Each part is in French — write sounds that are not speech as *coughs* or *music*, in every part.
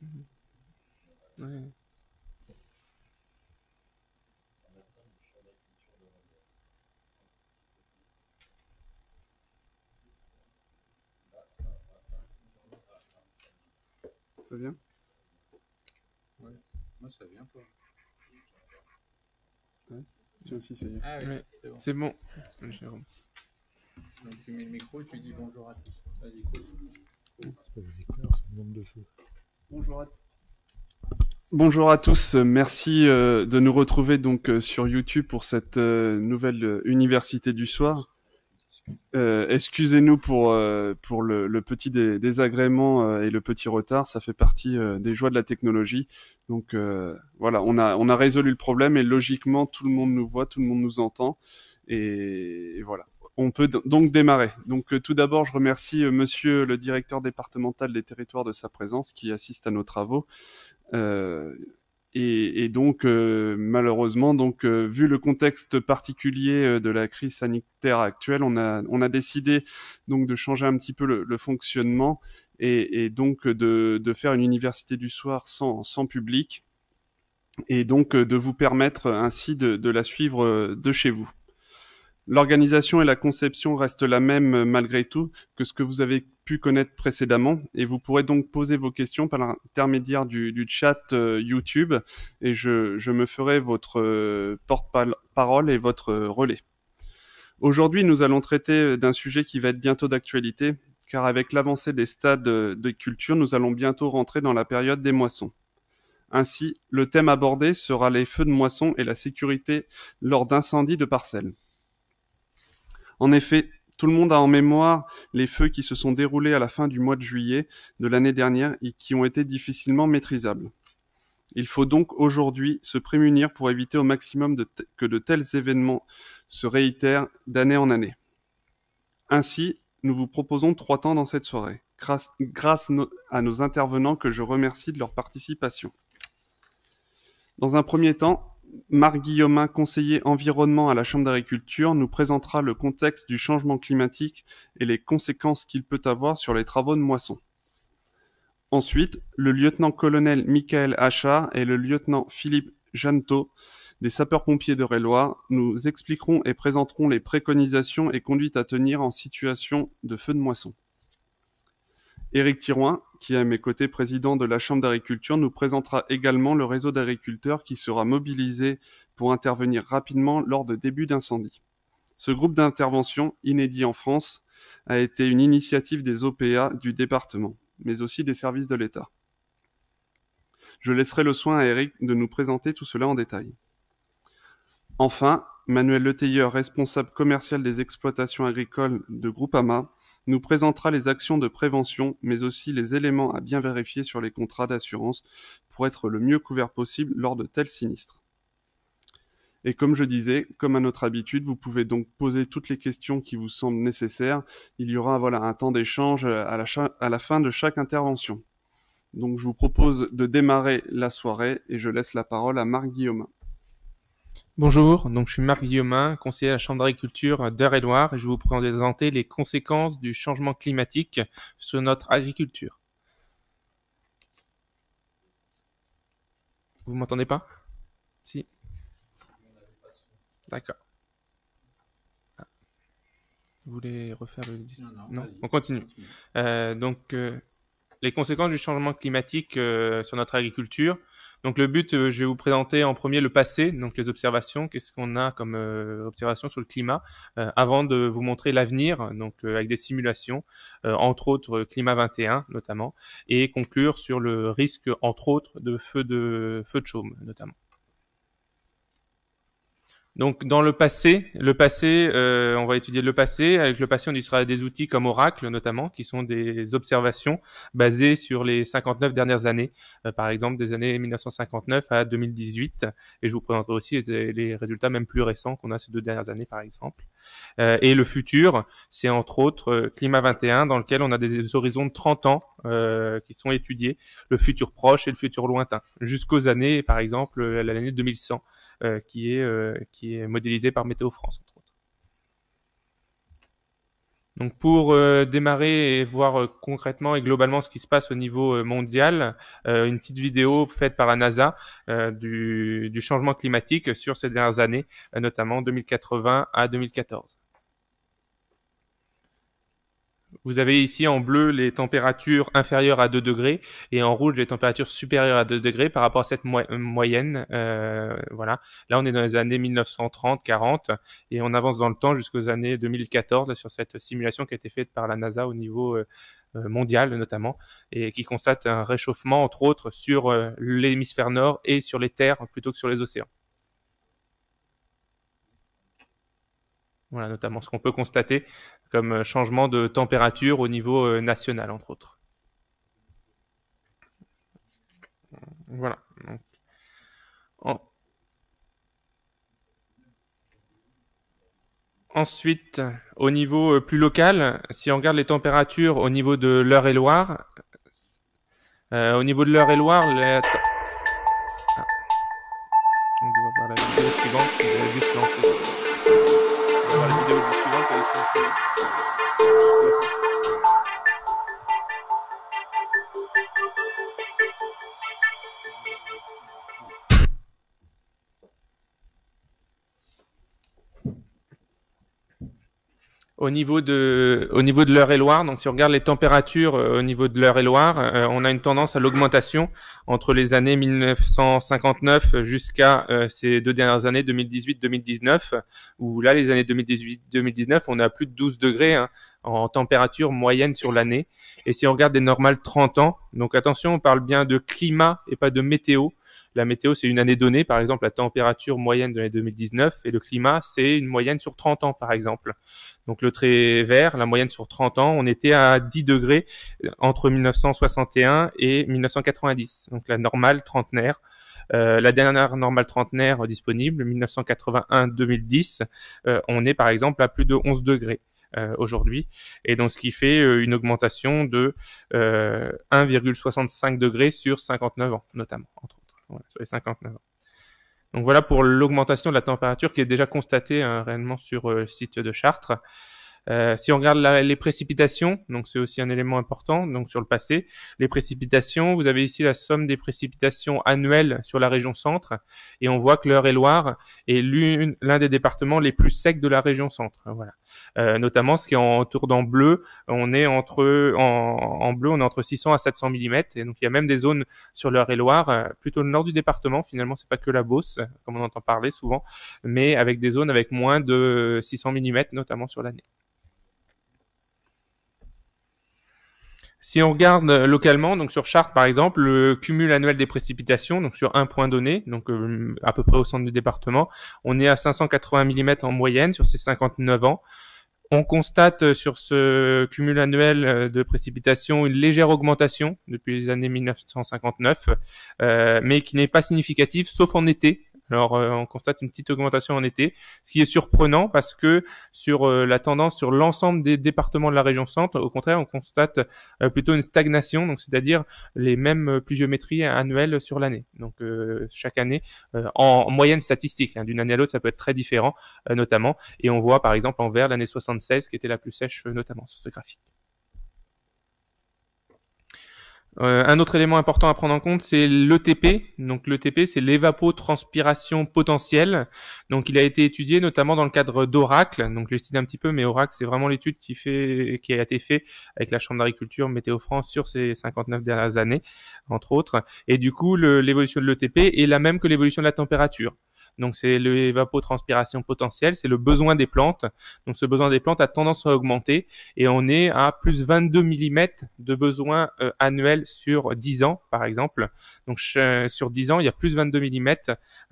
Mmh. Ouais. Ça vient Ouais. Moi, ça vient pas. Ouais. Tu aussi, ça vient. Ah, oui, ouais. C'est bon. bon. Jérôme. Donc, tu mets le micro et tu dis bonjour à tous. Vas-y, cool. c'est pas les éclairs, c'est une nombre de feu. Bonjour à tous. merci euh, de nous retrouver donc euh, sur YouTube pour cette euh, nouvelle Université du soir. Excusez-nous pour, pour le, petit désagrément et le petit retard, ça fait partie des joies de la technologie. Donc voilà, on a, on a résolu le problème et logiquement tout le monde nous voit, tout le monde nous entend et voilà. On peut donc démarrer. Donc euh, tout d'abord, je remercie euh, monsieur le directeur départemental des territoires de sa présence qui assiste à nos travaux. Euh, et, donc malheureusement, donc vu le contexte particulier de la crise sanitaire actuelle, on a, on a décidé donc de changer un petit peu le, fonctionnement et, donc de, faire une université du soir sans, sans public et donc de vous permettre ainsi de la suivre de chez vous. L'organisation et la conception restent la même euh, malgré tout que ce que vous avez pu connaître précédemment et vous pourrez donc poser vos questions par l'intermédiaire du, chat euh, YouTube et je, me ferai votre euh, porte-parole et votre relais. Aujourd'hui, nous allons traiter d'un sujet qui va être bientôt d'actualité car avec l'avancée des stades de culture, nous allons bientôt rentrer dans la période des moissons. Ainsi, le thème abordé sera les feux de moisson et la sécurité lors d'incendies de parcelles. En effet, tout le monde a en mémoire les feux qui se sont déroulés à la fin du mois de juillet de l'année dernière et qui ont été difficilement maîtrisables. Il faut donc aujourd'hui se prémunir pour éviter au maximum que de tels événements se réitèrent d'année en année. Ainsi, nous vous proposons trois temps dans cette soirée, grâce, à nos intervenants que je remercie de leur participation. Dans un premier temps, Marc Guillaumin, conseiller environnement à la Chambre d'agriculture, nous présentera le contexte du changement climatique et les conséquences qu'il peut avoir sur les travaux de moisson. Ensuite, le lieutenant-colonel Michael Achard et le lieutenant Philippe Janto des sapeurs-pompiers de Réloir nous expliqueront et présenteront les préconisations et conduites à tenir en situation de feu de moisson. Éric Thirouin, qui est à mes côtés président de la Chambre d'agriculture, nous présentera également le réseau d'agriculteurs qui sera mobilisé pour intervenir rapidement lors de débuts d'incendie. Ce groupe d'intervention, inédit en France, a été une initiative des OPA du département, mais aussi des services de l'État. Je laisserai le soin à Éric de nous présenter tout cela en détail. Enfin, Manuel Leteilleur, responsable commercial des exploitations agricoles de Groupama, nous présentera les actions de prévention, mais aussi les éléments à bien vérifier sur les contrats d'assurance pour être le mieux couvert possible lors de tels sinistres. Et comme je disais, comme à notre habitude, vous pouvez donc poser toutes les questions qui vous semblent nécessaires. Il y aura voilà, un temps d'échange à, à la fin de chaque intervention. Donc je vous propose de démarrer la soirée et je laisse la parole à Marc Guillaume. Bonjour, donc je suis Marc Guillaumin, conseiller à la Chambre d'agriculture deure et et je vais vous présenter les conséquences du changement climatique sur notre agriculture. Vous m'entendez pas Si. D'accord. Ah. Vous voulez refaire le... Non, non, on continue. Euh, donc, euh, les conséquences du changement climatique euh, sur notre agriculture, donc le but, euh, je vais vous présenter en premier le passé, donc les observations, qu'est-ce qu'on a comme euh, observation sur le climat, euh, avant de vous montrer l'avenir, donc avec des simulations, entre autres climat 21 notamment, et conclure sur le risque entre autres de feux de feux de chaume notamment. Donc dans le passé, le passé, euh, on va étudier le passé. Avec le passé, on utilisera des outils comme Oracle notamment, qui sont des observations basées sur les 59 dernières années, euh, par exemple des années 1959 à 2018. Et je vous présenterai aussi les, résultats même plus récents qu'on a ces deux dernières années, par exemple. Euh, et le futur, c'est entre autres Climat 21, dans lequel on a des horizons de 30 ans euh, qui sont étudiés, le futur proche et le futur lointain, jusqu'aux années, par exemple, euh, l'année 2100, euh, qui, est, qui est modélisée par Météo France, entre autres. Donc pour démarrer et voir concrètement et globalement ce qui se passe au niveau mondial, une petite vidéo faite par la NASA du, du, changement climatique sur ces dernières années, notamment 2080 à 2014. Vous avez ici en bleu les températures inférieures à 2 degrés et en rouge les températures supérieures à 2 degrés par rapport à cette euh, moyenne. Euh, voilà. Là, on est dans les années 1930-40 et on avance dans le temps jusqu'aux années 2014 sur cette simulation qui a été faite par la NASA au niveau euh, mondial notamment et qui constate un réchauffement entre autres sur l'hémisphère nord et sur les terres plutôt que sur les océans. Voilà, notamment ce qu'on peut constater comme euh, changement de température au niveau euh, national, entre autres. Voilà. Ensuite, au niveau euh, plus local, si on regarde les températures au niveau de l'Eure-et-Loire, au niveau de l'Eure-et-Loire, au niveau de au niveau de l'heure et loire Donc si on regarde les températures euh, au niveau de l'heure et loire euh, on a une tendance à l'augmentation entre les années 1959 jusqu'à euh, ces deux dernières années 2018-2019 où là les années 2018-2019, on a plus de 12 degrés hein, en température moyenne sur l'année. Et si on regarde des normales 30 ans, donc attention, on parle bien de climat et pas de météo la météo, c'est une année donnée. Par exemple, la température moyenne de l'année 2019 et le climat, c'est une moyenne sur 30 ans, par exemple. Donc le trait vert, la moyenne sur 30 ans, on était à 10 degrés euh, entre 1961 et 1990. Donc la normale trentenaire. Euh, la dernière normale trentenaire euh, disponible, 1981-2010, on est par exemple à plus de 11 degrés. aujourd'hui. Et donc, ce qui fait une augmentation de euh, 1,65 degrés sur 59 ans, notamment, entre donc voilà pour l'augmentation de la température qui est déjà constatée hein, réellement sur euh, le site de Chartres. Euh, si on regarde les précipitations, donc c'est aussi un élément important, donc sur le passé, les précipitations, vous avez ici la somme des précipitations annuelles sur la région centre, et on voit que l'Eure-et-Loire est l'un des départements les plus secs de la région centre. Hein, voilà. Euh, notamment ce qui est en d'en bleu, on est entre en, bleu, on est entre 600 à 700 mm, et donc il y a même des zones sur l'Eure-et-Loire, euh, plutôt le nord du département. Finalement, c'est pas que la Beauce, comme on entend parler souvent, mais avec des zones avec moins de 600 mm, notamment sur l'année. Si on regarde euh, localement, donc sur Chartres par exemple, le cumul annuel des précipitations, donc sur un point donné, donc euh, à peu près au centre du département, on est à 580 mm en moyenne sur ces 59 ans. On constate euh, sur ce cumul annuel de précipitations une légère augmentation depuis les années 1959, mais qui n'est pas significative, sauf en été, alors euh, on constate une petite augmentation en été, ce qui est surprenant parce que sur euh, la tendance sur l'ensemble des départements de la région centre, au contraire, on constate euh, plutôt une stagnation, donc c'est-à-dire les mêmes pluviométries annuelles sur l'année. Donc chaque année, en, moyenne statistique, hein, d'une année à l'autre, ça peut être très différent, notamment. Et on voit par exemple en vert l'année 76 qui était la plus sèche, notamment sur ce graphique. Euh, un autre élément important à prendre en compte, c'est l'ETP. Donc l'ETP, c'est l'évapotranspiration potentielle. Donc il a été étudié notamment dans le cadre d'Oracle. Donc je un petit peu, mais Oracle, c'est vraiment l'étude qui fait, qui a été faite avec la Chambre d'agriculture Météo France sur ces 59 dernières années, entre autres. Et du coup, l'évolution de l'ETP est la même que l'évolution de la température. Donc c'est l'évapotranspiration potentielle, c'est le besoin des plantes. Donc ce besoin des plantes a tendance à augmenter et on est à plus 22 mm de besoin annuels euh, annuel sur 10 ans par exemple. Donc sur 10 ans, il y a plus 22 mm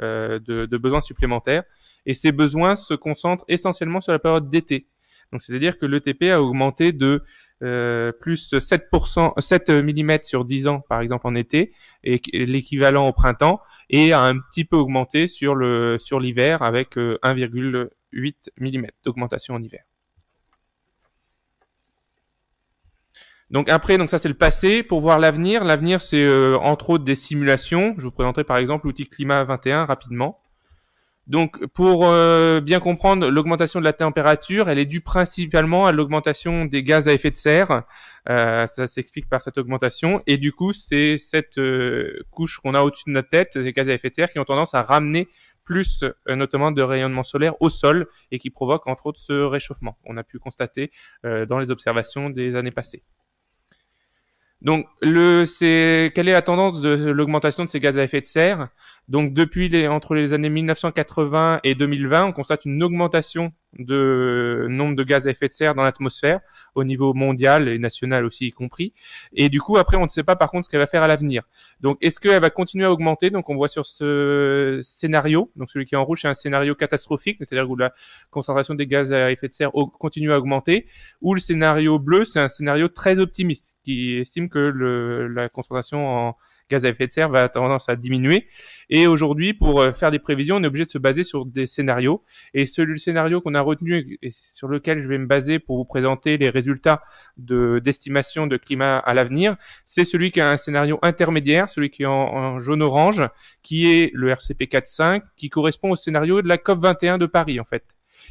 euh, de, de besoins supplémentaires et ces besoins se concentrent essentiellement sur la période d'été. Donc c'est-à-dire que l'ETP a augmenté de euh, plus 7%, mm sur 10 ans par exemple en été et l'équivalent au printemps et a un petit peu augmenté sur l'hiver avec 1,8 euh, mm d'augmentation en hiver. Donc après, donc ça c'est le passé. Pour voir l'avenir, l'avenir c'est euh, entre autres des simulations. Je vous présenterai par exemple l'outil climat 21 rapidement. Donc, pour euh, bien comprendre, l'augmentation de la température, elle est due principalement à l'augmentation des gaz à effet de serre. Euh, ça s'explique par cette augmentation. Et du coup, c'est cette euh, couche qu'on a au-dessus de notre tête, les gaz à effet de serre, qui ont tendance à ramener plus notamment de rayonnement solaire au sol et qui provoque entre autres ce réchauffement. On a pu constater dans les observations des années passées. Donc, quelle est la tendance de l'augmentation de ces gaz à effet de serre donc depuis les, entre les années 1980 et 2020, on constate une augmentation de nombre de gaz à effet de serre dans l'atmosphère au niveau mondial et national aussi y compris. Et du coup, après, on ne sait pas par contre ce qu'elle va faire à l'avenir. Donc, est-ce qu'elle va continuer à augmenter Donc, on voit sur ce scénario, donc celui qui est en rouge, c'est un scénario catastrophique, c'est-à-dire où la concentration des gaz à effet de serre continue à augmenter, ou le scénario bleu, c'est un scénario très optimiste qui estime que le, la concentration en gaz à effet de serre va tendance à diminuer. Et aujourd'hui, pour euh, faire des prévisions, on est obligé de se baser sur des scénarios. Et celui, le scénario qu'on a retenu et sur lequel je vais me baser pour vous présenter les résultats de, d'estimation de climat à l'avenir, c'est celui qui a un scénario intermédiaire, celui qui est en, en jaune-orange, qui est le RCP 4.5, qui correspond au scénario de la COP 21 de Paris, en fait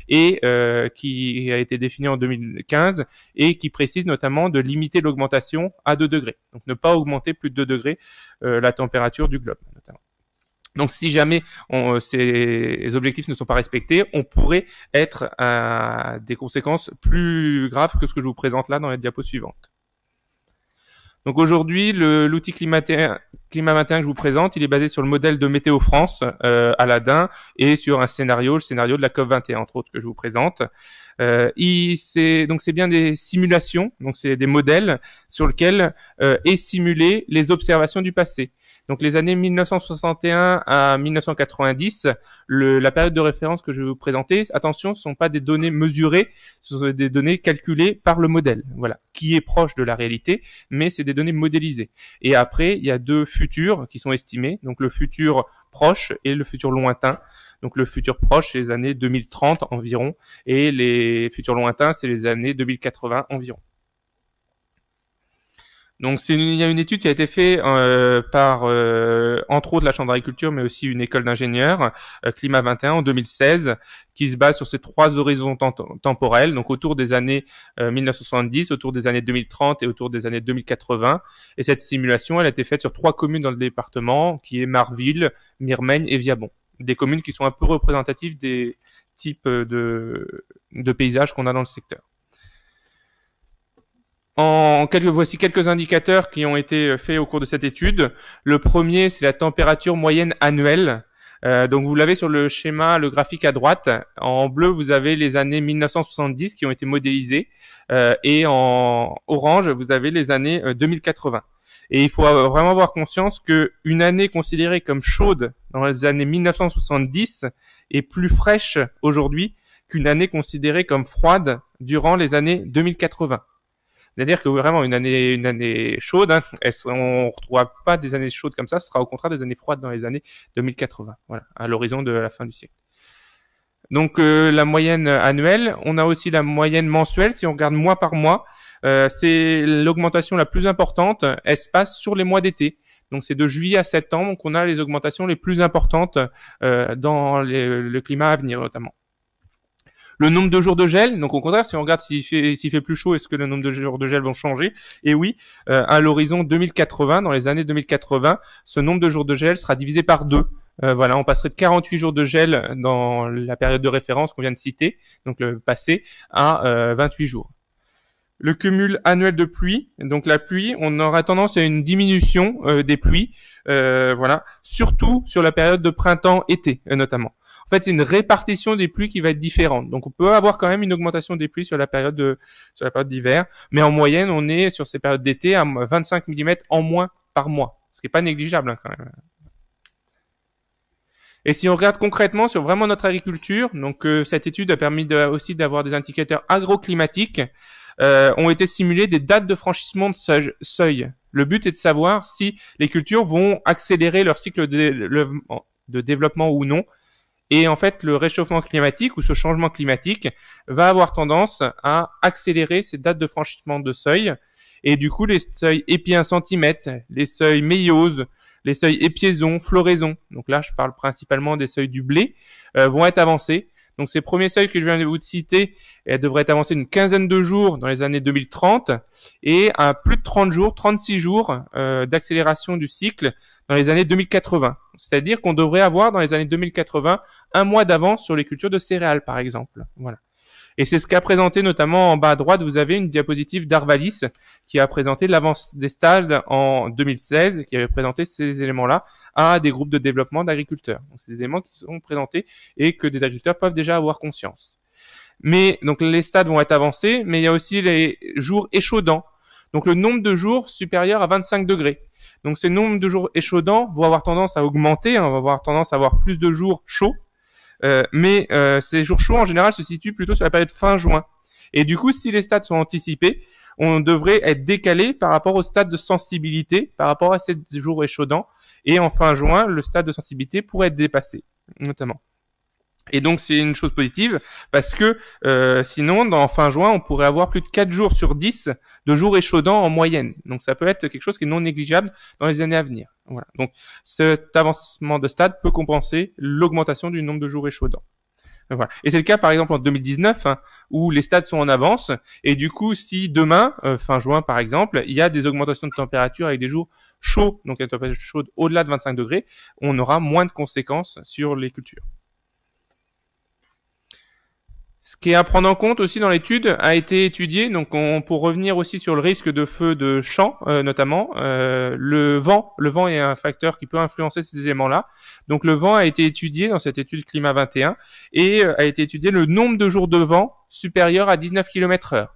et euh, qui a été défini en 2015 et qui précise notamment de limiter l'augmentation à 2 degrés. Donc ne pas augmenter plus de 2 degrés euh, la température du globe notamment. Donc si jamais euh, ces objectifs ne sont pas respectés, on pourrait être à des conséquences plus graves que ce que je vous présente là dans la diapo suivante. Donc aujourd'hui, l'outil climat, climat matin que je vous présente, il est basé sur le modèle de Météo France euh, Aladdin et sur un scénario, le scénario de la COP 21 entre autres que je vous présente. Euh, c'est donc c'est bien des simulations, donc c'est des modèles sur lesquels euh, est simulé les observations du passé. Donc les années 1961 à 1990, le, la période de référence que je vais vous présenter, attention, ce ne sont pas des données mesurées, ce sont des données calculées par le modèle, voilà, qui est proche de la réalité, mais c'est des données modélisées. Et après, il y a deux futurs qui sont estimés, donc le futur proche et le futur lointain. Donc le futur proche, c'est les années 2030 environ, et les futurs lointains, c'est les années 2080 environ. Donc c'est il y a une étude qui a été faite euh, par euh, entre autres la chambre d'agriculture, mais aussi une école d'ingénieurs euh, Climat 21 en 2016, qui se base sur ces trois horizons temporels, donc autour des années 1970, autour des années 2030 et autour des années 2080. Et cette simulation, elle a été faite sur trois communes dans le département, qui est Marville, Mirmeigne et Viabon, des communes qui sont un peu représentatives des types de, de paysages qu'on a dans le secteur. En quelques, voici quelques indicateurs qui ont été euh, faits au cours de cette étude. Le premier, c'est la température moyenne annuelle. Euh, donc vous l'avez sur le schéma, le graphique à droite. En bleu, vous avez les années 1970 qui ont été modélisées euh, et en orange, vous avez les années 2080. Et il faut vraiment avoir conscience que une année considérée comme chaude dans les années 1970 est plus fraîche aujourd'hui qu'une année considérée comme froide durant les années 2080. C'est-à-dire que vraiment une année, une année chaude, hein, on ne retrouvera pas des années chaudes comme ça, ce sera au contraire des années froides dans les années 2080, voilà, à l'horizon de la fin du siècle. Donc euh, la moyenne annuelle, on a aussi la moyenne mensuelle, si on regarde mois par mois, euh, c'est l'augmentation la plus importante, elle se passe sur les mois d'été. Donc c'est de juillet à septembre qu'on a les augmentations les plus importantes euh, dans le climat à venir notamment. Le nombre de jours de gel, donc au contraire, si on regarde s'il fait, fait plus chaud, est-ce que le nombre de jours de gel vont changer Et oui, euh, à l'horizon 2080, dans les années 2080, ce nombre de jours de gel sera divisé par deux. Euh, voilà, on passerait de 48 jours de gel dans la période de référence qu'on vient de citer, donc le passé, à 28 euh, jours. Le cumul annuel de pluie, donc la pluie, on aura tendance à une diminution des pluies, voilà, surtout sur la période de printemps-été notamment. En fait, c'est une répartition des pluies qui va être différente. Donc, on peut avoir quand même une augmentation des pluies sur la période sur la période d'hiver, mais en moyenne, on est sur ces périodes d'été à 25 mm en moins par mois, ce qui est pas négligeable hein, quand même. Et si on regarde concrètement sur vraiment notre agriculture, donc euh, cette étude a permis aussi d'avoir des indicateurs agroclimatiques. Euh, ont été simulés des dates de franchissement de seuil, seuil. Le but est de savoir si les cultures vont accélérer leur cycle de développement ou non et en fait, le réchauffement climatique ou ce changement climatique va avoir tendance à accélérer ces dates de franchissement de seuil. Et du coup, les seuils épi 1 centimètre, les seuils méiose, les seuils épiaison, floraison, donc là je parle principalement des seuils du blé, euh, vont être avancés donc ces premiers seuils que je viens de vous citer elles devraient avancer une quinzaine de jours dans les années 2030 et à plus de 30 jours, 36 jours euh, d'accélération du cycle dans les années 2080. C'est-à-dire qu'on devrait avoir dans les années 2080 un mois d'avance sur les cultures de céréales par exemple. Voilà. Et c'est ce qu'a présenté notamment en bas à droite, vous avez une diapositive d'Arvalis qui a présenté l'avance des stades en 2016, qui avait présenté ces éléments-là à des groupes de développement d'agriculteurs. Donc c'est des éléments qui sont présentés et que des agriculteurs peuvent déjà avoir conscience. Mais donc les stades vont être avancés, mais il y a aussi les jours échaudants. Donc le nombre de jours supérieur à 25 degrés. Donc ces nombres de jours échaudants vont avoir tendance à augmenter, on hein, va avoir tendance à avoir plus de jours chauds euh, mais euh, ces jours chauds en général se situent plutôt sur la période fin juin. Et du coup, si les stades sont anticipés, on devrait être décalé par rapport au stade de sensibilité, par rapport à ces jours échaudants. Et en fin juin, le stade de sensibilité pourrait être dépassé, notamment. Et donc c'est une chose positive parce que euh, sinon, dans fin juin, on pourrait avoir plus de 4 jours sur 10 de jours échaudants en moyenne. Donc ça peut être quelque chose qui est non négligeable dans les années à venir. Donc cet avancement de stade peut compenser l'augmentation du nombre de jours échaudants. Voilà. Et c'est le cas par exemple en 2019 hein, où les stades sont en avance et du coup si demain, euh, fin juin par exemple, il y a des augmentations de température avec des jours chauds, donc une température chaude au-delà de 25 degrés, on aura moins de conséquences sur les cultures. Ce qui est à prendre en compte aussi dans l'étude a été étudié, donc on, pour revenir aussi sur le risque de feu de champ euh, notamment, euh, le vent, le vent est un facteur qui peut influencer ces éléments-là. Donc le vent a été étudié dans cette étude climat 21 et euh, a été étudié le nombre de jours de vent supérieur à 19 km/h.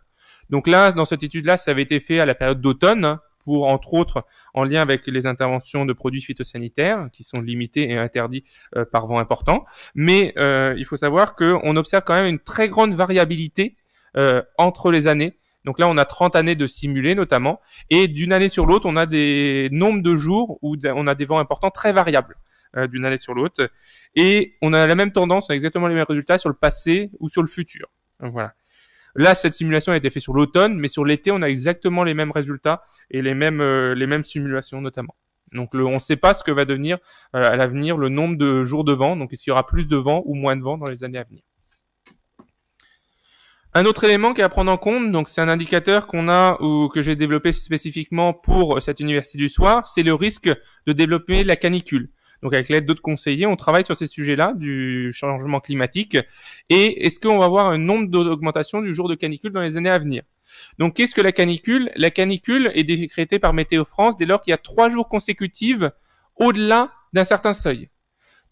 Donc là, dans cette étude-là, ça avait été fait à la période d'automne, hein, pour, entre autres, en lien avec les interventions de produits phytosanitaires qui sont limités et interdits euh, par vent important. Mais euh, il faut savoir qu'on observe quand même une très grande variabilité euh, entre les années. Donc là, on a 30 années de simulés notamment, et d'une année sur l'autre, on a des nombres de jours où on a des vents importants très variables d'une année sur l'autre, et on a la même tendance, on a exactement les mêmes résultats sur le passé ou sur le futur. voilà. Là, cette simulation a été faite sur l'automne, mais sur l'été, on a exactement les mêmes résultats et les mêmes, euh, les mêmes simulations notamment. Donc on ne sait pas ce que va devenir euh, à l'avenir le nombre de jours de vent. Donc est-ce qu'il y aura plus de vent ou moins de vent dans les années à venir un autre élément qui est à prendre en compte, donc c'est un indicateur qu'on a ou que j'ai développé spécifiquement pour euh, cette université du soir, c'est le risque de développer la canicule. Donc avec l'aide d'autres conseillers, on travaille sur ces sujets-là du changement climatique. Et est-ce qu'on va avoir un nombre d'augmentation du jour de canicule dans les années à venir donc, qu'est-ce que la canicule La canicule est décrétée par Météo France dès lors qu'il y a trois jours consécutifs au-delà d'un certain seuil.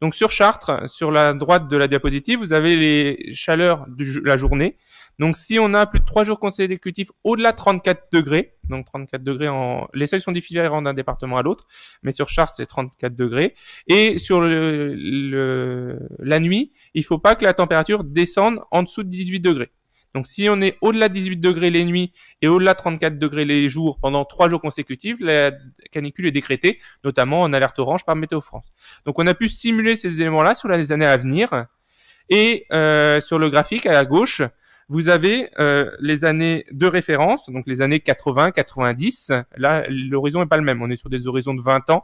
Donc sur Chartres, sur la droite de la diapositive, vous avez les chaleurs de la journée. Donc si on a plus de trois jours consécutifs au-delà de 34 degrés, donc 34 degrés en les seuils sont différents d'un département à l'autre, mais sur Chartres c'est 34 degrés et sur le, la nuit, il faut pas que la température descende en dessous de 18 degrés. Donc si on est au-delà de 18 degrés les nuits et au-delà de 34 degrés les jours pendant trois jours consécutifs, la canicule est décrétée, notamment en alerte orange par Météo France. Donc on a pu simuler ces éléments-là sur les années à venir. Et euh, sur le graphique à la gauche, vous avez euh, les années de référence, donc les années 80, 90. Là, l'horizon n'est pas le même. On est sur des horizons de 20 ans.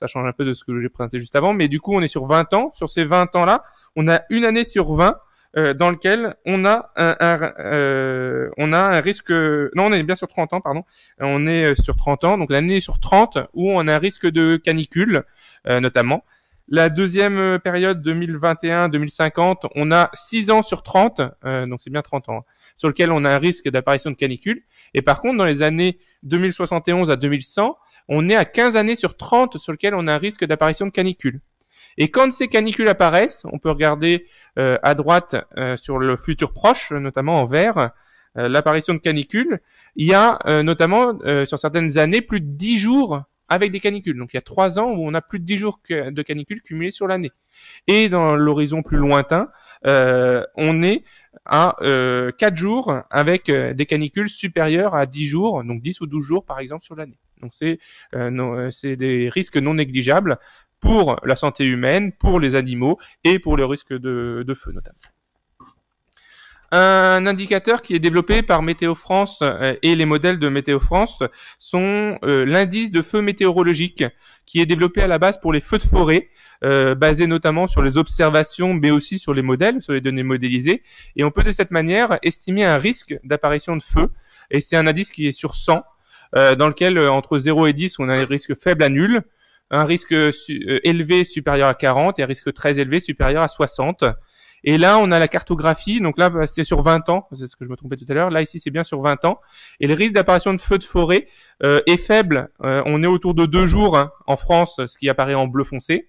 Ça change un peu de ce que j'ai présenté juste avant, mais du coup, on est sur 20 ans. Sur ces 20 ans-là, on a une année sur 20 euh, dans lequel on a un, euh, on a un risque non on est bien sur 30 ans pardon euh, on est sur 30 ans donc l'année sur 30 où on a un risque de canicule notamment la deuxième période 2021-2050 on a 6 ans sur 30 donc c'est bien 30 ans hein, sur lequel on a un risque d'apparition de canicule et par contre dans les années 2071 à 2100 on est à 15 années sur 30 sur lequel on a un risque d'apparition de canicule et quand ces canicules apparaissent, on peut regarder euh, à droite euh, sur le futur proche, notamment en vert, euh, l'apparition de canicules. Il y a notamment sur certaines années plus de 10 jours avec des canicules. Donc il y a 3 ans où on a plus de 10 jours de canicules cumulés sur l'année. Et dans l'horizon plus lointain, on est à 4 jours avec des canicules supérieures à 10 jours, donc 10 ou 12 jours par exemple sur l'année. Donc c'est des risques non négligeables pour la santé humaine, pour les animaux et pour le risque de, feu notamment un indicateur qui est développé par Météo France euh, et les modèles de Météo France sont euh, l'indice de feu météorologique qui est développé à la base pour les feux de forêt, euh, basé notamment sur les observations mais aussi sur les modèles, sur les données modélisées. Et on peut de cette manière estimer un risque d'apparition de feu. Et c'est un indice qui est sur 100, dans lequel entre 0 et 10 on a un risque faible à nul un risque euh, élevé supérieur à 40 et un risque très élevé supérieur à 60. Et là, on a la cartographie. Donc là, bah, c'est sur 20 ans. C'est ce que je me trompais tout à l'heure. Là, ici, c'est bien sur 20 ans. Et le risque d'apparition de feux de forêt euh, est faible. Euh, on est autour de deux jours hein, en France, ce qui apparaît en bleu foncé.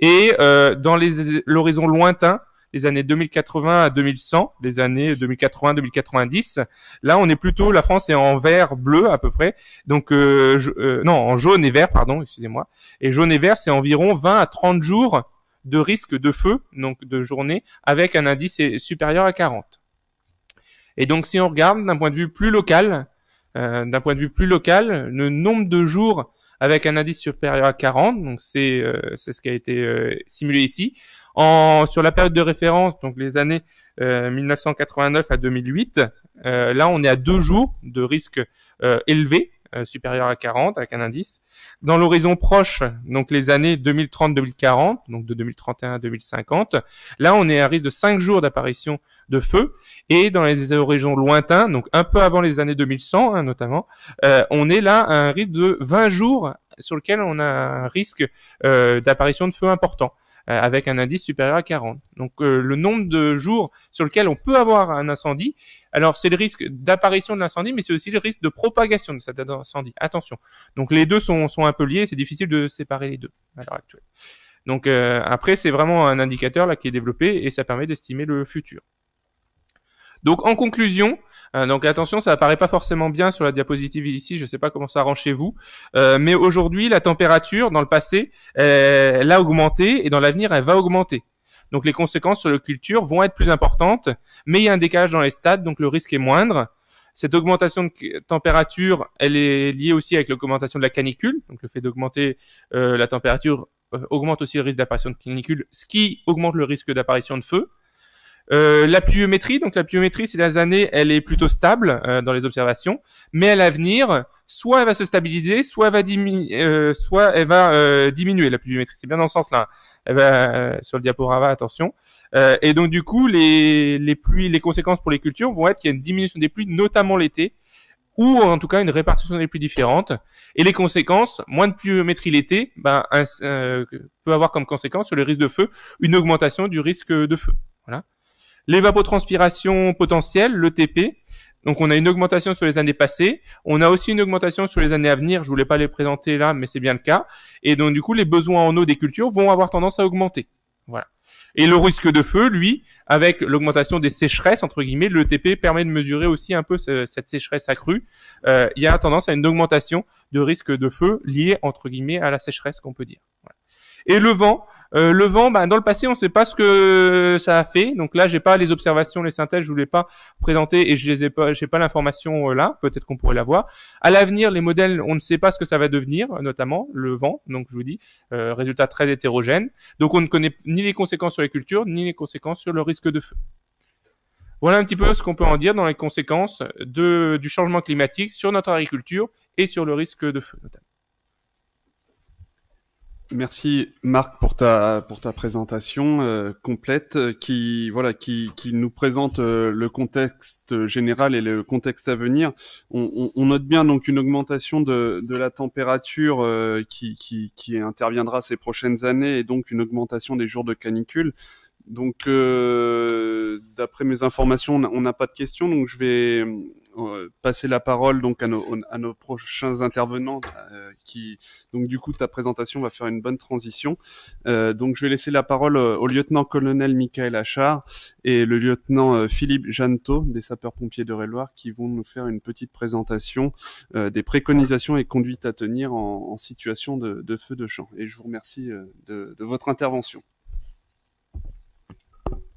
Et dans l'horizon lointain, les années 2080 à 2100, les années 2080-2090. Là, on est plutôt, la France est en vert bleu à peu près, donc euh, euh, non, en jaune et vert, pardon, excusez-moi. Et jaune et vert, c'est environ 20 à 30 jours de risque de feu, donc de journée, avec un indice supérieur à 40. Et donc, si on regarde d'un point de vue plus local, euh, d'un point de vue plus local, le nombre de jours avec un indice supérieur à 40, donc c'est c'est ce qui a été simulé ici sur la période de référence, donc les années 1989 euh, à 2008, euh, là on est à deux jours de risque euh, élevé, supérieur à 40 avec un indice. Dans l'horizon proche, donc les années 2030-2040, donc de 2031 à 2050, là on est à risque de 5 jours d'apparition de feu. Et dans les horizons lointains, donc un peu avant les années 2100 hein, notamment, on est là à un risque de 20 jours sur lequel on a un risque d'apparition de feu important. Euh, avec un indice supérieur à 40. Donc euh, le nombre de jours sur lequel on peut avoir un incendie, alors c'est le risque d'apparition de l'incendie, mais c'est aussi le risque de propagation de cet incendie. Attention. Donc les deux sont, sont un peu liés, c'est difficile de séparer les deux à l'heure actuelle. Donc euh, après, c'est vraiment un indicateur là qui est développé et ça permet d'estimer le futur. Donc en conclusion, euh, donc attention, ça apparaît pas forcément bien sur la diapositive ici, je sais pas comment ça rend chez vous, euh, mais aujourd'hui, la température, dans le passé, elle a augmenté et dans l'avenir, elle va augmenter. Donc les conséquences sur la culture vont être plus importantes, mais il y a un décalage dans les stades, donc le risque est moindre. Cette augmentation de température, elle est liée aussi avec l'augmentation de la canicule, donc le fait d'augmenter euh, la température augmente aussi le risque d'apparition de canicule, ce qui augmente le risque d'apparition de feu. Euh, la pluviométrie, donc la pluviométrie ces dernières années, elle est plutôt stable euh, dans les observations, mais à l'avenir, soit elle va se stabiliser, soit elle va, euh, soit elle va diminuer la pluviométrie. C'est bien dans ce sens-là. sur le diaporama, attention. et donc du coup, les, pluies, les conséquences pour les cultures vont être qu'il y a une diminution des pluies, notamment l'été, ou en tout cas une répartition des pluies différentes. Et les conséquences, moins de pluviométrie l'été, ben, peut avoir comme conséquence sur le risque de feu une augmentation du risque de feu l'évapotranspiration potentielle, l'ETP. Donc on a une augmentation sur les années passées, on a aussi une augmentation sur les années à venir, je voulais pas les présenter là, mais c'est bien le cas. Et donc du coup, les besoins en eau des cultures vont avoir tendance à augmenter. Voilà. Et le risque de feu, lui, avec l'augmentation des sécheresses, entre guillemets, l'ETP permet de mesurer aussi un peu cette sécheresse accrue. Euh, il y a tendance à une augmentation de risque de feu lié, entre guillemets, à la sécheresse, qu'on peut dire. Et le vent, euh, le vent, ben dans le passé, on ne sait pas ce que ça a fait. Donc là, j'ai pas les observations, les synthèses, je vous les pas présenter et je les ai pas, j'ai pas l'information euh, là. Peut-être qu'on pourrait la voir. À l'avenir, les modèles, on ne sait pas ce que ça va devenir, notamment le vent. Donc je vous dis, euh, résultat très hétérogène. Donc on ne connaît ni les conséquences sur les cultures, ni les conséquences sur le risque de feu. Voilà un petit peu ce qu'on peut en dire dans les conséquences de, du changement climatique sur notre agriculture et sur le risque de feu notamment. Merci Marc pour ta pour ta présentation euh, complète euh, qui voilà qui qui nous présente euh, le contexte général et le contexte à venir. On, on, on note bien donc une augmentation de de la température qui, qui qui interviendra ces prochaines années et donc une augmentation des jours de canicule. Donc d'après mes informations, on n'a pas de questions donc je vais euh, passer la parole donc à nos, à nos prochains intervenants euh, qui donc du coup ta présentation va faire une bonne transition. Euh, donc je vais laisser la parole au lieutenant-colonel Michael Achard et le lieutenant Philippe Janto des sapeurs-pompiers de Réloir qui vont nous faire une petite présentation des préconisations et conduites à tenir en, situation de, feu de champ. Et je vous remercie de votre intervention.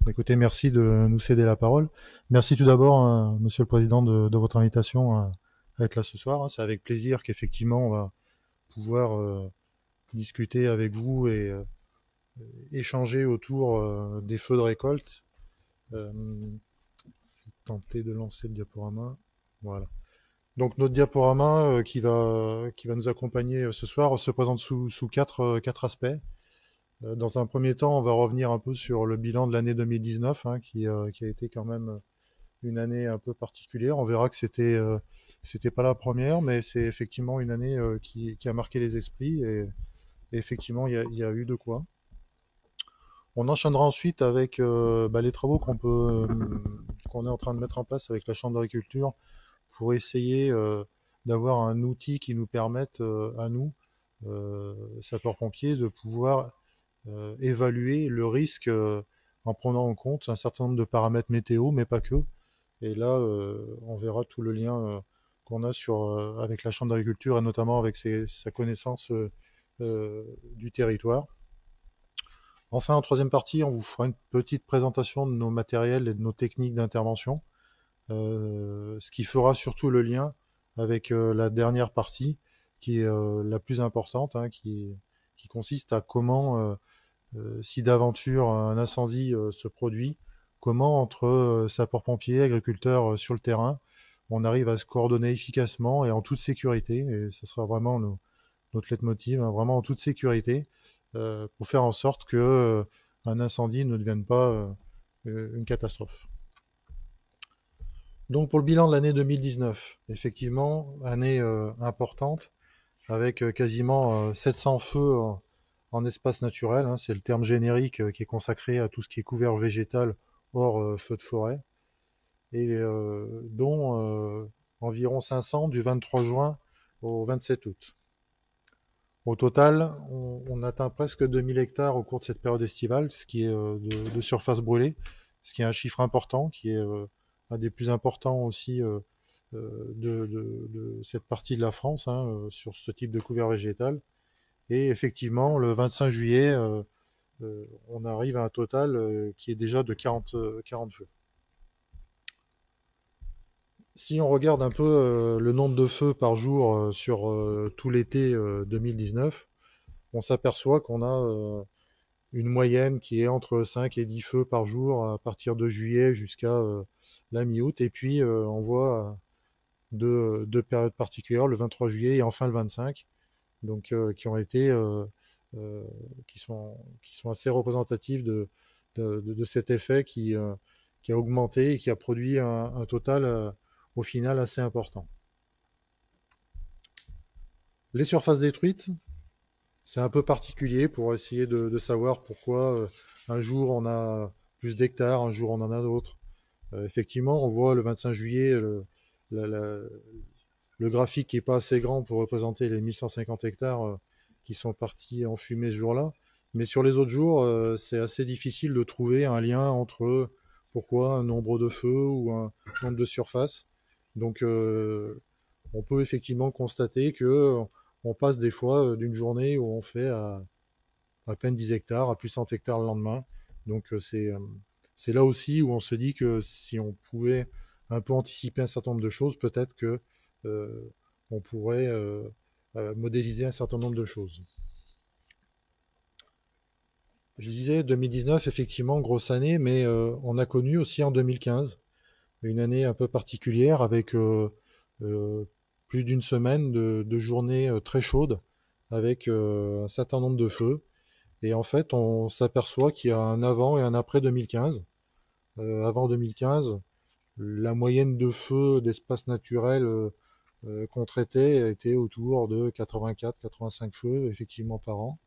Bah, écoutez, merci de nous céder la parole. Merci tout d'abord, euh, Monsieur le Président, de, votre invitation à, être là ce soir. Hein. C'est avec plaisir qu'effectivement on va pouvoir euh, discuter avec vous et euh, échanger autour des feux de récolte. je tenter de lancer le diaporama. Voilà. Donc notre diaporama qui, va, qui va nous accompagner ce soir se présente sous, sous quatre, quatre aspects. Euh, dans un premier temps, on va revenir un peu sur le bilan de l'année 2019, hein, euh, qui, a été quand même euh, une année un peu particulière. On verra que c'était pas la première, mais c'est effectivement une année qui, a marqué les esprits et, effectivement, il y, a eu de quoi. On enchaînera ensuite avec bah, les travaux qu'on qu'on est en train de mettre en place avec la Chambre d'agriculture pour essayer d'avoir un outil qui nous permette à nous sapeurs-pompiers de pouvoir euh, évaluer le risque euh, en prenant en compte un certain nombre de paramètres météo, mais pas que. Et là, euh, on verra tout le lien qu'on a sur, avec la Chambre d'agriculture et notamment avec sa connaissance du territoire. Enfin, en troisième partie, on vous fera une petite présentation de nos matériels et de nos techniques d'intervention, ce qui fera surtout le lien avec la dernière partie, qui est la plus importante, hein, qui, consiste à comment euh, si d'aventure un incendie euh, se produit, comment entre euh, sapeurs-pompiers, agriculteurs sur le terrain, on arrive à se coordonner efficacement et en toute sécurité, et ce sera vraiment notre leitmotiv, hein, vraiment en toute sécurité, pour faire en sorte que un incendie ne devienne pas une catastrophe. Donc pour le bilan de l'année 2019, effectivement, année importante, avec quasiment 700 feux en espace naturel. Hein, c'est le terme générique euh, qui est consacré à tout ce qui est couvert végétal hors euh, feu de forêt, et euh, dont environ 500 du 23 juin au 27 août. Au total, on, atteint presque 2000 hectares au cours de cette période estivale, ce qui est de, surface brûlée, ce qui est un chiffre important, qui est un des plus importants aussi de, cette partie de la France hein, sur ce type de couvert végétal. Et effectivement, le 25 juillet, euh, euh, on arrive à un total euh, qui est déjà de 40, feux. Si on regarde un peu le nombre de feux par jour sur tout l'été 2019, on s'aperçoit qu'on a une moyenne qui est entre 5 et 10 feux par jour à partir de juillet jusqu'à la mi-août. Et puis on voit deux périodes particulières, le 23 juillet et enfin le 25 donc euh, qui ont été euh, euh, qui sont qui sont assez représentatives de de, cet effet qui qui a augmenté et qui a produit un, total au final assez important. Les surfaces détruites, c'est un peu particulier pour essayer de, savoir pourquoi un jour on a plus d'hectares, un jour on en a d'autres. effectivement, on voit le 25 juillet la, le graphique n'est pas assez grand pour représenter les 1150 hectares euh, qui sont partis en fumée ce jour-là. Mais sur les autres jours, euh, c'est assez difficile de trouver un lien entre pourquoi un nombre de feux ou un nombre de surfaces. Donc, euh, on peut effectivement constater que on passe des fois d'une journée où on fait à, peine 10 hectares, à plus 100 hectares le lendemain. Donc, c'est là aussi où on se dit que si on pouvait un peu anticiper un certain nombre de choses, peut-être que euh, on pourrait euh, euh, modéliser un certain nombre de choses. Je disais 2019, effectivement, grosse année, mais on a connu aussi en 2015 une année un peu particulière avec plus d'une semaine de, journées très chaudes avec un certain nombre de feux. Et en fait, on s'aperçoit qu'il y a un avant et un après 2015. avant 2015, la moyenne de feux d'espace naturel euh, qu'on traitait était autour de 84-85 feux effectivement par an.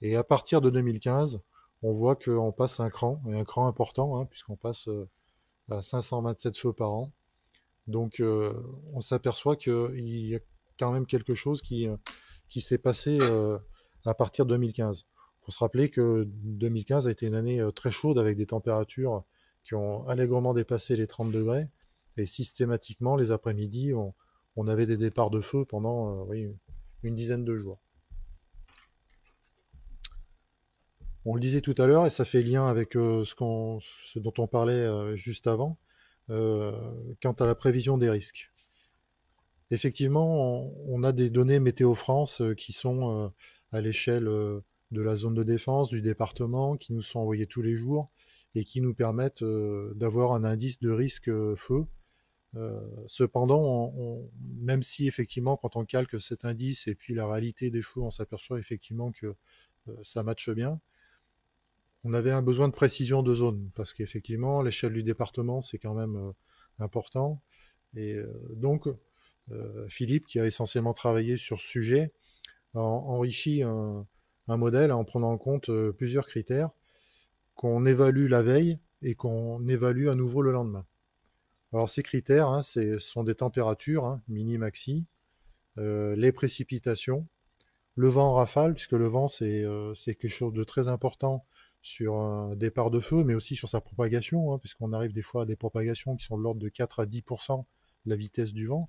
Et à partir de 2015, on voit qu'on passe un cran, et un cran important, hein, puisqu'on passe euh, à 527 feux par an. Donc euh, on s'aperçoit qu'il y a quand même quelque chose qui, qui s'est passé à partir de 2015. Il faut se rappeler que 2015 a été une année très chaude avec des températures qui ont allègrement dépassé les 30 degrés. Et systématiquement, les après-midi, ont on avait des départs de feu pendant euh, une dizaine de jours. On le disait tout à l'heure, et ça fait lien avec euh, ce, dont on parlait euh, juste avant, quant à la prévision des risques. Effectivement, on, a des données Météo France qui sont à l'échelle de la zone de défense, du département, qui nous sont envoyées tous les jours et qui nous permettent d'avoir un indice de risque feu euh, cependant, on, même si effectivement, quand on calque cet indice et puis la réalité des fous, on s'aperçoit effectivement que euh, ça matche bien, on avait un besoin de précision de zone, parce qu'effectivement, l'échelle du département, c'est quand même euh, important. Et donc, Philippe, qui a essentiellement travaillé sur ce sujet, a enrichi un modèle en prenant en compte plusieurs critères qu'on évalue la veille et qu'on évalue à nouveau le lendemain. Alors ces critères, hein, ce sont des températures, hein, mini, maxi, euh, les précipitations, le vent en rafale, puisque le vent euh, c'est quelque chose de très important sur un départ de feu, mais aussi sur sa propagation, hein, puisqu'on arrive des fois à des propagations qui sont de l'ordre de 4 à 10% de la vitesse du vent.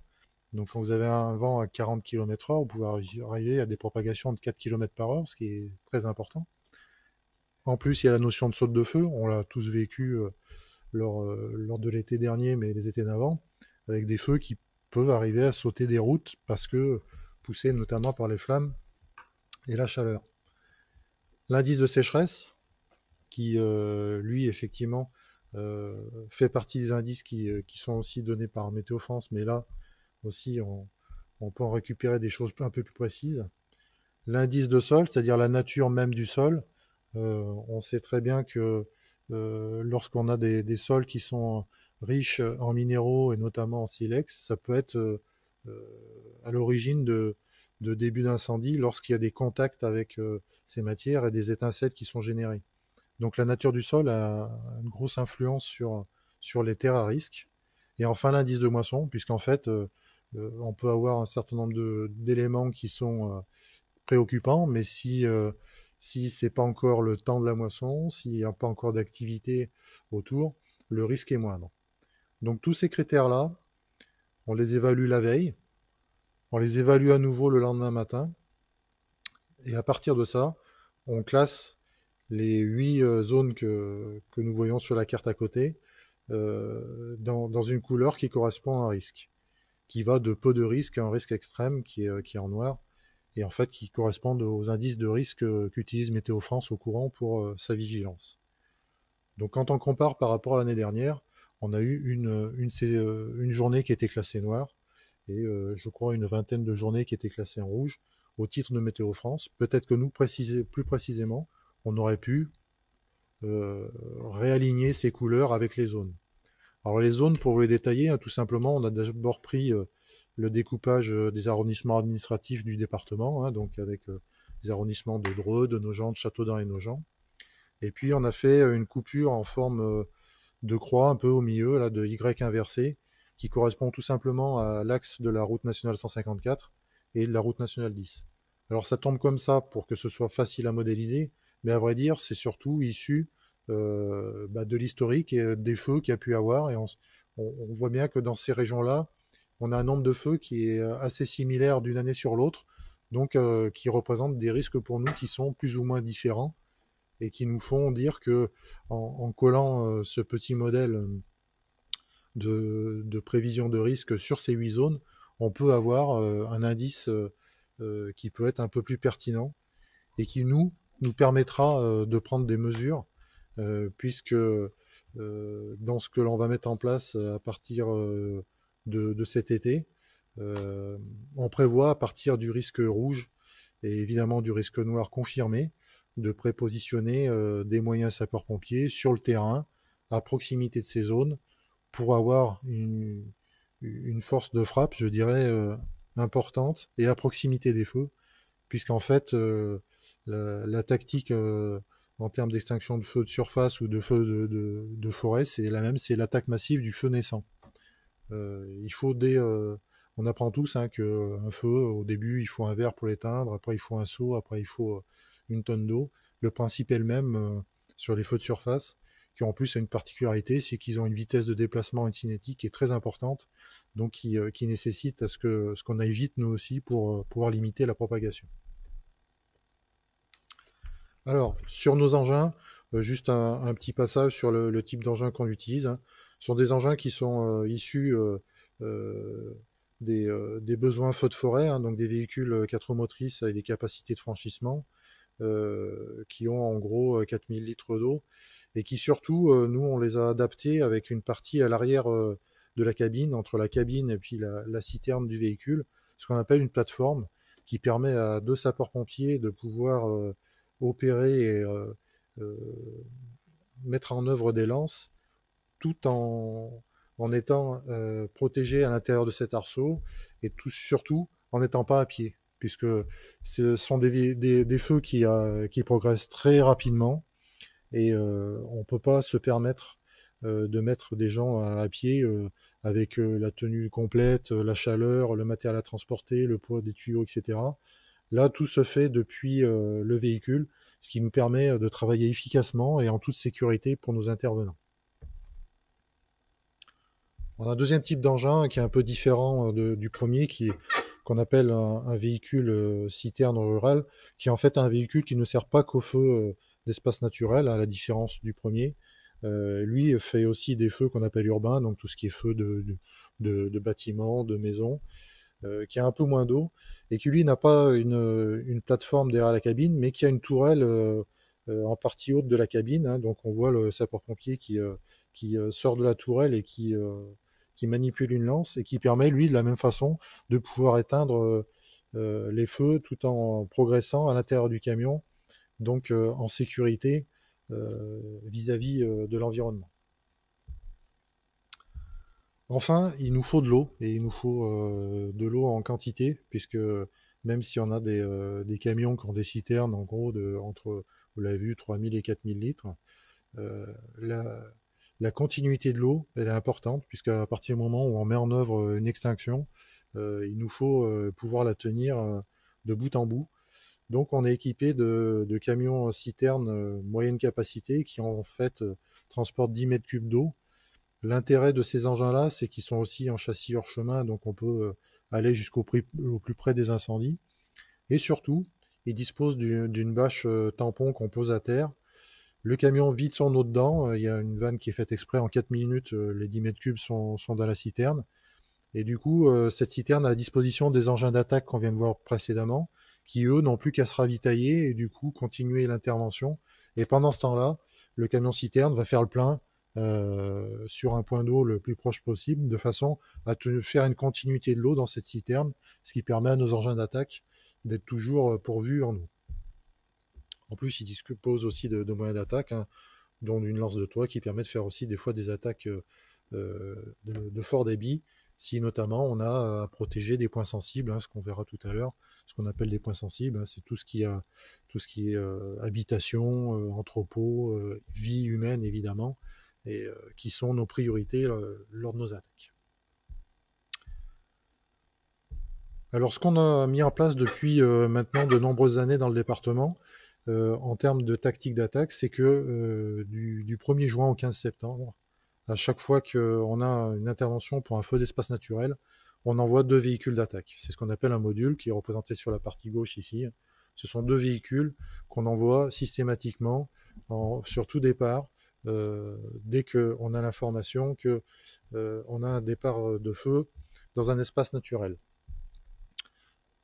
Donc quand vous avez un vent à 40 km/h, vous pouvez arriver à des propagations de 4 km par heure, ce qui est très important. En plus, il y a la notion de saute de feu, on l'a tous vécu euh, euh, lors, de l'été dernier, mais les étés d'avant, avec des feux qui peuvent arriver à sauter des routes parce que poussés notamment par les flammes et la chaleur. L'indice de sécheresse, qui euh, lui effectivement euh, fait partie des indices qui, sont aussi donnés par Météo France, mais là aussi on, peut en récupérer des choses un peu plus précises. L'indice de sol, c'est-à-dire la nature même du sol, on sait très bien que euh, lorsqu'on a des, sols qui sont riches en minéraux et notamment en silex, ça peut être euh, euh, à l'origine de, débuts début d'incendie lorsqu'il y a des contacts avec ces matières et des étincelles qui sont générées. Donc la nature du sol a une grosse influence sur, sur les terres à risque. Et enfin l'indice de moisson, puisqu'en fait on peut avoir un certain nombre d'éléments qui sont préoccupants, mais si si c'est pas encore le temps de la moisson, s'il n'y a pas encore d'activité autour, le risque est moindre. Donc tous ces critères-là, on les évalue la veille, on les évalue à nouveau le lendemain matin, et à partir de ça, on classe les huit euh, zones que, nous voyons sur la carte à côté euh, dans, dans, une couleur qui correspond à un risque, qui va de peu de risque à un risque extrême qui est, euh, qui est en noir, et en fait qui correspondent aux indices de risque euh, qu'utilise Météo France au courant pour euh, sa vigilance. Donc quand on compare par rapport à l'année dernière, on a eu une, euh, journée qui était classée noire et je crois une vingtaine de journées qui étaient classées en rouge au titre de Météo France. Peut-être que nous, plus précisément, on aurait pu réaligner ces couleurs avec les zones. Alors les zones, pour vous les détailler, hein, tout simplement, on a d'abord pris le découpage euh, des arrondissements administratifs du département, hein, donc avec les euh, arrondissements de Dreux, de Nogent, de Châteaudun et Nogent. Et puis on a fait euh, une coupure en forme de croix un peu au milieu, là, de Y inversé, qui correspond tout simplement à l'axe de la route nationale 154 et de la route nationale 10. Alors ça tombe comme ça pour que ce soit facile à modéliser, mais à vrai dire, c'est surtout issu bah, de l'historique et des feux qu'il y a pu avoir. Et on voit bien que dans ces régions-là, on a un nombre de feux qui est euh, assez similaire d'une année sur l'autre, donc euh, qui représente des risques pour nous qui sont plus ou moins différents et qui nous font dire que en, collant euh, ce petit modèle de, prévision de risque sur ces huit zones, on peut avoir un indice qui peut être un peu plus pertinent et qui nous nous permettra de prendre des mesures puisque dans ce que l'on va mettre en place à partir de, cet été. Euh, on prévoit à partir du risque rouge et évidemment du risque noir confirmé de prépositionner euh, des moyens sapeurs-pompiers sur le terrain à proximité de ces zones pour avoir une, force de frappe, je dirais, euh, importante et à proximité des feux, puisqu'en fait, la, tactique en termes d'extinction de feux de surface ou de feux de, de forêt, c'est la même, c'est l'attaque massive du feu naissant. Euh, il faut euh, on apprend tous hein, qu'un euh, feu, au début, il faut un verre pour l'éteindre, après il faut un seau, après il faut une tonne d'eau. Le principe est le même sur les feux de surface, qui en plus a une particularité, c'est qu'ils ont une vitesse de déplacement, une cinétique qui est très importante, donc qui, nécessite ce qu'on ce nous aussi pour pouvoir limiter la propagation. Alors, sur nos engins, juste un, petit passage sur le, le type d'engin qu'on utilise. Hein sont des engins qui sont euh, issus euh, euh, des, besoins feux de forêt, hein, donc des véhicules 4 motrices avec des capacités de franchissement. qui ont en gros 4000 litres d'eau et qui surtout, nous, on les a adaptés avec une partie à l'arrière de la cabine, entre la cabine et puis la, la citerne du véhicule, ce qu'on appelle une plateforme qui permet à deux sapeurs-pompiers de pouvoir opérer et mettre en œuvre des lances tout en, étant euh, protégé à l'intérieur de cet arceau et tout, surtout en n'étant pas à pied, puisque ce sont des, feux euh, qui, progressent très rapidement et euh, on ne peut pas se permettre de mettre des gens à pied avec la tenue complète, la chaleur, le matériel à transporter, le poids des tuyaux, etc. Là, tout se fait depuis le véhicule, ce qui nous permet de travailler efficacement et en toute sécurité pour nos intervenants. On a un deuxième type d'engin qui est un peu différent euh, du premier, qui est qu'on appelle un, véhicule euh, citerne rural, qui est en fait un véhicule qui ne sert pas qu'au feu euh, d'espace naturel, à la différence du premier. lui fait aussi des feux qu'on appelle urbains, donc tout ce qui est feu de, de, bâtiments, de maisons, qui a un peu moins d'eau, et qui lui n'a pas une, une, plateforme derrière la cabine, mais qui a une tourelle en partie haute de la cabine. Hein. donc on voit le sapeur-pompier qui, qui sort de la tourelle et qui qui manipule une lance et qui permet, lui, de la même façon, de pouvoir éteindre euh, euh, les feux tout en progressant à l'intérieur du camion, donc euh, en sécurité vis-à-vis de l'environnement. Enfin, il nous faut de l'eau, et il nous faut de l'eau en quantité, puisque même si on a des, camions qui ont des citernes, en gros, de, entre, vous l'avez vu, 3000 et 4000 litres, la, la continuité de l'eau, elle est importante, puisqu'à partir du moment où on met en œuvre euh, une extinction, euh, il nous faut euh, pouvoir la tenir de bout en bout. Donc on est équipé de, camions citernes moyenne capacité qui en fait transportent 10 mètres cubes d'eau. L'intérêt de ces engins-là, c'est qu'ils sont aussi en châssis hors chemin, donc on peut aller jusqu'au plus près des incendies. Et surtout, ils disposent d'une bâche tampon qu'on pose à terre le camion vide son eau dedans. Euh, il y a une vanne qui est faite exprès. En 4 minutes, euh, les 10 mètres cubes sont, dans la citerne. Et du coup, euh, cette citerne a à disposition des engins d'attaque qu'on vient de voir précédemment, qui eux n'ont plus qu'à se ravitailler et du coup continuer l'intervention. Et pendant ce temps-là, le camion citerne va faire le plein sur un point d'eau le plus proche possible, de façon à faire une continuité de l'eau dans cette citerne, ce qui permet à nos engins d'attaque d'être toujours pourvus en eau. En plus, il dispose aussi de, moyens d'attaque, hein, dont une lance de toit qui permet de faire aussi des fois des attaques euh, euh, de, fort débit, si notamment on a à protéger des points sensibles, hein, ce qu'on verra tout à l'heure, ce qu'on appelle des points sensibles, hein, c'est tout ce qui a tout ce qui est euh, habitation, entrepôt, vie humaine évidemment, et qui sont nos priorités lors de nos attaques. Alors ce qu'on a mis en place depuis maintenant de nombreuses années dans le département, euh, en termes de tactique d'attaque, c'est que euh, du, 1er juin au 15 septembre, à chaque fois qu'on a une intervention pour un feu d'espace naturel, on envoie deux véhicules d'attaque. C'est ce qu'on appelle un module qui est représenté sur la partie gauche ici. Ce sont deux véhicules qu'on envoie systématiquement sur tout départ euh, dès qu'on a l'information qu'on a un départ de feu dans un espace naturel.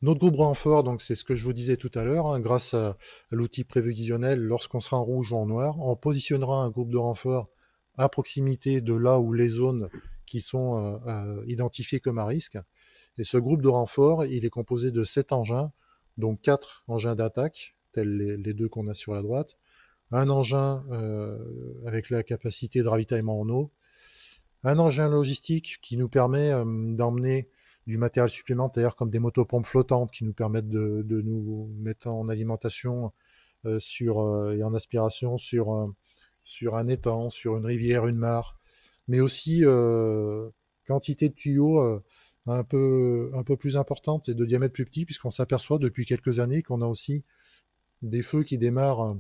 Notre groupe renfort, donc c'est ce que je vous disais tout à l'heure, hein, grâce à, l'outil prévisionnel, lorsqu'on sera en rouge ou en noir, on positionnera un groupe de renfort à proximité de là où les zones qui sont euh, euh, identifiées comme à risque. Et ce groupe de renfort, il est composé de sept engins, donc quatre engins d'attaque, tels les, deux qu'on a sur la droite, un engin euh, avec la capacité de ravitaillement en eau, un engin logistique qui nous permet d'emmener du matériel supplémentaire, comme des motopompes flottantes qui nous permettent de, nous mettre en alimentation euh, sur, euh, et en aspiration sur, euh, sur un étang, sur une rivière, une mare, mais aussi quantité de tuyaux un, peu, un peu plus importante et de diamètre plus petit, puisqu'on s'aperçoit depuis quelques années qu'on a aussi des feux qui démarrent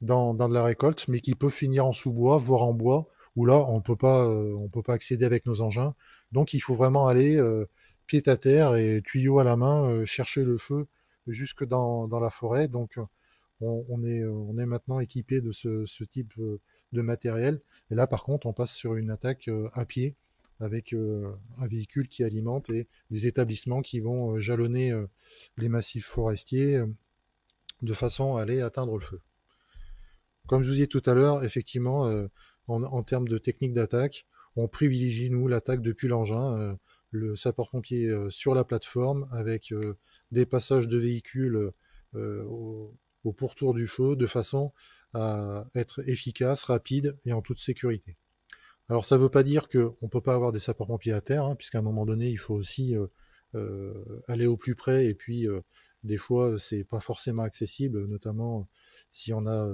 dans, dans de la récolte, mais qui peuvent finir en sous-bois, voire en bois, où là, on ne peut pas accéder avec nos engins. Donc, il faut vraiment aller pied à terre et tuyau à la main, euh, chercher le feu jusque dans, la forêt. Donc euh, on, est, euh, on est maintenant équipé de ce, type de matériel. Et là par contre on passe sur une attaque à pied avec un véhicule qui alimente et des établissements qui vont jalonner les massifs forestiers de façon à aller atteindre le feu. Comme je vous disais tout à l'heure, effectivement, en, en, termes de technique d'attaque, on privilégie nous l'attaque depuis l'engin le sapeur-pompier euh, sur la plateforme avec euh, des passages de véhicules euh, au, pourtour du feu de façon à être efficace, rapide et en toute sécurité. Alors ça ne veut pas dire qu'on ne peut pas avoir des sapeurs-pompiers à terre, hein, puisqu'à un moment donné, il faut aussi aller au plus près et puis des fois c'est pas forcément accessible notamment si on a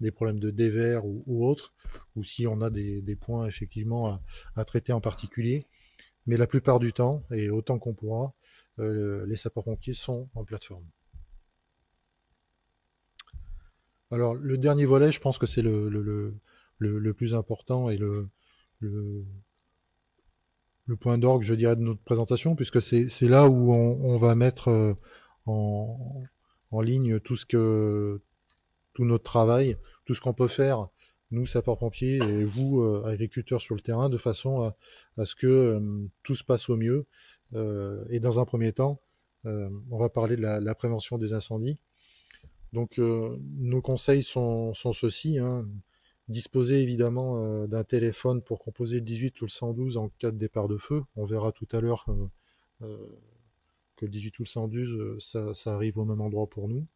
des problèmes de dévers ou, ou autres ou si on a des, points effectivement à, traiter en particulier mais la plupart du temps, et autant qu'on pourra, euh, les sapeurs-pompiers sont en plateforme. Alors le dernier volet, je pense que c'est le, plus important et le, point d'orgue, je dirais, de notre présentation, puisque c'est là où on, on, va mettre euh, en, en ligne tout ce que tout notre travail, tout ce qu'on peut faire nous, sapeurs-pompiers, et vous, euh, agriculteurs sur le terrain, de façon à, ce que euh, tout se passe au mieux. Euh, et dans un premier temps, on va parler de la, prévention des incendies. Donc nos conseils sont, sont ceux-ci. Hein. Disposer évidemment d'un téléphone pour composer le 18 ou le 112 en cas de départ de feu. On verra tout à l'heure que le 18 ou le 112, ça, arrive au même endroit pour nous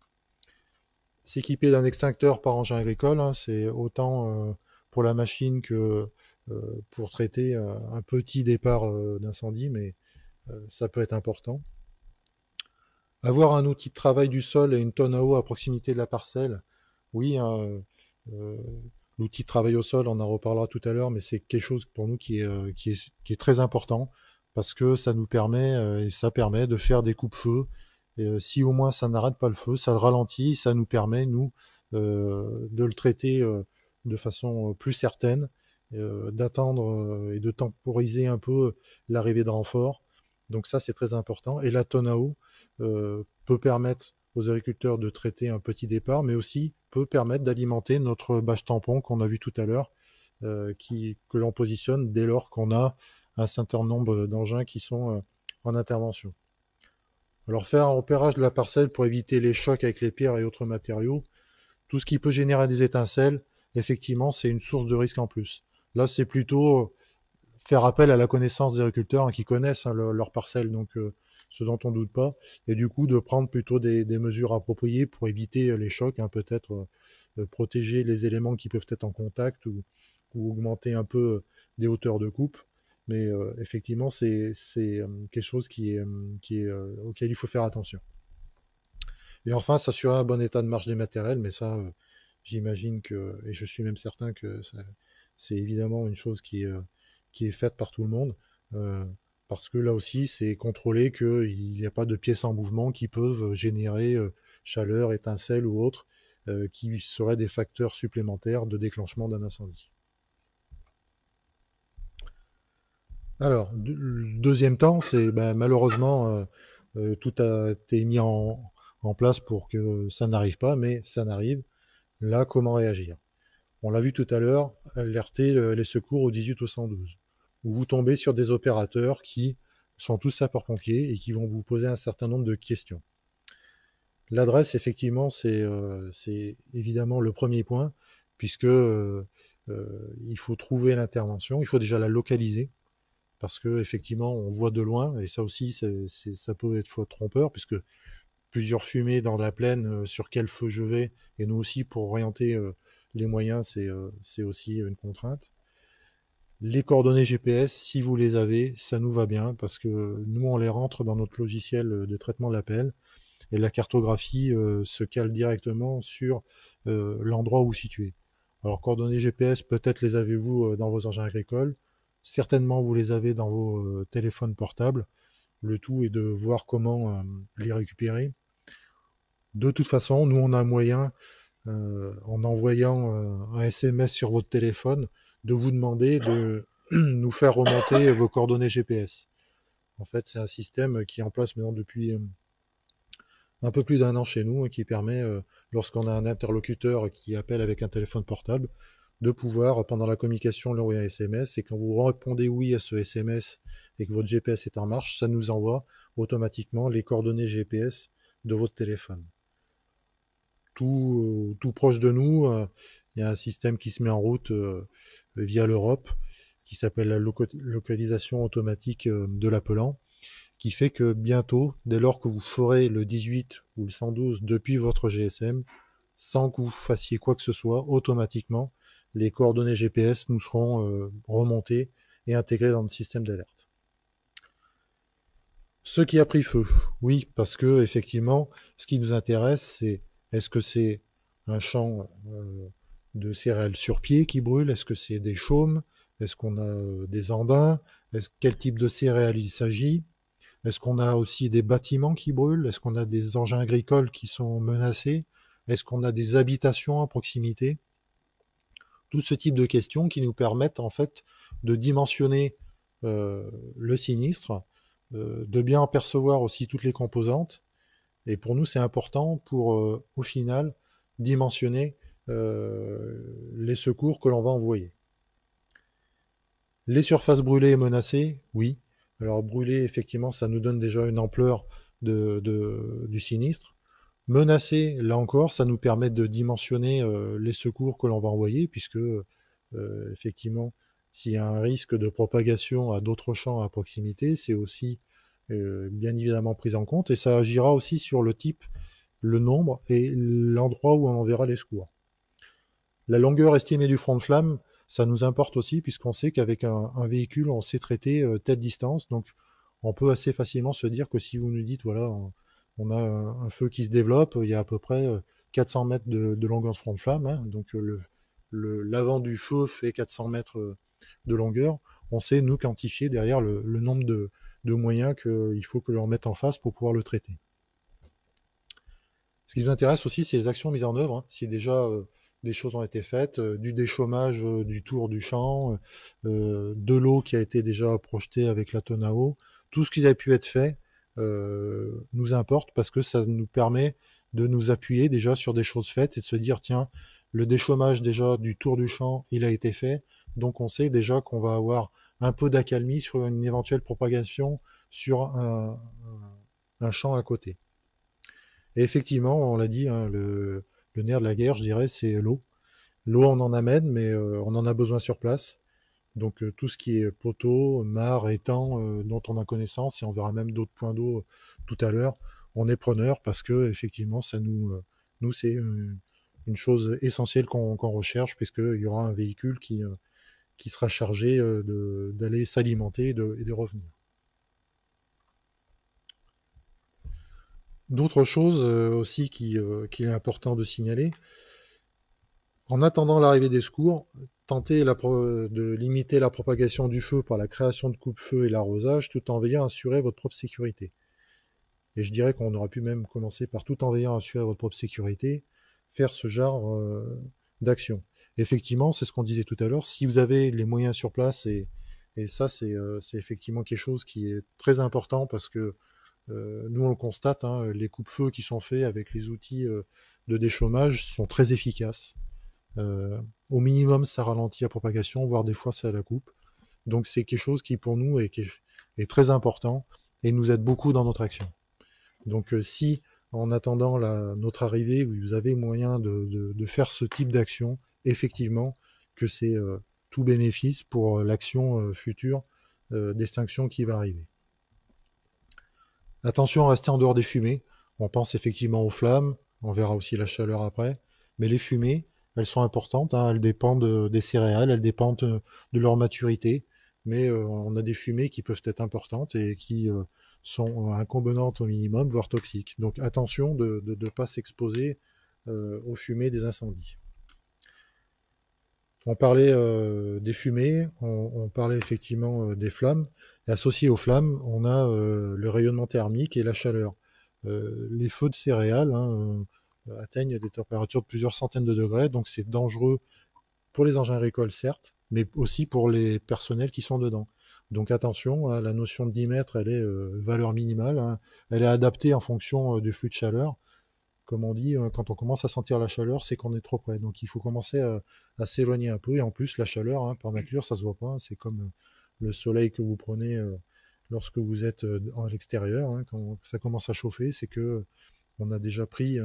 s'équiper d'un extincteur par engin agricole, hein, c'est autant euh, pour la machine que euh, pour traiter euh, un petit départ d'incendie, mais ça peut être important. Avoir un outil de travail du sol et une tonne à eau à proximité de la parcelle, oui, hein, l'outil de travail au sol, on en reparlera tout à l'heure, mais c'est quelque chose pour nous qui est, qui est, très important parce que ça nous permet et ça permet de faire des coupes-feu, et euh, si au moins ça n'arrête pas le feu, ça le ralentit, ça nous permet, nous, euh, de le traiter euh, de façon plus certaine, d'attendre et de temporiser un peu l'arrivée de renfort. Donc ça, c'est très important. Et la tonne à eau peut permettre aux agriculteurs de traiter un petit départ, mais aussi peut permettre d'alimenter notre bâche tampon qu'on a vu tout à l'heure, que l'on positionne dès lors qu'on a un certain nombre d'engins qui sont en intervention. Alors faire un repérage de la parcelle pour éviter les chocs avec les pierres et autres matériaux, tout ce qui peut générer des étincelles, effectivement, c'est une source de risque en plus. Là, c'est plutôt euh, faire appel à la connaissance des agriculteurs hein, qui connaissent hein, leur parcelle, donc euh, ce dont on ne doute pas, et du coup de prendre plutôt des, mesures appropriées pour éviter euh, les chocs, hein, peut-être protéger les éléments qui peuvent être en contact ou augmenter un peu des hauteurs de coupe. Mais euh, effectivement, c'est euh, quelque chose qui est, euh, qui est, auquel il faut faire attention. Et enfin, s'assurer un bon état de marche des matériels, mais ça, j'imagine que, et je suis même certain que c'est évidemment une chose qui est, qui est faite par tout le monde, parce que là aussi, c'est contrôler qu'il n'y a pas de pièces en mouvement qui peuvent générer chaleur, étincelle ou autre, qui seraient des facteurs supplémentaires de déclenchement d'un incendie. Alors, le deuxième temps, c'est ben, malheureusement, euh, euh, tout a été mis en, place pour que ça n'arrive pas, mais ça n'arrive. Là, comment réagir On l'a vu tout à l'heure, alerter euh, les secours au 18 au 112. Vous tombez sur des opérateurs qui sont tous sapeurs-pompiers et qui vont vous poser un certain nombre de questions. L'adresse, effectivement, c'est évidemment le premier point, puisque il faut trouver l'intervention, il faut déjà la localiser, parce que effectivement on voit de loin et ça aussi ça peut être fois trompeur puisque plusieurs fumées dans la plaine euh, sur quel feu je vais et nous aussi pour orienter euh, les moyens euh, c'est aussi une contrainte les coordonnées GPS si vous les avez ça nous va bien parce que nous on les rentre dans notre logiciel de traitement de l'appel, et la cartographie se cale directement sur l'endroit où situé alors coordonnées GPS peut-être les avez-vous dans vos engins agricoles Certainement, vous les avez dans vos euh, téléphones portables. Le tout est de voir comment euh, les récupérer. De toute façon, nous, on a un moyen, euh, en envoyant un SMS sur votre téléphone, de vous demander de *clears throat* nous faire remonter *coughs* vos coordonnées GPS. En fait, c'est un système qui est en place maintenant depuis un peu plus d'un an chez nous et hein, qui permet, lorsqu'on a un interlocuteur qui appelle avec un téléphone portable, de pouvoir, euh, pendant la communication, l'envoyer un SMS. Et quand vous répondez oui à ce SMS et que votre GPS est en marche, ça nous envoie automatiquement les coordonnées GPS de votre téléphone. Tout, euh, tout proche de nous, euh, il y a un système qui se met en route via l'Europe qui s'appelle la localisation automatique de l'appelant, qui fait que bientôt, dès lors que vous ferez le 18 ou le 112 depuis votre GSM, sans que vous fassiez quoi que ce soit, automatiquement, les coordonnées GPS nous seront euh, remontées et intégrées dans le système d'alerte. Ce qui a pris feu, oui, parce que effectivement, ce qui nous intéresse, c'est est-ce que c'est un champ euh, de céréales sur pied qui brûle Est-ce que c'est des chaumes Est-ce qu'on a euh, des andins est Quel type de céréales il s'agit Est-ce qu'on a aussi des bâtiments qui brûlent Est-ce qu'on a des engins agricoles qui sont menacés Est-ce qu'on a des habitations à proximité tout ce type de questions qui nous permettent en fait de dimensionner euh, le sinistre, euh, de bien percevoir aussi toutes les composantes. Et pour nous, c'est important pour, euh, au final, dimensionner les secours que l'on va envoyer. Les surfaces brûlées et menacées, oui. Alors brûler, effectivement, ça nous donne déjà une ampleur de, du sinistre. Menacer, là encore, ça nous permet de dimensionner euh, les secours que l'on va envoyer, puisque euh, effectivement, s'il y a un risque de propagation à d'autres champs à proximité, c'est aussi euh, bien évidemment pris en compte, et ça agira aussi sur le type, le nombre et l'endroit où on enverra les secours. La longueur estimée du front de flamme, ça nous importe aussi, puisqu'on sait qu'avec un, véhicule, on sait traiter telle distance, donc on peut assez facilement se dire que si vous nous dites, voilà, on a euh, un feu qui se développe, il y a à peu près 400 euh, mètres de, longueur de front de flamme, hein. donc euh, le, l'avant du feu fait 400 mètres de longueur, on sait nous quantifier derrière le, nombre de, moyens qu'il faut que l'on mette en face pour pouvoir le traiter. Ce qui nous intéresse aussi, c'est les actions mises en œuvre. Hein. Si déjà des choses ont été faites, du déchômage du tour du champ, de l'eau qui a été déjà projetée avec la tonne à eau, tout ce qui a pu être fait, euh, nous importe parce que ça nous permet de nous appuyer déjà sur des choses faites et de se dire tiens, le déchômage déjà du tour du champ, il a été fait, donc on sait déjà qu'on va avoir un peu d'accalmie sur une éventuelle propagation sur un, champ à côté. Et effectivement, on l'a dit, hein, le, nerf de la guerre, je dirais, c'est l'eau. L'eau, on en amène, mais euh, on en a besoin sur place. Donc euh, tout ce qui est poteau, mare, étang, euh, dont on a connaissance, et on verra même d'autres points d'eau euh, tout à l'heure, on est preneur parce que effectivement, ça nous, nous c'est une chose essentielle qu'on recherche, puisqu'il y aura un véhicule qui, qui sera chargé d'aller s'alimenter et, de, revenir. D'autres choses aussi qu'il est important de signaler, en attendant l'arrivée des secours, tenter de limiter la propagation du feu par la création de coupe-feu et l'arrosage tout en veillant à assurer votre propre sécurité. Et je dirais qu'on aurait pu même commencer par tout en veillant à assurer votre propre sécurité, faire ce genre euh, d'action. Effectivement, c'est ce qu'on disait tout à l'heure, si vous avez les moyens sur place, et, ça euh, c'est effectivement quelque chose qui est très important parce que euh, nous on le constate, hein, les coupes feu qui sont faits avec les outils de déchômage sont très efficaces au minimum, ça ralentit la propagation, voire des fois, ça la coupe. Donc, c'est quelque chose qui, pour nous, est, très important et nous aide beaucoup dans notre action. Donc, euh, si, en attendant notre arrivée, vous avez moyen de, faire ce type d'action, effectivement, que c'est euh, tout bénéfice pour euh, l'action future d'extinction qui va arriver. Attention à rester en dehors des fumées. On pense effectivement aux flammes, on verra aussi la chaleur après, mais les fumées, elles sont importantes. Hein. elles dépendent euh, des céréales, elles dépendent euh, de, leur maturité. Mais euh, on a des fumées qui peuvent être importantes et qui sont incombinantes au minimum, voire toxiques. Donc attention de ne pas s'exposer aux fumées des incendies. On parlait des fumées, on, parlait effectivement des flammes. Associées associé aux flammes, on a le rayonnement thermique et la chaleur. les feux de céréales, hein, euh, atteignent des températures de plusieurs centaines de degrés. Donc c'est dangereux pour les engins agricoles, certes, mais aussi pour les personnels qui sont dedans. Donc attention, hein, la notion de 10 mètres, elle est euh, valeur minimale. Hein. Elle est adaptée en fonction euh, du flux de chaleur. Comme on dit, quand on commence à sentir la chaleur, c'est qu'on est trop près. Donc il faut commencer à, s'éloigner un peu. Et en plus, la chaleur, hein, par nature, ça se voit pas. C'est comme le soleil que vous prenez lorsque vous êtes à l'extérieur. quand ça commence à chauffer, c'est que on a déjà pris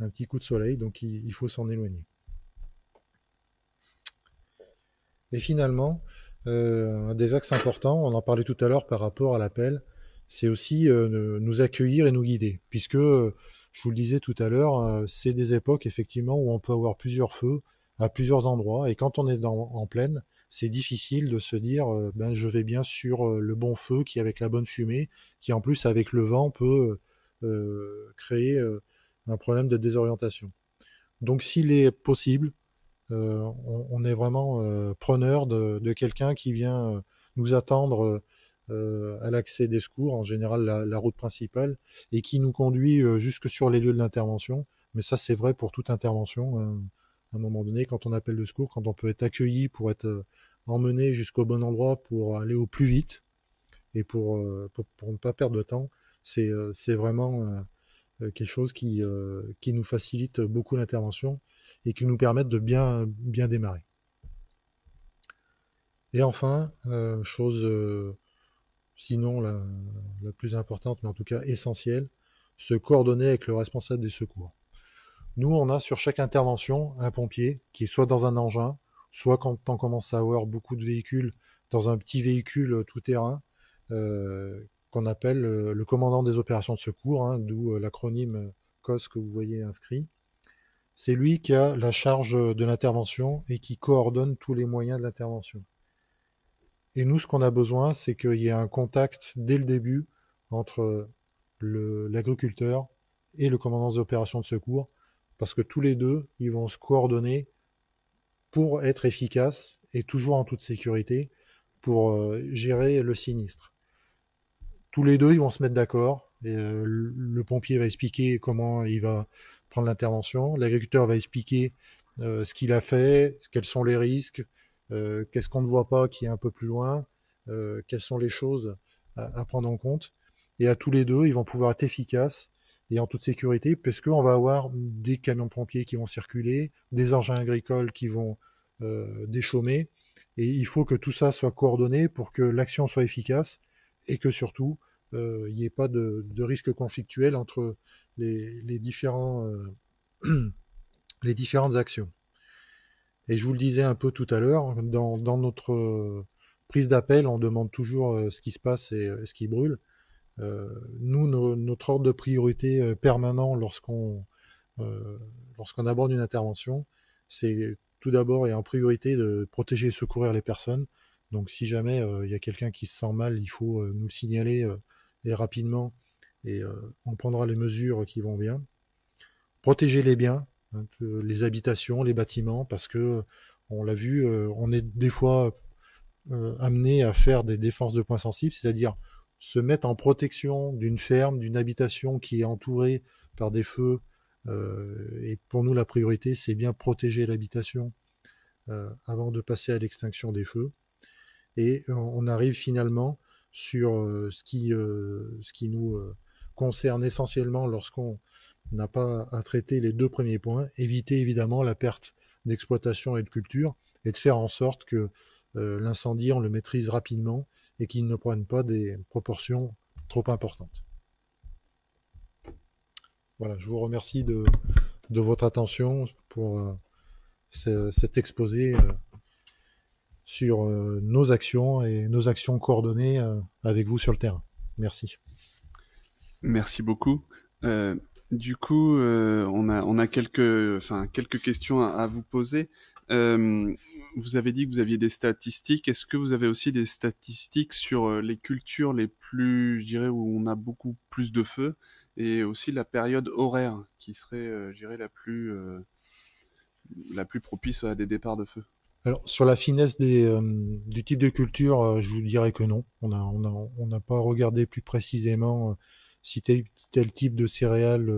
un petit coup de soleil, donc il, faut s'en éloigner. Et finalement, euh, un des axes importants, on en parlait tout à l'heure par rapport à l'appel, c'est aussi euh, nous accueillir et nous guider, puisque, euh, je vous le disais tout à l'heure, c'est des époques effectivement où on peut avoir plusieurs feux à plusieurs endroits, et quand on est en pleine, c'est difficile de se dire ben, je vais bien sur le bon feu qui avec la bonne fumée, qui en plus avec le vent peut créer un problème de désorientation. Donc s'il est possible, euh, on, est vraiment euh, preneur de, quelqu'un qui vient euh, nous attendre à l'accès des secours, en général la, route principale, et qui nous conduit jusque sur les lieux de l'intervention. Mais ça, c'est vrai pour toute intervention. Hein. à un moment donné, quand on appelle le secours, quand on peut être accueilli pour être emmené jusqu'au bon endroit pour aller au plus vite et pour, pour, pour ne pas perdre de temps, c'est vraiment euh, quelque chose qui, euh, qui nous facilite beaucoup l'intervention et qui nous permette de bien, bien démarrer. Et enfin, euh, chose sinon la, plus importante, mais en tout cas essentielle, se coordonner avec le responsable des secours. Nous, on a sur chaque intervention un pompier qui est soit dans un engin, soit quand on commence à avoir beaucoup de véhicules, dans un petit véhicule tout terrain, qu'on appelle euh, le commandant des opérations de secours, hein, d'où euh, l'acronyme euh, COS que vous voyez inscrit. C'est lui qui a la charge de l'intervention et qui coordonne tous les moyens de l'intervention. Et nous, ce qu'on a besoin, c'est qu'il y ait un contact dès le début entre l'agriculteur et le commandant des opérations de secours, parce que tous les deux, ils vont se coordonner pour être efficaces et toujours en toute sécurité pour gérer le sinistre tous les deux, ils vont se mettre d'accord. Euh, le pompier va expliquer comment il va prendre l'intervention. L'agriculteur va expliquer euh, ce qu'il a fait, quels sont les risques, euh, qu'est-ce qu'on ne voit pas qui est un peu plus loin, quelles sont les choses à, prendre en compte. Et à tous les deux, ils vont pouvoir être efficaces et en toute sécurité, parce qu'on va avoir des camions pompiers qui vont circuler, des engins agricoles qui vont déchaumer. Et il faut que tout ça soit coordonné pour que l'action soit efficace et que surtout, euh, il n'y ait pas de, risque conflictuel entre les, différents, euh, *clears throat* différentes actions. Et je vous le disais un peu tout à l'heure, dans, notre euh, prise d'appel, on demande toujours ce qui se passe et ce qui brûle. nous, notre ordre de priorité permanent lorsqu'on lorsqu'on aborde une intervention, c'est tout d'abord et en priorité de protéger et secourir les personnes, donc si jamais euh, il y a quelqu'un qui se sent mal, il faut euh, nous le signaler euh, et rapidement et on prendra les mesures qui vont bien. Protéger les biens, hein, les habitations, les bâtiments, parce que on l'a vu, on est des fois amené à faire des défenses de points sensibles, c'est-à-dire se mettre en protection d'une ferme, d'une habitation qui est entourée par des feux. et pour nous, la priorité, c'est bien protéger l'habitation avant de passer à l'extinction des feux et on arrive finalement sur ce qui, nous concerne essentiellement lorsqu'on n'a pas à traiter les deux premiers points, éviter évidemment la perte d'exploitation et de culture, et de faire en sorte que l'incendie, on le maîtrise rapidement et qu'il ne prenne pas des proportions trop importantes. Voilà, je vous remercie de, votre attention pour cet exposé sur euh, nos actions et nos actions coordonnées euh, avec vous sur le terrain. Merci. Merci beaucoup. Euh, du coup, on, a, quelques, questions à, vous poser. vous avez dit que vous aviez des statistiques. Est-ce que vous avez aussi des statistiques sur les cultures les plus, je dirais, où on a beaucoup plus de feu et aussi la période horaire qui serait, je la plus, la plus propice à des départs de feu alors, sur la finesse euh, du type de culture, euh, je vous dirais que non. On n'a on pas regardé plus précisément euh, si tel, type de céréales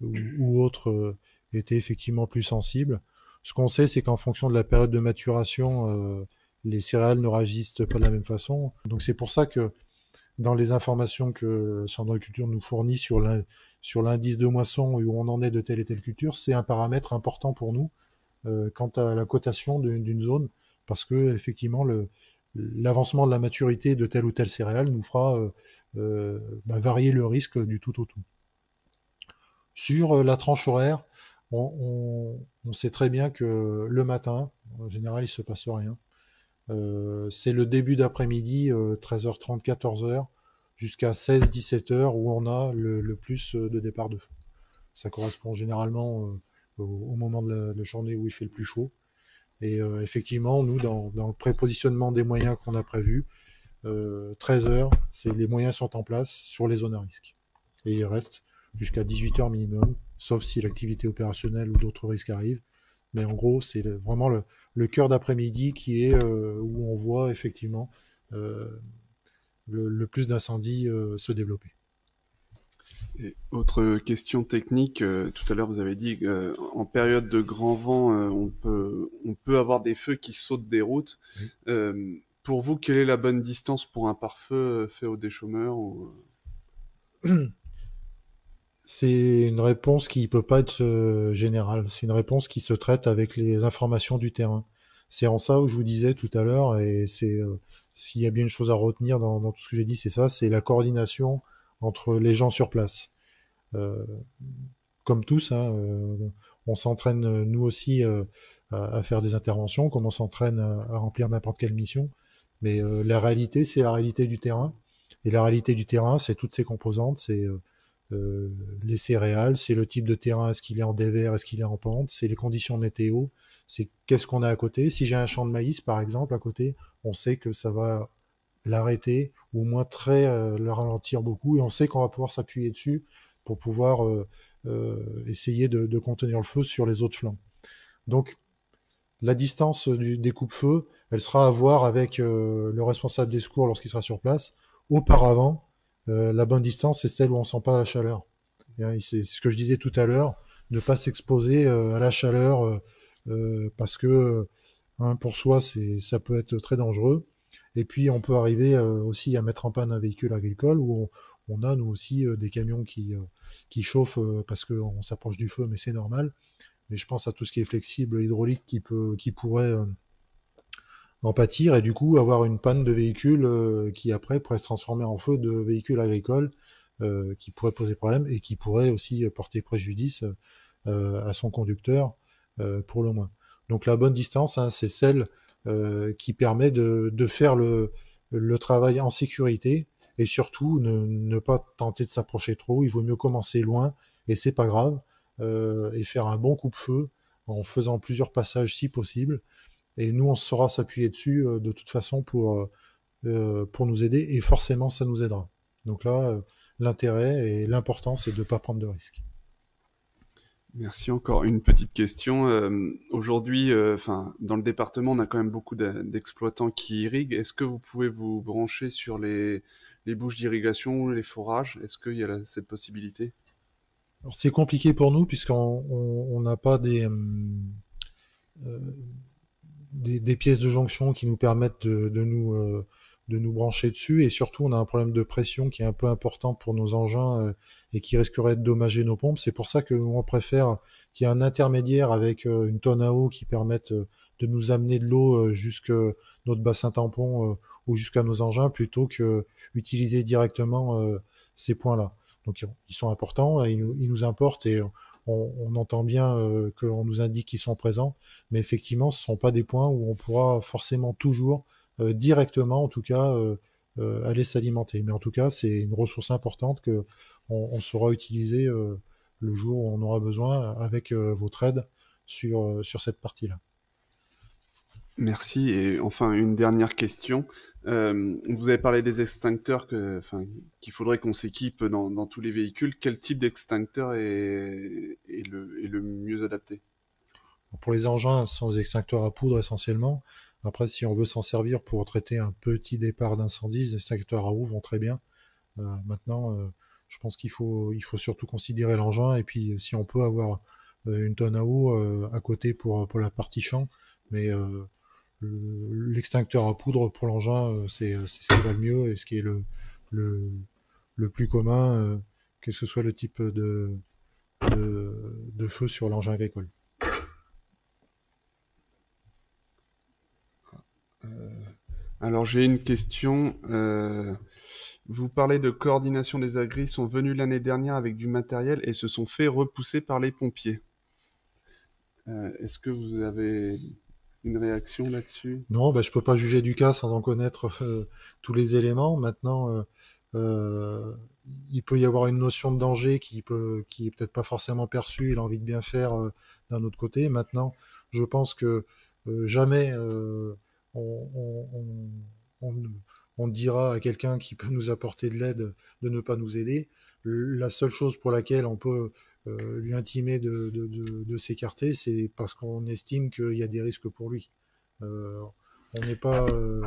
ou, autre était effectivement plus sensible. Ce qu'on sait, c'est qu'en fonction de la période de maturation, les céréales ne réagissent pas de la même façon. Donc, c'est pour ça que dans les informations que Centre Culture nous fournit sur l'indice de moisson où on en est de telle et telle culture, c'est un paramètre important pour nous euh, quant à la cotation d'une zone, parce que effectivement l'avancement de la maturité de telle ou telle céréale nous fera euh, euh, bah, varier le risque du tout au tout. Sur la tranche horaire, on, sait très bien que le matin, en général, il ne se passe rien. c'est le début d'après-midi, 13h30, 14h, jusqu'à 16-17h, où on a le, le, plus de départ de feu. Ça correspond généralement au, moment de la, journée où il fait le plus chaud. Et euh, effectivement, nous, dans, dans le prépositionnement des moyens qu'on a prévus, euh, 13 heures, les moyens sont en place sur les zones à risque. Et il reste jusqu'à 18 heures minimum, sauf si l'activité opérationnelle ou d'autres risques arrivent. Mais en gros, c'est vraiment le, le cœur d'après-midi qui est euh, où on voit effectivement euh, le, plus d'incendies se développer. Et autre question technique, euh, tout à l'heure vous avez dit qu'en euh, en période de grand vent, euh, on, peut, on peut avoir des feux qui sautent des routes. pour vous, quelle est la bonne distance pour un pare-feu fait au déchaumeur *clears throat* C'est une réponse qui ne peut pas être générale, c'est une réponse qui se traite avec les informations du terrain. C'est en ça où je vous disais tout à l'heure, et s'il y a bien une chose à retenir dans, dans tout ce que j'ai dit, c'est ça, c'est la coordination entre les gens sur place. Euh, comme tous, hein, euh, on s'entraîne euh, nous aussi à, faire des interventions, comme on s'entraîne à, remplir n'importe quelle mission. Mais la réalité, c'est la réalité du terrain. Et la réalité du terrain, c'est toutes ses composantes, c'est les céréales, c'est le type de terrain, est-ce qu'il est en dévers, est-ce qu'il est en pente, c'est les conditions météo, c'est qu'est-ce qu'on a à côté. Si j'ai un champ de maïs, par exemple, à côté, on sait que ça va l'arrêter ou au moins très euh, le ralentir beaucoup. Et on sait qu'on va pouvoir s'appuyer dessus pour pouvoir euh, euh, essayer de, contenir le feu sur les autres flancs. Donc la distance du, des coupe-feu, elle sera à voir avec le responsable des secours lorsqu'il sera sur place. Auparavant, la bonne distance, c'est celle où on sent pas la chaleur. Hein, c'est ce que je disais tout à l'heure, ne pas s'exposer à la chaleur parce que hein, pour soi, ça peut être très dangereux. Et puis on peut arriver euh, aussi à mettre en panne un véhicule agricole où on, a nous aussi euh, des camions qui, euh, chauffent parce qu'on s'approche du feu, mais c'est normal. Mais je pense à tout ce qui est flexible, hydraulique, qui, peut, qui pourrait en pâtir et du coup avoir une panne de véhicule qui après pourrait se transformer en feu de véhicule agricole qui pourrait poser problème et qui pourrait aussi porter préjudice à son conducteur pour le moins. Donc la bonne distance, hein, c'est celle euh, qui permet de, faire le, travail en sécurité et surtout ne, pas tenter de s'approcher trop. Il vaut mieux commencer loin et c'est pas grave euh, et faire un bon coup de feu en faisant plusieurs passages si possible. Et nous, on saura s'appuyer dessus euh, de toute façon pour, pour nous aider et forcément ça nous aidera. Donc là, l'intérêt et l'important c'est de ne pas prendre de risques. Merci encore. Une petite question. Euh, aujourd'hui, euh, dans le département, on a quand même beaucoup d'exploitants qui irriguent. Est-ce que vous pouvez vous brancher sur les, bouches d'irrigation ou les forages Est-ce qu'il y a cette possibilité c'est compliqué pour nous puisqu'on n'a pas euh, des, des, pièces de jonction qui nous permettent de, de nous de nous brancher dessus. Et surtout, on a un problème de pression qui est un peu important pour nos engins euh, et qui risquerait de dommager nos pompes. C'est pour ça que nous, on préfère qu'il y ait un intermédiaire avec euh, une tonne à eau qui permette euh, de nous amener de l'eau jusqu'à notre bassin tampon ou jusqu'à nos engins plutôt que utiliser directement ces points-là. Donc, ils sont importants, ils nous, importent et on, on, entend bien qu'on nous indique qu'ils sont présents, mais effectivement, ce ne sont pas des points où on pourra forcément toujours euh, directement, en tout cas, aller euh, euh, s'alimenter. Mais en tout cas, c'est une ressource importante que on, saura utiliser le jour où on aura besoin avec votre aide sur, cette partie-là. Merci. Et enfin, une dernière question. vous avez parlé des extincteurs qu'il faudrait qu'on s'équipe dans, tous les véhicules. Quel type d'extincteur est, le, est le mieux adapté Pour les engins, ce sont extincteurs à poudre essentiellement. Après, si on veut s'en servir pour traiter un petit départ d'incendie, les extincteurs à eau vont très bien. Euh, maintenant, euh, je pense qu'il faut, il faut surtout considérer l'engin et puis euh, si on peut avoir une tonne à eau à côté pour, pour la partie champ, mais l'extincteur à poudre pour l'engin, c'est ce qui va le mieux et ce qui est le, le, le plus commun, quel que ce soit le type de, de feu sur l'engin agricole. Euh, alors j'ai une question. Euh, vous parlez de coordination des agris, Ils sont venus l'année dernière avec du matériel et se sont fait repousser par les pompiers. Euh, est-ce que vous avez une réaction là-dessus Non, ben, je ne peux pas juger du cas sans en connaître tous les éléments. Maintenant, il peut y avoir une notion de danger qui peut, qui est peut-être pas forcément perçue Il a envie de bien faire d'un autre côté. Maintenant, je pense que jamais on, dira à quelqu'un qui peut nous apporter de l'aide de ne pas nous aider. La seule chose pour laquelle on peut euh, lui intimer de, s'écarter, c'est parce qu'on estime qu'il y a des risques pour lui. Euh, on n'est pas, euh,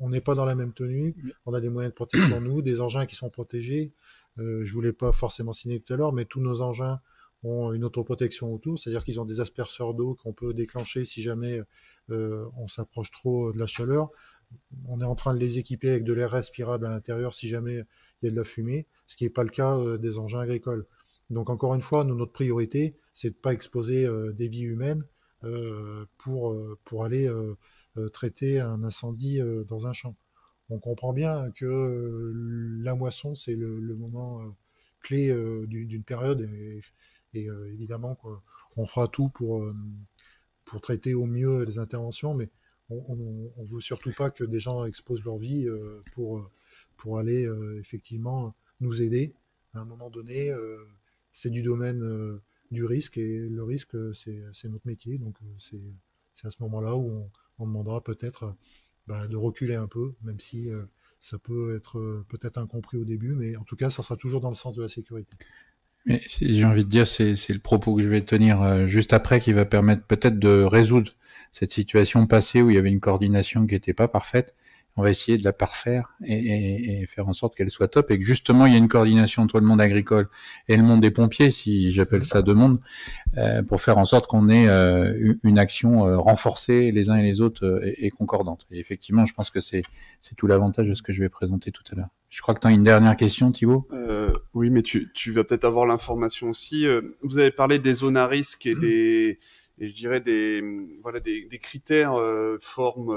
on n'est pas dans la même tenue. On a des moyens de protection nous, des engins qui sont protégés. je voulais pas forcément signer tout à l'heure, mais tous nos engins ont une autoprotection autour, c'est-à-dire qu'ils ont des asperceurs d'eau qu'on peut déclencher si jamais euh, on s'approche trop de la chaleur. On est en train de les équiper avec de l'air respirable à l'intérieur si jamais il y a de la fumée, ce qui n'est pas le cas euh, des engins agricoles. Donc encore une fois, notre priorité, c'est de ne pas exposer euh, des vies humaines pour, pour aller traiter un incendie dans un champ. On comprend bien que la moisson, c'est le, le, moment clé d'une période. Et euh, évidemment, on fera tout pour, euh, pour traiter au mieux les interventions, mais on ne veut surtout pas que des gens exposent leur vie euh, pour, pour aller effectivement nous aider. À un moment donné, c'est du domaine du risque, et le risque, c'est notre métier. Donc, c'est à ce moment-là où on, demandera peut-être bah, de reculer un peu, même si ça peut être peut-être incompris au début, mais en tout cas, ça sera toujours dans le sens de la sécurité j'ai envie de dire, c'est le propos que je vais tenir euh, juste après qui va permettre peut-être de résoudre cette situation passée où il y avait une coordination qui n'était pas parfaite on va essayer de la parfaire et, faire en sorte qu'elle soit top et que justement il y a une coordination entre le monde agricole et le monde des pompiers, si j'appelle ça deux mondes, euh, pour faire en sorte qu'on ait euh, une action euh, renforcée les uns et les autres et, concordante. Et effectivement, je pense que c'est tout l'avantage de ce que je vais présenter tout à l'heure. Je crois que tu as une dernière question, Thibaut. oui, mais tu, tu vas peut-être avoir l'information aussi. Vous avez parlé des zones à risque et des je dirais des voilà des, des critères forme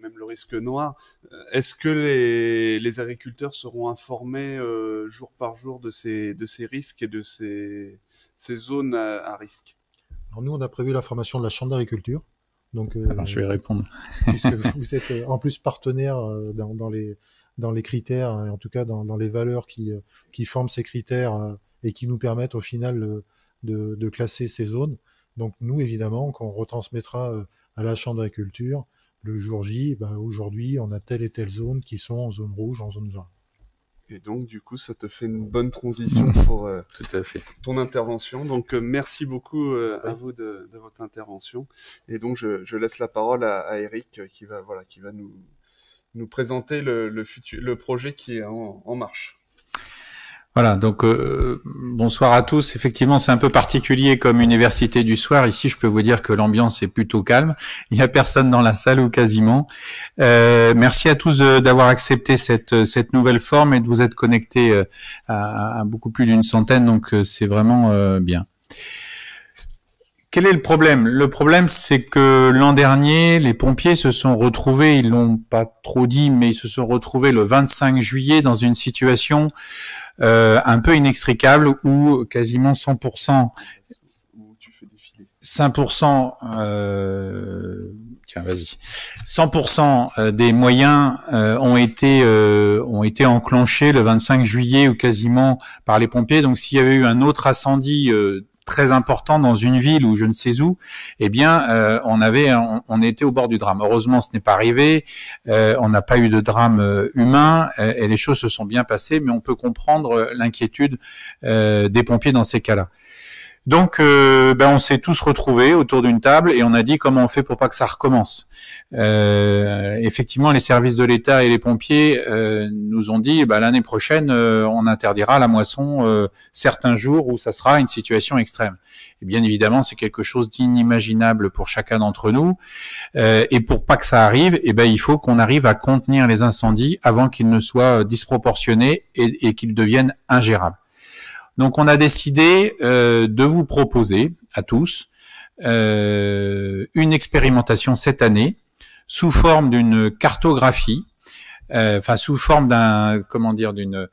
même le risque noir. Euh, est-ce que les, agriculteurs seront informés euh, jour par jour de ces, de ces risques et de ces, zones à, risque Alors nous, on a prévu la formation de la Chambre d'agriculture. Donc, euh, ah ben, je vais répondre. *laughs* vous êtes en plus partenaire dans, les, dans les critères, en tout cas dans, les valeurs qui, forment ces critères et qui nous permettent au final de, de classer ces zones. Donc nous, évidemment, qu'on retransmettra à la Chambre d'agriculture le jour J, ben, aujourd'hui, on a telle et telle zone qui sont en zone rouge, en zone jaune. Et donc, du coup, ça te fait une bonne transition *laughs* pour euh, Tout à fait. ton intervention. Donc, euh, merci beaucoup euh, à vous de, votre intervention. Et donc, je, laisse la parole à, Eric qui va, voilà, qui va nous, nous présenter le, futur, le projet qui est en marche. Voilà, donc euh, bonsoir à tous. Effectivement, c'est un peu particulier comme université du soir. Ici, je peux vous dire que l'ambiance est plutôt calme. Il n'y a personne dans la salle ou quasiment. Euh, merci à tous d'avoir accepté cette, cette nouvelle forme et de vous être connectés euh, à, beaucoup plus d'une centaine. Donc, c'est vraiment bien. Quel est le problème Le problème, c'est que l'an dernier, les pompiers se sont retrouvés, ils l'ont pas trop dit, mais ils se sont retrouvés le 25 juillet dans une situation euh, un peu inextricable où quasiment 100% 5% euh, tiens vas-y 100% euh, des moyens ont été ont été enclenchés le 25 juillet ou quasiment par les pompiers donc s'il y avait eu un autre incendie très important dans une ville ou je ne sais où, eh bien, euh, on avait, on, était au bord du drame. Heureusement, ce n'est pas arrivé. Euh, on n'a pas eu de drame euh, humain et les choses se sont bien passées. Mais on peut comprendre l'inquiétude des pompiers dans ces cas-là. Donc, ben, on s'est tous retrouvés autour d'une table et on a dit comment on fait pour pas que ça recommence. Euh, effectivement, les services de l'État et les pompiers euh, nous ont dit bah, l'année prochaine, euh, on interdira la moisson certains jours où ça sera une situation extrême. Et bien évidemment, c'est quelque chose d'inimaginable pour chacun d'entre nous. et pour pas que ça arrive, eh ben, il faut qu'on arrive à contenir les incendies avant qu'ils ne soient disproportionnés et qu'ils deviennent ingérables. Donc, on a décidé de vous proposer à tous une expérimentation cette année sous forme d'une cartographie, euh, enfin sous forme d'un comment dire d'une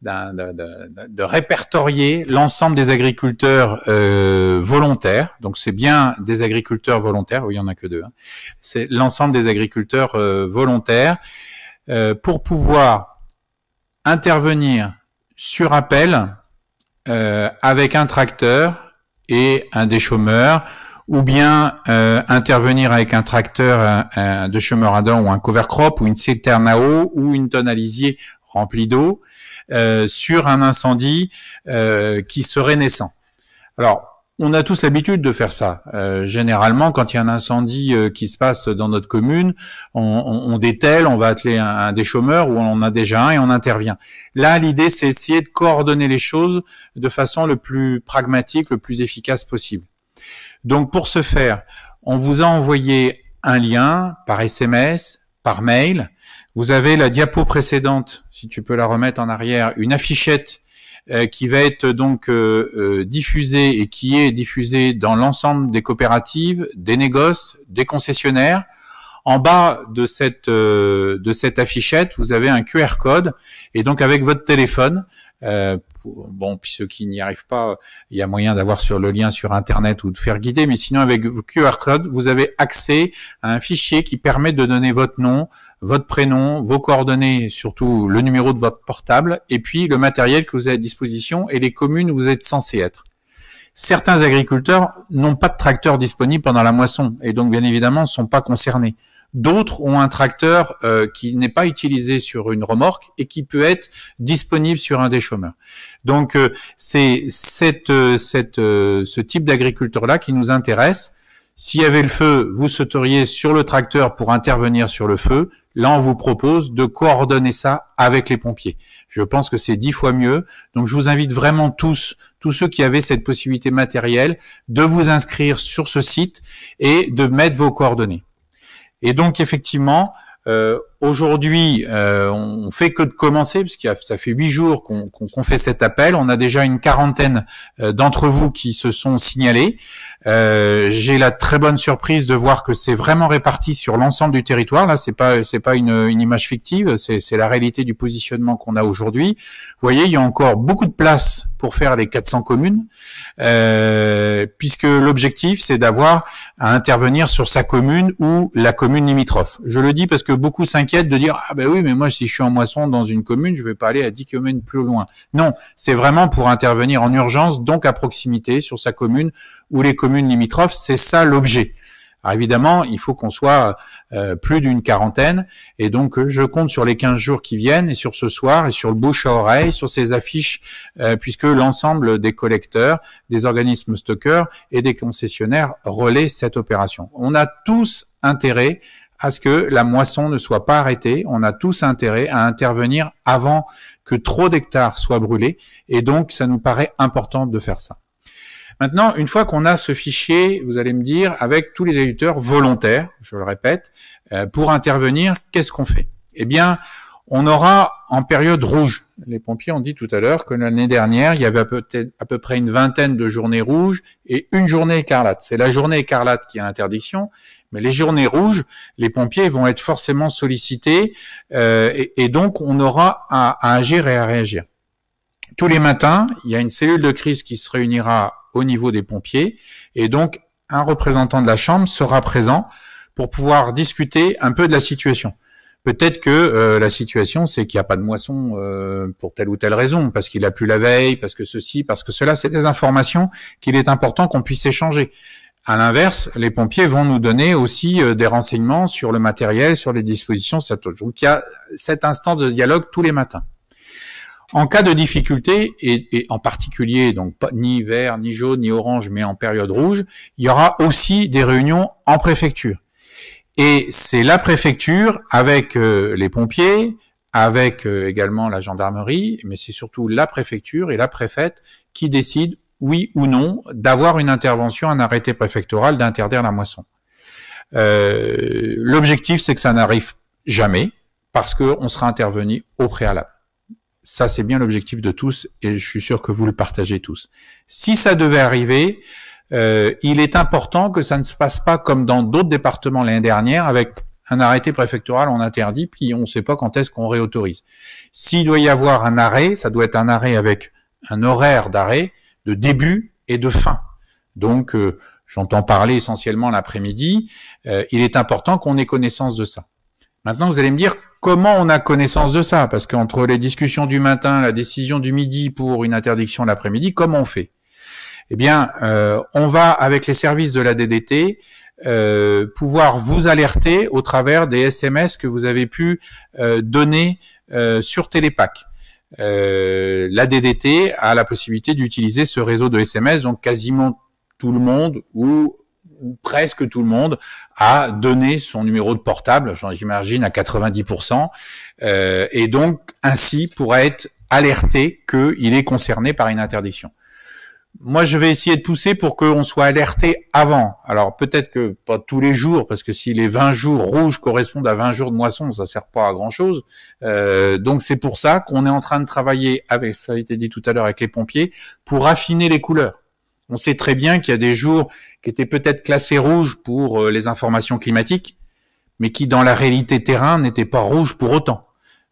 de, répertorier l'ensemble des agriculteurs euh, volontaires. Donc c'est bien des agriculteurs volontaires, oui, il y en a que deux. Hein. C'est l'ensemble des agriculteurs euh, volontaires pour pouvoir intervenir sur appel avec un tracteur et un déchômeur ou bien euh, intervenir avec un tracteur euh, euh, de euh, à dents ou un cover crop ou une citerne à eau ou une tonne à lisier remplie d'eau sur un incendie qui serait naissant. Alors, on a tous l'habitude de faire ça. généralement, quand il y a un incendie qui se passe dans notre commune, on, on, on on va atteler un, un des chômeurs ou on en a déjà un et on intervient. Là, l'idée, c'est essayer de coordonner les choses de façon le plus pragmatique, le plus efficace possible. Donc pour ce faire, on vous a envoyé un lien par SMS, par mail. Vous avez la diapo précédente, si tu peux la remettre en arrière, une affichette euh, qui va être donc euh, euh, diffusée et qui est diffusée dans l'ensemble des coopératives, des négoces, des concessionnaires. En bas de cette de cette affichette, vous avez un QR code et donc avec votre téléphone, euh, bon, puis ceux qui n'y arrivent pas, il y a moyen d'avoir sur le lien sur Internet ou de faire guider. Mais sinon, avec QR code, vous avez accès à un fichier qui permet de donner votre nom, votre prénom, vos coordonnées, surtout le numéro de votre portable, et puis le matériel que vous avez à disposition et les communes où vous êtes censé être certains agriculteurs n'ont pas de tracteur disponible pendant la moisson et donc bien évidemment ne sont pas concernés. D'autres ont un tracteur euh, qui n'est pas utilisé sur une remorque et qui peut être disponible sur un des chômeurs. Donc euh, c'est cette, euh, cette, ce type d'agriculteur-là qui nous intéresse. S'il y avait le feu, vous sauteriez sur le tracteur pour intervenir sur le feu. Là, on vous propose de coordonner ça avec les pompiers. Je pense que c'est dix fois mieux. Donc, je vous invite vraiment tous, tous ceux qui avaient cette possibilité matérielle, de vous inscrire sur ce site et de mettre vos coordonnées. Et donc effectivement, euh, Aujourd'hui, euh, on fait que de commencer, parce que ça fait huit jours qu'on fait cet appel. On a déjà une quarantaine euh, d'entre vous qui se sont signalés. Euh, j'ai la très bonne surprise de voir que c'est vraiment réparti sur l'ensemble du territoire. Là, c'est pas c'est pas une, image fictive, c'est la réalité du positionnement qu'on a aujourd'hui. Vous voyez, il y a encore beaucoup de place pour faire les 400 communes, euh, puisque l'objectif c'est d'avoir à intervenir sur sa commune ou la commune limitrophe. Je le dis parce que beaucoup s'inquiètent de dire ah ben oui mais moi si je suis en moisson dans une commune je vais pas aller à 10 km plus loin. Non, c'est vraiment pour intervenir en urgence donc à proximité sur sa commune ou les communes limitrophes, c'est ça l'objet. Alors évidemment, il faut qu'on soit euh, plus d'une quarantaine. Et donc, euh, je compte sur les 15 jours qui viennent et sur ce soir et sur le bouche à oreille, sur ces affiches, euh, puisque l'ensemble des collecteurs, des organismes stockeurs et des concessionnaires relais cette opération. On a tous intérêt à ce que la moisson ne soit pas arrêtée. On a tous intérêt à intervenir avant que trop d'hectares soient brûlés, et donc ça nous paraît important de faire ça. Maintenant, une fois qu'on a ce fichier, vous allez me dire, avec tous les éditeurs volontaires, je le répète, euh, pour intervenir, qu'est-ce qu'on fait Eh bien, on aura en période rouge. Les pompiers ont dit tout à l'heure que l'année dernière, il y avait à peu près une vingtaine de journées rouges et une journée écarlate. C'est la journée écarlate qui a l'interdiction. Mais les journées rouges, les pompiers vont être forcément sollicités euh, et, donc on aura à, agir et à réagir. Tous les matins, il y a une cellule de crise qui se réunira au niveau des pompiers et donc un représentant de la chambre sera présent pour pouvoir discuter un peu de la situation. Peut-être que euh, la situation, c'est qu'il n'y a pas de moisson euh, pour telle ou telle raison, parce qu'il a plu la veille, parce que ceci, parce que cela. C'est des informations qu'il est important qu'on puisse échanger. À l'inverse, les pompiers vont nous donner aussi euh, des renseignements sur le matériel, sur les dispositions, Donc il y a cette instance de dialogue tous les matins. En cas de difficulté, et, en particulier, donc pas, ni vert, ni jaune, ni orange, mais en période rouge, il y aura aussi des réunions en préfecture. Et c'est la préfecture avec euh, les pompiers, avec euh, également la gendarmerie, mais c'est surtout la préfecture et la préfète qui décident oui ou non, d'avoir une intervention, un arrêté préfectoral d'interdire la moisson. Euh, l'objectif, c'est que ça n'arrive jamais, parce qu'on sera intervenu au préalable. Ça, c'est bien l'objectif de tous, et je suis sûr que vous le partagez tous. Si ça devait arriver, euh, il est important que ça ne se passe pas comme dans d'autres départements l'année dernière, avec un arrêté préfectoral, on interdit, puis on ne sait pas quand est-ce qu'on réautorise. S'il doit y avoir un arrêt, ça doit être un arrêt avec un horaire d'arrêt, de début et de fin. Donc, euh, j'entends parler essentiellement l'après-midi. Euh, il est important qu'on ait connaissance de ça. Maintenant, vous allez me dire comment on a connaissance de ça, parce qu'entre les discussions du matin, la décision du midi pour une interdiction l'après-midi, comment on fait Eh bien, euh, on va avec les services de la DDT pouvoir vous alerter au travers des SMS que vous avez pu donner sur Télépac. Euh, la DDT a la possibilité d'utiliser ce réseau de SMS, donc quasiment tout le monde ou presque tout le monde a donné son numéro de portable, j'imagine à 90%, euh, et donc ainsi pourrait être alerté qu'il est concerné par une interdiction moi, je vais essayer de pousser pour qu'on soit alerté avant. Alors peut-être que pas tous les jours, parce que si les 20 jours rouges correspondent à 20 jours de moisson, ça sert pas à grand-chose. Euh, donc c'est pour ça qu'on est en train de travailler avec, ça a été dit tout à l'heure, avec les pompiers, pour affiner les couleurs. On sait très bien qu'il y a des jours qui étaient peut-être classés rouges pour euh, les informations climatiques, mais qui dans la réalité terrain n'étaient pas rouges pour autant.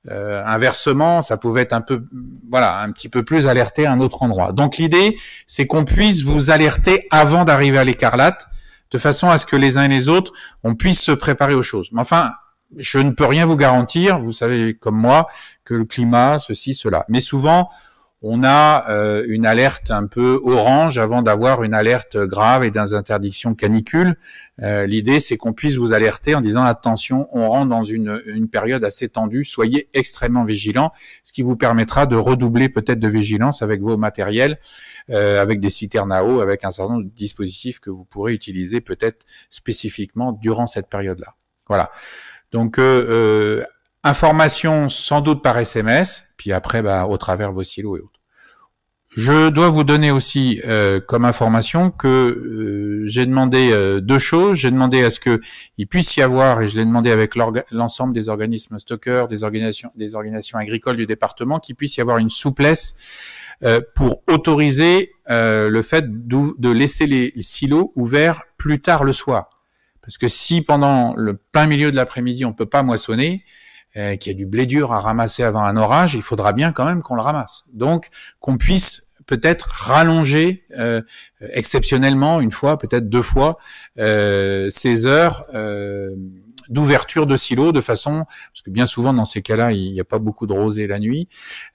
Euh, inversement, ça pouvait être un peu, voilà, un petit peu plus alerté à un autre endroit. Donc l'idée, c'est qu'on puisse vous alerter avant d'arriver à l'écarlate, de façon à ce que les uns et les autres, on puisse se préparer aux choses. Mais enfin, je ne peux rien vous garantir, vous savez comme moi, que le climat, ceci, cela. Mais souvent, on a euh, une alerte un peu orange avant d'avoir une alerte grave et des interdictions canicule. Euh, l'idée, c'est qu'on puisse vous alerter en disant attention, on rentre dans une, période assez tendue, soyez extrêmement vigilants, ce qui vous permettra de redoubler peut-être de vigilance avec vos matériels, euh, avec des citernes à eau, avec un certain nombre de dispositifs que vous pourrez utiliser peut-être spécifiquement durant cette période-là. Voilà. Donc euh, Information sans doute par SMS, puis après bah, au travers vos silos et autres. Je dois vous donner aussi euh, comme information que euh, j'ai demandé euh, deux choses. J'ai demandé à ce que il puisse y avoir, et je l'ai demandé avec l'ensemble des organismes stockeurs, des organisations, des organisations agricoles du département, qu'il puisse y avoir une souplesse pour autoriser le fait de laisser les silos ouverts plus tard le soir. Parce que si pendant le plein milieu de l'après-midi on peut pas moissonner, euh, qu'il y a du blé dur à ramasser avant un orage, il faudra bien quand même qu'on le ramasse. Donc qu'on puisse peut-être rallonger euh, exceptionnellement une fois, peut-être deux fois, euh, ces heures d'ouverture de silos de façon, parce que bien souvent dans ces cas-là, il n'y a pas beaucoup de rosée la nuit,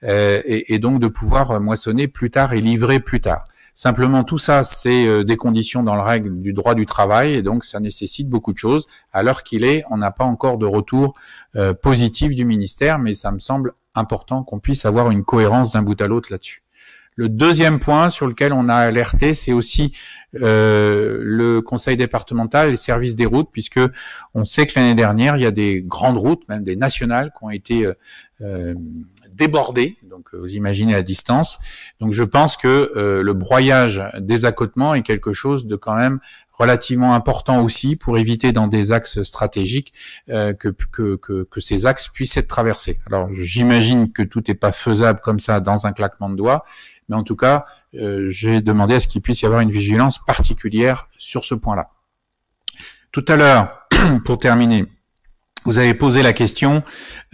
et, donc de pouvoir moissonner plus tard et livrer plus tard. Simplement, tout ça, c'est euh, des conditions dans le règle du droit du travail, et donc ça nécessite beaucoup de choses. À l'heure qu'il est, on n'a pas encore de retour euh, positif du ministère, mais ça me semble important qu'on puisse avoir une cohérence d'un bout à l'autre là-dessus. Le deuxième point sur lequel on a alerté, c'est aussi euh, le conseil départemental et services des routes, puisque on sait que l'année dernière, il y a des grandes routes, même des nationales, qui ont été Débordé, donc euh, vous imaginez la distance. Donc je pense que euh, le broyage des accotements est quelque chose de quand même relativement important aussi pour éviter dans des axes stratégiques euh, que, que, que, ces axes puissent être traversés. Alors j'imagine que tout n'est pas faisable comme ça dans un claquement de doigts, mais en tout cas j'ai demandé à ce qu'il puisse y avoir une vigilance particulière sur ce point-là. Tout à l'heure, *clears throat* pour terminer, vous avez posé la question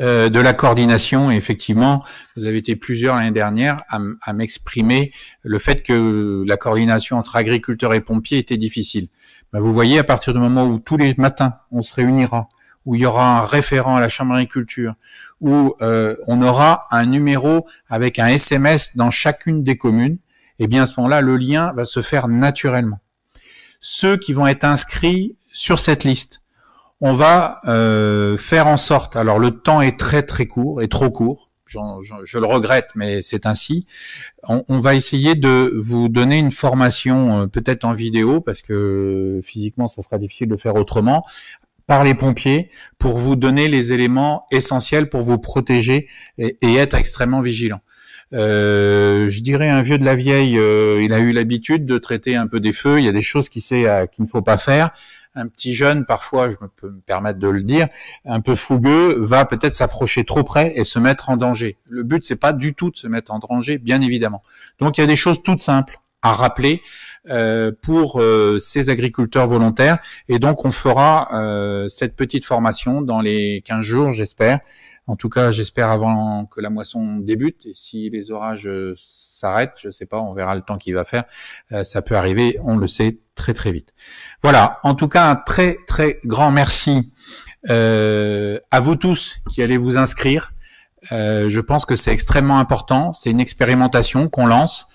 euh, de la coordination. Et effectivement, vous avez été plusieurs l'année dernière à, m'exprimer le fait que la coordination entre agriculteurs et pompiers était difficile. Bah, vous voyez, à partir du moment où tous les matins on se réunira, où il y aura un référent à la chambre d'agriculture, où euh, on aura un numéro avec un SMS dans chacune des communes, et eh bien à ce moment-là, le lien va se faire naturellement. Ceux qui vont être inscrits sur cette liste on va euh, faire en sorte, alors le temps est très très court et trop court, je, le regrette mais c'est ainsi, on, va essayer de vous donner une formation euh, peut-être en vidéo parce que physiquement ça sera difficile de faire autrement, par les pompiers pour vous donner les éléments essentiels pour vous protéger et, être extrêmement vigilant. Euh, je dirais un vieux de la vieille, il a eu l'habitude de traiter un peu des feux. Il y a des choses qu'il sait qu'il ne faut pas faire un petit jeune, parfois, je peux me permettre de le dire, un peu fougueux, va peut-être s'approcher trop près et se mettre en danger. Le but, c'est pas du tout de se mettre en danger, bien évidemment. Donc, il y a des choses toutes simples à rappeler euh, pour euh, ces agriculteurs volontaires. Et donc, on fera euh, cette petite formation dans les 15 jours, j'espère, en tout cas, j'espère avant que la moisson débute. Et si les orages euh, s'arrêtent, je ne sais pas, on verra le temps qu'il va faire. Euh, ça peut arriver, on le sait très très vite. Voilà. En tout cas, un très très grand merci euh, à vous tous qui allez vous inscrire. je pense que c'est extrêmement important. C'est une expérimentation qu'on lance.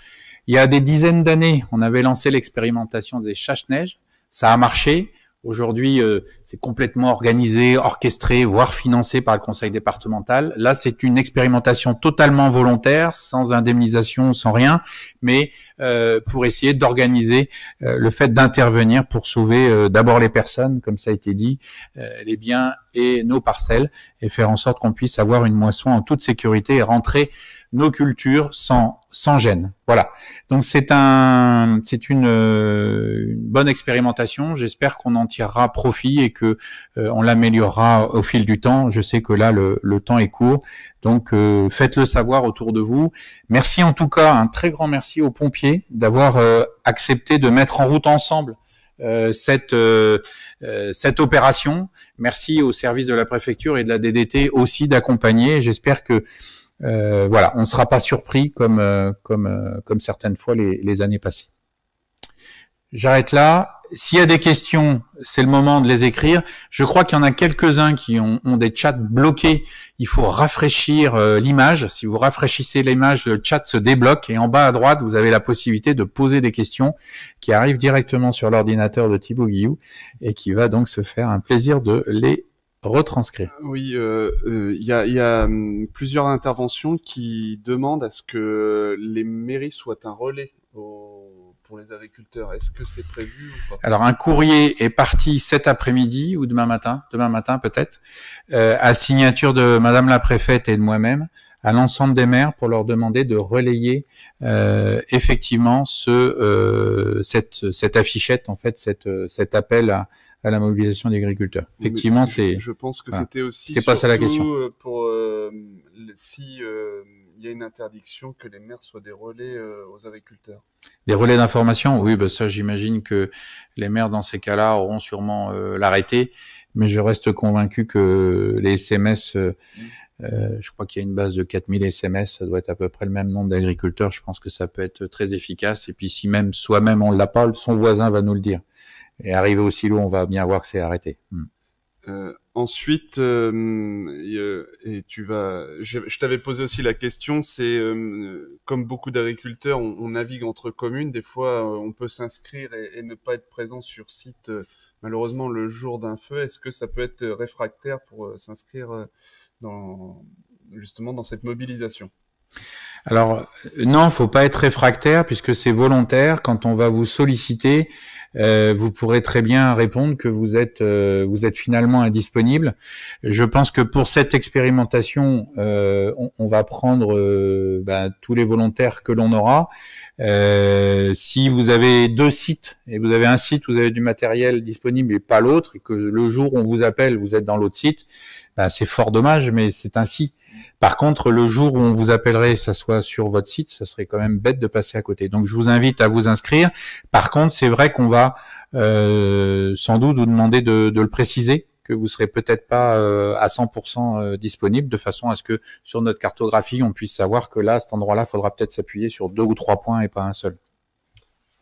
Il y a des dizaines d'années, on avait lancé l'expérimentation des chasse-neige. Ça a marché. Aujourd'hui, euh, c'est complètement organisé, orchestré, voire financé par le conseil départemental. Là, c'est une expérimentation totalement volontaire, sans indemnisation, sans rien, mais euh, pour essayer d'organiser euh, le fait d'intervenir pour sauver d'abord les personnes, comme ça a été dit, les biens et nos parcelles et faire en sorte qu'on puisse avoir une moisson en toute sécurité et rentrer nos cultures sans sans gêne. Voilà. Donc c'est un c'est une, euh, une, bonne expérimentation. J'espère qu'on en tirera profit et que euh, on l'améliorera au fil du temps. Je sais que là le, le temps est court, donc euh, faites-le savoir autour de vous. Merci en tout cas, un très grand merci aux pompiers d'avoir accepté de mettre en route ensemble euh, cette euh, euh, cette opération. Merci au service de la préfecture et de la DDT aussi d'accompagner. J'espère que voilà, on ne sera pas surpris comme, comme, comme certaines fois les, les années passées. J'arrête là s'il y a des questions, c'est le moment de les écrire. Je crois qu'il y en a quelques-uns qui ont, des chats bloqués. Il faut rafraîchir euh, l'image. Si vous rafraîchissez l'image, le chat se débloque. Et en bas à droite, vous avez la possibilité de poser des questions qui arrivent directement sur l'ordinateur de Thibaut Guillou et qui va donc se faire un plaisir de les retranscrire. Oui, euh, euh, il y, a, hum, plusieurs interventions qui demandent à ce que les mairies soient un relais les agriculteurs Est-ce que c'est prévu Alors un courrier est parti cet après-midi ou demain matin, demain matin peut-être, euh, à signature de Madame la préfète et de moi-même à l'ensemble des maires pour leur demander de relayer euh, effectivement ce euh, cette cette affichette en fait cette cet appel à, à la mobilisation des agriculteurs. Effectivement, c'est je, pense que c'était aussi pas ça la question euh, pour euh, si euh, il y a une interdiction que les maires soient des relais euh, aux agriculteurs. Des relais d'information Oui, ben ça j'imagine que les maires dans ces cas-là auront sûrement euh, l'arrêté, mais je reste convaincu que les SMS, euh, mm. je crois qu'il y a une base de 4000 SMS, ça doit être à peu près le même nombre d'agriculteurs, je pense que ça peut être très efficace, et puis si même soi-même on l'a pas, son voisin va nous le dire. Et arrivé aussi loin, on va bien voir que c'est arrêté. Mm. Ensuite, euh, euh, et, tu vas, je, t'avais posé aussi la question, c'est euh, comme beaucoup d'agriculteurs, on, navigue entre communes. Des fois, on peut s'inscrire et, et, ne pas être présent sur site, malheureusement le jour d'un feu. Est-ce que ça peut être réfractaire pour s'inscrire dans justement dans cette mobilisation alors non, faut pas être réfractaire puisque c'est volontaire. Quand on va vous solliciter, euh, vous pourrez très bien répondre que vous êtes euh, vous êtes finalement indisponible. Je pense que pour cette expérimentation, euh, on, va prendre bah, tous les volontaires que l'on aura. si vous avez deux sites et vous avez un site, vous avez du matériel disponible et pas l'autre, et que le jour où on vous appelle, vous êtes dans l'autre site, bah, c'est fort dommage, mais c'est ainsi. Par contre, le jour où on vous appellerait, ça soit sur votre site, ça serait quand même bête de passer à côté. Donc, je vous invite à vous inscrire. Par contre, c'est vrai qu'on va euh, sans doute vous demander de, le préciser que vous serez peut-être pas euh, à 100% euh, disponible, de façon à ce que sur notre cartographie, on puisse savoir que là, à cet endroit-là, faudra peut-être s'appuyer sur deux ou trois points et pas un seul.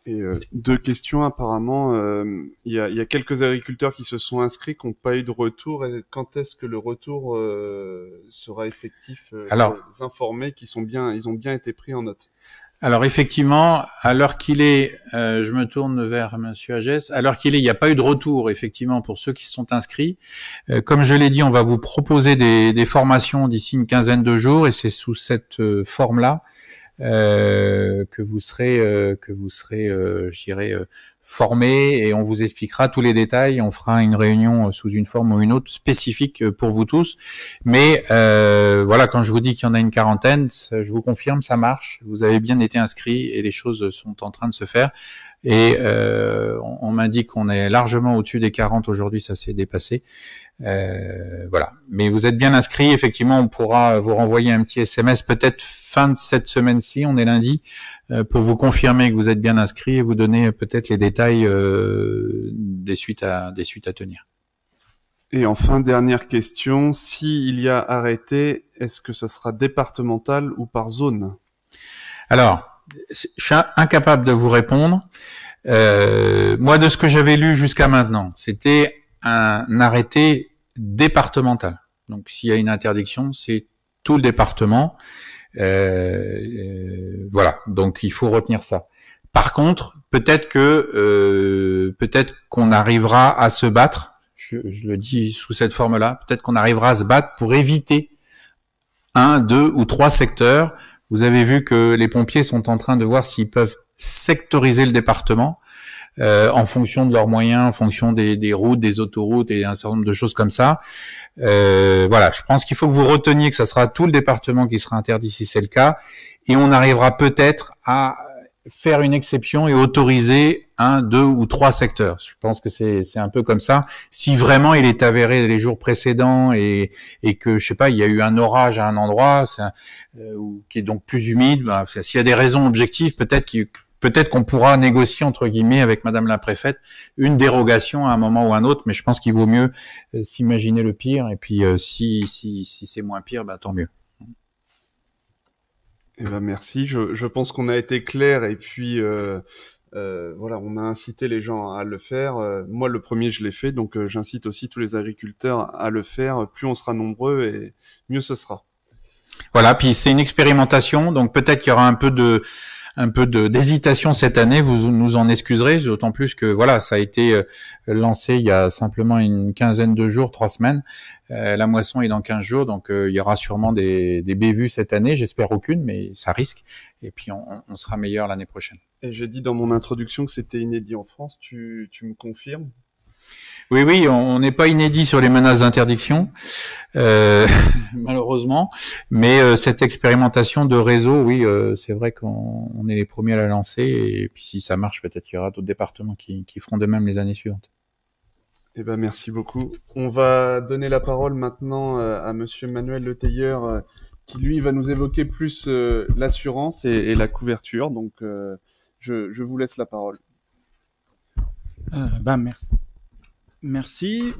Et euh, deux questions apparemment. Euh, il y, a, quelques agriculteurs qui se sont inscrits, qui n'ont pas eu de retour. Et quand est-ce que le retour euh, sera effectif Alors, les informés qui sont bien, ils ont bien été pris en note. Alors effectivement, à l'heure qu'il est, je me tourne vers M. Agès. À l'heure qu'il est, il n'y a pas eu de retour effectivement pour ceux qui se sont inscrits. comme je l'ai dit, on va vous proposer des formations d'ici une quinzaine de jours, et c'est sous cette forme-là euh, que vous serez, euh, que vous serez, euh, j'irai formé et on vous expliquera tous les détails. On fera une réunion sous une forme ou une autre spécifique pour vous tous. Mais voilà, quand je vous dis qu'il y en a une quarantaine, je vous confirme, ça marche. Vous avez bien été inscrit et les choses sont en train de se faire. Et on, on m'indique qu'on est largement au-dessus des 40 aujourd'hui, ça s'est dépassé. Euh, voilà. Mais vous êtes bien inscrit. Effectivement, on pourra vous renvoyer un petit SMS peut-être fin de cette semaine-ci. On est lundi euh, pour vous confirmer que vous êtes bien inscrit et vous donner peut-être les détails euh, des suites à des suites à tenir. Et enfin, dernière question s'il il y a arrêté, est-ce que ça sera départemental ou par zone Alors, je suis incapable de vous répondre. moi, de ce que j'avais lu jusqu'à maintenant, c'était un arrêté départemental Donc s'il y a une interdiction, c'est tout le département. Euh, euh, voilà, donc il faut retenir ça. Par contre, peut-être que euh, peut-être qu'on arrivera à se battre. je le dis sous cette forme-là. Peut-être qu'on arrivera à se battre pour éviter un, deux ou trois secteurs. Vous avez vu que les pompiers sont en train de voir s'ils peuvent sectoriser le département euh, en fonction de leurs moyens, en fonction des, des, routes, des autoroutes et un certain nombre de choses comme ça. Euh, voilà, je pense qu'il faut que vous reteniez que ça sera tout le département qui sera interdit si c'est le cas, et on arrivera peut-être à faire une exception et autoriser un, deux ou trois secteurs. Je pense que c'est un peu comme ça. Si vraiment il est avéré les jours précédents et, et que je sais pas, il y a eu un orage à un endroit euh, qui est donc plus humide, bah, s'il y a des raisons objectives, peut-être qu'il peut-être qu'on pourra négocier entre guillemets avec Madame la préfète une dérogation à un moment ou à un autre, mais je pense qu'il vaut mieux euh, s'imaginer le pire et puis euh, si si, si c'est moins pire, bah, tant mieux. Eh ben merci. Je, je pense qu'on a été clair et puis euh, voilà, on a incité les gens à le faire. moi, le premier, je l'ai fait, donc j'incite aussi tous les agriculteurs à le faire. Plus on sera nombreux et mieux ce sera. Voilà. Puis c'est une expérimentation, donc peut-être qu'il y aura un peu de un peu d'hésitation cette année, vous nous en excuserez, d'autant plus que voilà, ça a été euh, lancé il y a simplement une quinzaine de jours, trois semaines. Euh, la moisson est dans 15 jours, donc euh, il y aura sûrement des, des bévues cette année, j'espère aucune, mais ça risque. Et puis on, sera meilleur l'année prochaine. Et j'ai dit dans mon introduction que c'était inédit en France, tu, tu me confirmes oui, oui, on n'est pas inédit sur les menaces d'interdiction, euh, *laughs* malheureusement. Mais euh, cette expérimentation de réseau, oui, euh, c'est vrai qu'on est les premiers à la lancer. Et puis si ça marche, peut-être qu'il y aura d'autres départements qui, feront de même les années suivantes. Eh ben, merci beaucoup. On va donner la parole maintenant à Monsieur Manuel Le Tailleur, qui lui va nous évoquer plus l'assurance et, la couverture. Donc, je, je, vous laisse la parole. ben merci. Merci.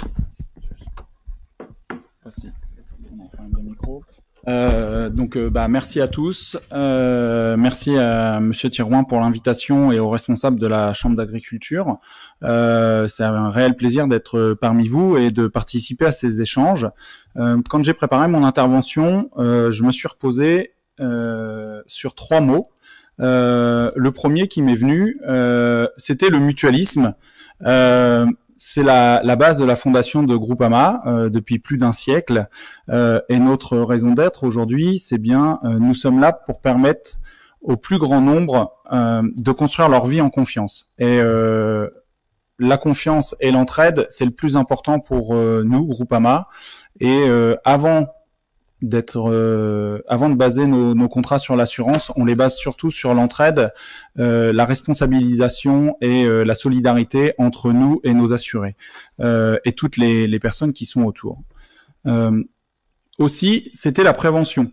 Euh, donc, euh, bah, merci à tous. Euh, merci à Monsieur Tirouin pour l'invitation et aux responsables de la Chambre d'agriculture. c'est un réel plaisir d'être parmi vous et de participer à ces échanges. quand j'ai préparé mon intervention, je me suis reposé sur trois mots. le premier qui m'est venu, c'était le mutualisme. Euh, c'est la, base de la fondation de Groupama euh, depuis plus d'un siècle. Euh, et notre raison d'être aujourd'hui, c'est bien, euh, nous sommes là pour permettre au plus grand nombre de construire leur vie en confiance. Et la confiance et l'entraide, c'est le plus important pour nous, Groupama. Et avant d'être euh, avant de baser nos, contrats sur l'assurance, on les base surtout sur l'entraide, euh, la responsabilisation et euh, la solidarité entre nous et nos assurés et toutes les, personnes qui sont autour. aussi, c'était la prévention.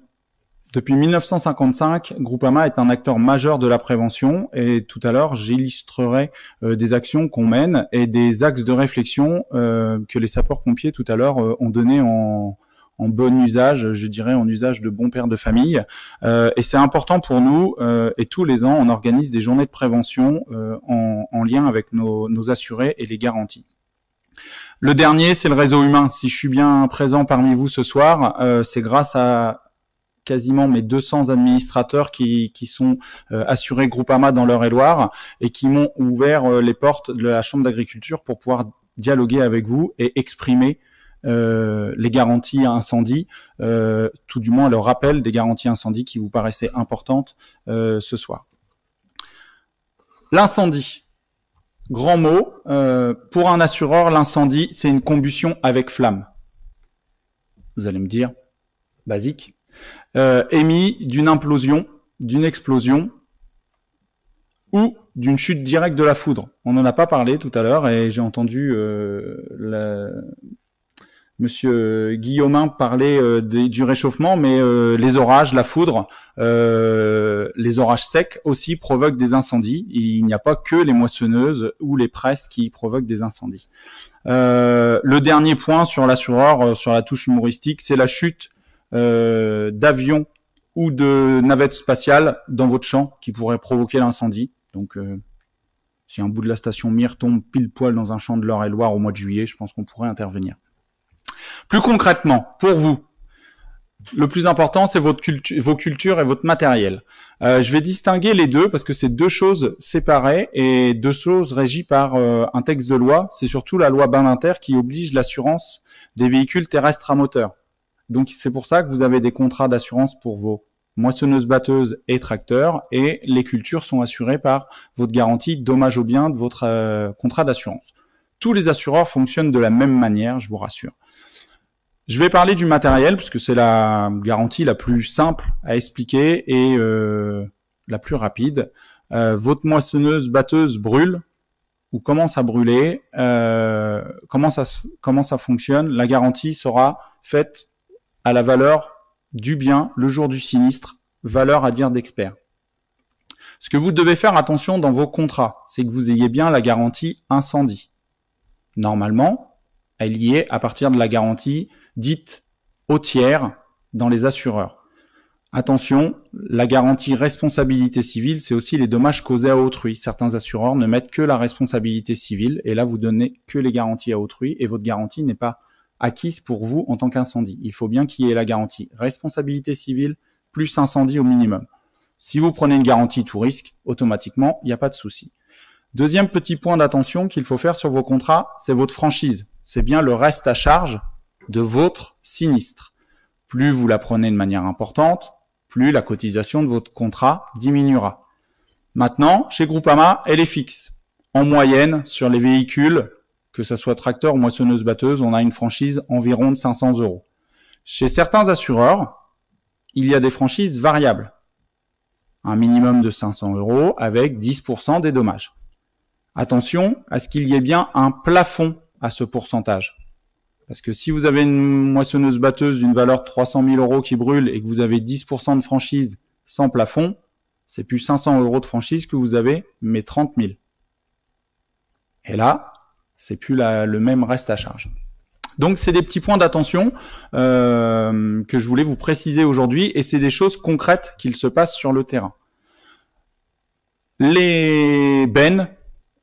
Depuis 1955, Groupama est un acteur majeur de la prévention et tout à l'heure, j'illustrerai des actions qu'on mène et des axes de réflexion que les sapeurs-pompiers tout à l'heure ont donné en, en bon usage, je dirais en usage de bon père de famille. Euh, et c'est important pour nous. Euh, et tous les ans, on organise des journées de prévention euh, en, lien avec nos, assurés et les garanties. Le dernier, c'est le réseau humain. Si je suis bien présent parmi vous ce soir, c'est grâce à quasiment mes 200 administrateurs qui, sont assurés Groupama dans leur et et qui m'ont ouvert les portes de la Chambre d'agriculture pour pouvoir dialoguer avec vous et exprimer euh, les garanties à incendie, euh, tout du moins le rappel des garanties incendie qui vous paraissaient importantes euh, ce soir. L'incendie. Grand mot, pour un assureur, l'incendie, c'est une combustion avec flamme. Vous allez me dire, basique. émis d'une implosion, d'une explosion ou d'une chute directe de la foudre. On n'en a pas parlé tout à l'heure et j'ai entendu la, Monsieur euh, Guillaumin parlait euh, du réchauffement, mais euh, les orages, la foudre, les orages secs aussi provoquent des incendies. Il n'y a pas que les moissonneuses ou les presses qui provoquent des incendies. le dernier point sur l'assureur, sur la touche humoristique, c'est la chute d'avions ou de navettes spatiales dans votre champ qui pourrait provoquer l'incendie. Donc si un bout de la station Mire tombe pile poil dans un champ de lor et loire au mois de juillet, je pense qu'on pourrait intervenir. Plus concrètement, pour vous, le plus important, c'est votre vos cultures et votre matériel. Euh, je vais distinguer les deux parce que c'est deux choses séparées et deux choses régies par euh, un texte de loi. C'est surtout la loi d'Inter qui oblige l'assurance des véhicules terrestres à moteur. Donc c'est pour ça que vous avez des contrats d'assurance pour vos moissonneuses, batteuses et tracteurs et les cultures sont assurées par votre garantie dommage au bien de votre euh, contrat d'assurance. Tous les assureurs fonctionnent de la même manière, je vous rassure. Je vais parler du matériel puisque c'est la garantie la plus simple à expliquer et euh, la plus rapide. Euh, votre moissonneuse batteuse brûle ou commence à brûler, euh, comment, ça, comment ça fonctionne, la garantie sera faite à la valeur du bien le jour du sinistre, valeur à dire d'expert. Ce que vous devez faire attention dans vos contrats, c'est que vous ayez bien la garantie incendie. Normalement, elle y est à partir de la garantie dites au tiers dans les assureurs. Attention, la garantie responsabilité civile, c'est aussi les dommages causés à autrui. Certains assureurs ne mettent que la responsabilité civile, et là vous donnez que les garanties à autrui, et votre garantie n'est pas acquise pour vous en tant qu'incendie. Il faut bien qu'il y ait la garantie responsabilité civile plus incendie au minimum. Si vous prenez une garantie tout risque, automatiquement, il n'y a pas de souci. Deuxième petit point d'attention qu'il faut faire sur vos contrats, c'est votre franchise. C'est bien le reste à charge de votre sinistre. Plus vous la prenez de manière importante, plus la cotisation de votre contrat diminuera. Maintenant, chez Groupama, elle est fixe. En moyenne, sur les véhicules, que ce soit tracteur moissonneuse-batteuse, on a une franchise environ de 500 euros. Chez certains assureurs, il y a des franchises variables. Un minimum de 500 euros avec 10% des dommages. Attention à ce qu'il y ait bien un plafond à ce pourcentage. Parce que si vous avez une moissonneuse batteuse d'une valeur de 300 000 euros qui brûle et que vous avez 10% de franchise sans plafond, c'est plus 500 euros de franchise que vous avez, mais 30 000. Et là, c'est plus la, le même reste à charge. Donc c'est des petits points d'attention euh, que je voulais vous préciser aujourd'hui et c'est des choses concrètes qu'il se passe sur le terrain. Les bennes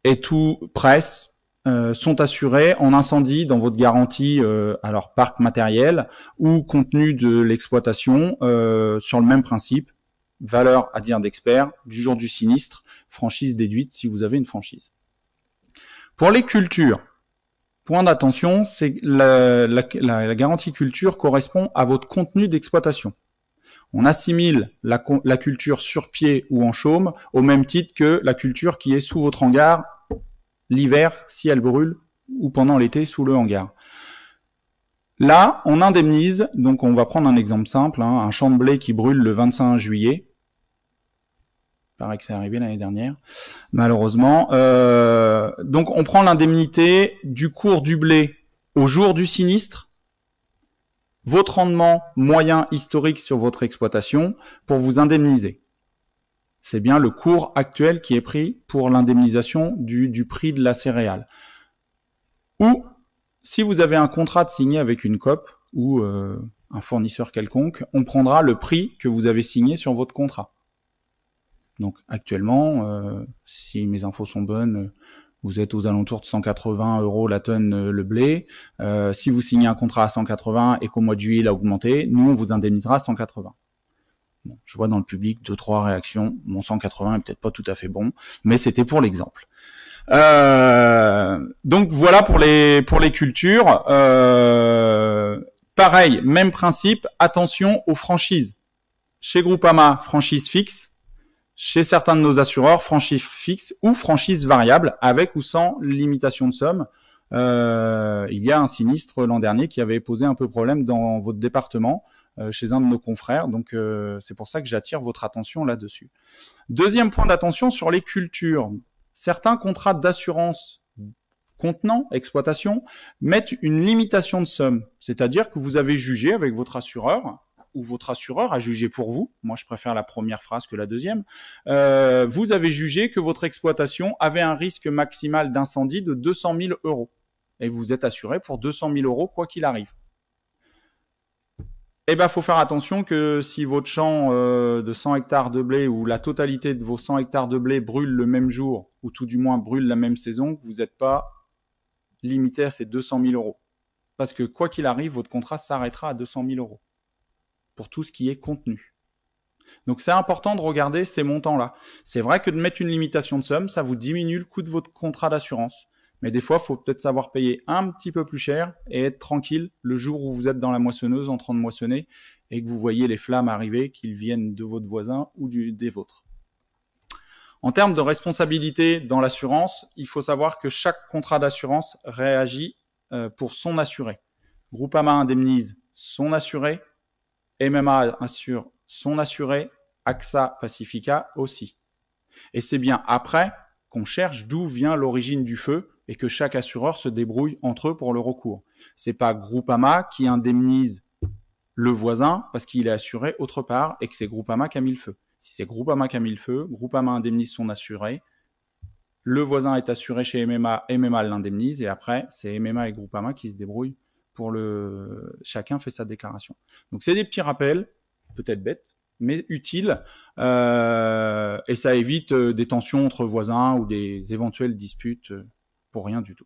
et tout presse, euh, sont assurés en incendie dans votre garantie euh, alors parc matériel ou contenu de l'exploitation euh, sur le même principe valeur à dire d'expert du jour du sinistre franchise déduite si vous avez une franchise pour les cultures point d'attention c'est la, garantie culture correspond à votre contenu d'exploitation on assimile la, la culture sur pied ou en chaume au même titre que la culture qui est sous votre hangar l'hiver si elle brûle ou pendant l'été sous le hangar. Là, on indemnise, donc on va prendre un exemple simple, hein, un champ de blé qui brûle le 25 juillet. Il paraît que c'est arrivé l'année dernière, malheureusement. Euh, donc on prend l'indemnité du cours du blé au jour du sinistre, votre rendement moyen historique sur votre exploitation, pour vous indemniser c'est bien le cours actuel qui est pris pour l'indemnisation du, prix de la céréale. Ou si vous avez un contrat de signé avec une COP ou euh, un fournisseur quelconque, on prendra le prix que vous avez signé sur votre contrat. Donc actuellement, euh, si mes infos sont bonnes, vous êtes aux alentours de 180 euros la tonne euh, le blé. si vous signez un contrat à 180 et qu'au mois de juillet il a augmenté, nous on vous indemnisera à 180 je vois dans le public deux trois réactions. Mon 180 est peut-être pas tout à fait bon, mais c'était pour l'exemple. Euh, donc voilà pour les pour les cultures. Euh, pareil, même principe. Attention aux franchises. Chez Groupama, franchise fixe. Chez certains de nos assureurs, franchise fixe ou franchise variable, avec ou sans limitation de somme. Euh, il y a un sinistre l'an dernier qui avait posé un peu problème dans votre département. Euh, chez un de nos confrères. Donc euh, c'est pour ça que j'attire votre attention là-dessus. Deuxième point d'attention sur les cultures. Certains contrats d'assurance contenant, exploitation, mettent une limitation de somme. C'est-à-dire que vous avez jugé avec votre assureur, ou votre assureur a jugé pour vous, moi je préfère la première phrase que la deuxième, euh, vous avez jugé que votre exploitation avait un risque maximal d'incendie de 200 000 euros. Et vous êtes assuré pour 200 000 euros quoi qu'il arrive eh ben, faut faire attention que si votre champ euh, de 100 hectares de blé ou la totalité de vos 100 hectares de blé brûle le même jour ou tout du moins brûle la même saison, vous n'êtes pas limité à ces 200 000 euros. Parce que quoi qu'il arrive, votre contrat s'arrêtera à 200 000 euros pour tout ce qui est contenu. Donc c'est important de regarder ces montants-là. C'est vrai que de mettre une limitation de somme, ça vous diminue le coût de votre contrat d'assurance. Mais des fois, faut peut-être savoir payer un petit peu plus cher et être tranquille le jour où vous êtes dans la moissonneuse en train de moissonner et que vous voyez les flammes arriver, qu'ils viennent de votre voisin ou du, des vôtres. En termes de responsabilité dans l'assurance, il faut savoir que chaque contrat d'assurance réagit euh, pour son assuré. Groupama indemnise son assuré, MMA assure son assuré, AXA Pacifica aussi. Et c'est bien après qu'on cherche d'où vient l'origine du feu et que chaque assureur se débrouille entre eux pour le recours. C'est pas Groupama qui indemnise le voisin parce qu'il est assuré autre part et que c'est Groupama qui a mis le feu. Si c'est Groupama qui a mis le feu, Groupama indemnise son assuré, le voisin est assuré chez MMA, MMA l'indemnise et après c'est MMA et Groupama qui se débrouillent pour le. Chacun fait sa déclaration. Donc c'est des petits rappels, peut-être bêtes, mais utiles euh, et ça évite euh, des tensions entre voisins ou des éventuelles disputes euh rien du tout.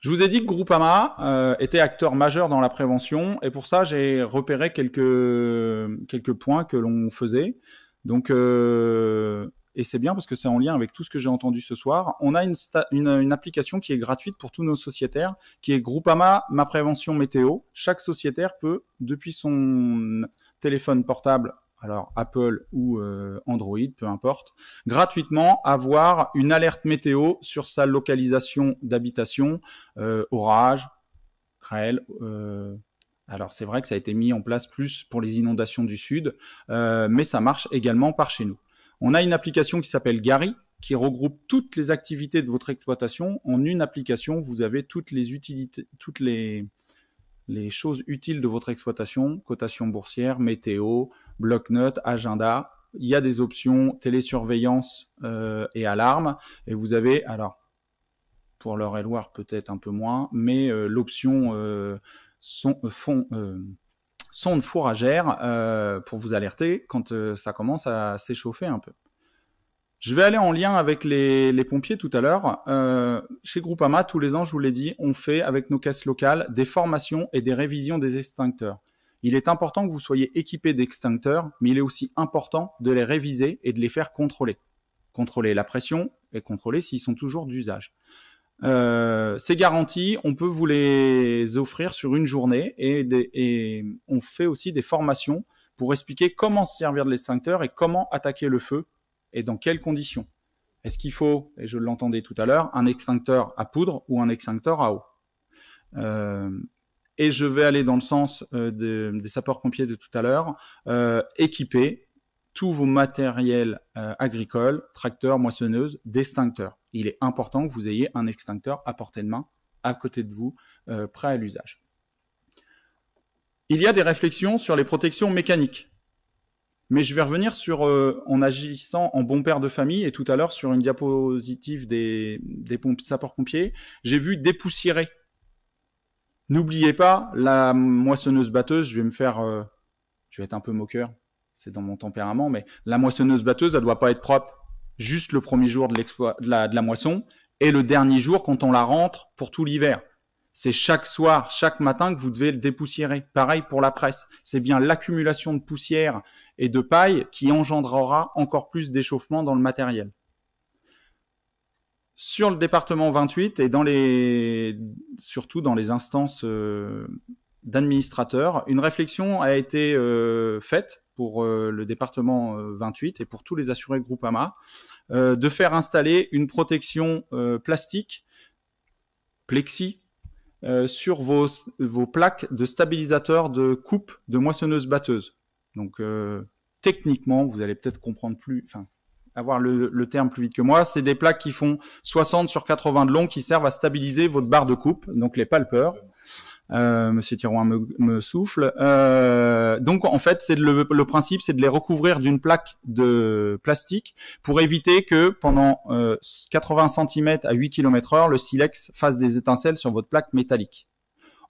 Je vous ai dit que Groupama euh, était acteur majeur dans la prévention et pour ça j'ai repéré quelques, quelques points que l'on faisait. Donc euh, et c'est bien parce que c'est en lien avec tout ce que j'ai entendu ce soir. On a une, une, application qui est gratuite pour tous nos sociétaires, qui est Groupama Ma Prévention Météo. Chaque sociétaire peut, depuis son téléphone portable alors Apple ou euh, Android, peu importe, gratuitement avoir une alerte météo sur sa localisation d'habitation, euh, orage, grêle. Euh, alors c'est vrai que ça a été mis en place plus pour les inondations du sud, mais ça marche également par chez nous. On a une application qui s'appelle Gary, qui regroupe toutes les activités de votre exploitation. En une application, vous avez toutes les utilités, toutes les, les choses utiles de votre exploitation, cotation boursière, météo, bloc-notes, agenda. Il y a des options télésurveillance euh, et alarme. Et vous avez, alors, pour leur et peut-être un peu moins, mais euh, l'option euh, son, euh, fond, sonde fourragère pour vous alerter quand ça commence à s'échauffer un peu. Je vais aller en lien avec les, pompiers tout à l'heure. Euh, chez Groupama, tous les ans, je vous l'ai dit, on fait avec nos caisses locales des formations et des révisions des extincteurs. Il est important que vous soyez équipé d'extincteurs, mais il est aussi important de les réviser et de les faire contrôler. Contrôler la pression et contrôler s'ils sont toujours d'usage. Euh, ces garanties, on peut vous les offrir sur une journée et, et, on fait aussi des formations pour expliquer comment se servir de l'extincteur et comment attaquer le feu et dans quelles conditions. Est-ce qu'il faut, et je l'entendais tout à l'heure, un extincteur à poudre ou un extincteur à eau euh, Et je vais aller dans le sens euh, des sapeurs-pompiers de tout à l'heure, euh, équiper tous vos matériels agricoles, tracteurs, moissonneuses, d'extincteurs. Il est important que vous ayez un extincteur à portée de main, à côté de vous, prêt à l'usage. Il y a des réflexions sur les protections mécaniques. Mais je vais revenir sur euh, en agissant en bon père de famille et tout à l'heure sur une diapositive des, sapeurs-pompiers, j'ai vu dépoussiérer. N'oubliez pas, la moissonneuse-batteuse, je vais me faire, euh, je vais être un peu moqueur, c'est dans mon tempérament, mais la moissonneuse-batteuse, elle doit pas être propre juste le premier jour de, la, de la moisson et le dernier jour quand on la rentre pour tout l'hiver c'est chaque soir, chaque matin que vous devez le dépoussiérer. Pareil pour la presse. C'est bien l'accumulation de poussière et de paille qui engendrera encore plus d'échauffement dans le matériel. Sur le département 28 et dans les, surtout dans les instances euh, d'administrateurs, une réflexion a été euh, faite pour euh, le département 28 et pour tous les assurés Groupama de faire installer une protection plastique, plexi euh, sur vos, vos, plaques de stabilisateur de coupe de moissonneuse-batteuse. Donc euh, techniquement, vous allez peut-être comprendre plus, enfin avoir le, le, terme plus vite que moi, c'est des plaques qui font 60 sur 80 de long qui servent à stabiliser votre barre de coupe, donc les palpeurs. Euh, Monsieur Tiroin me, souffle. Euh, donc en fait, c'est le, principe, c'est de les recouvrir d'une plaque de plastique pour éviter que pendant 80 euh, cm à 8 km/h, le silex fasse des étincelles sur votre plaque métallique.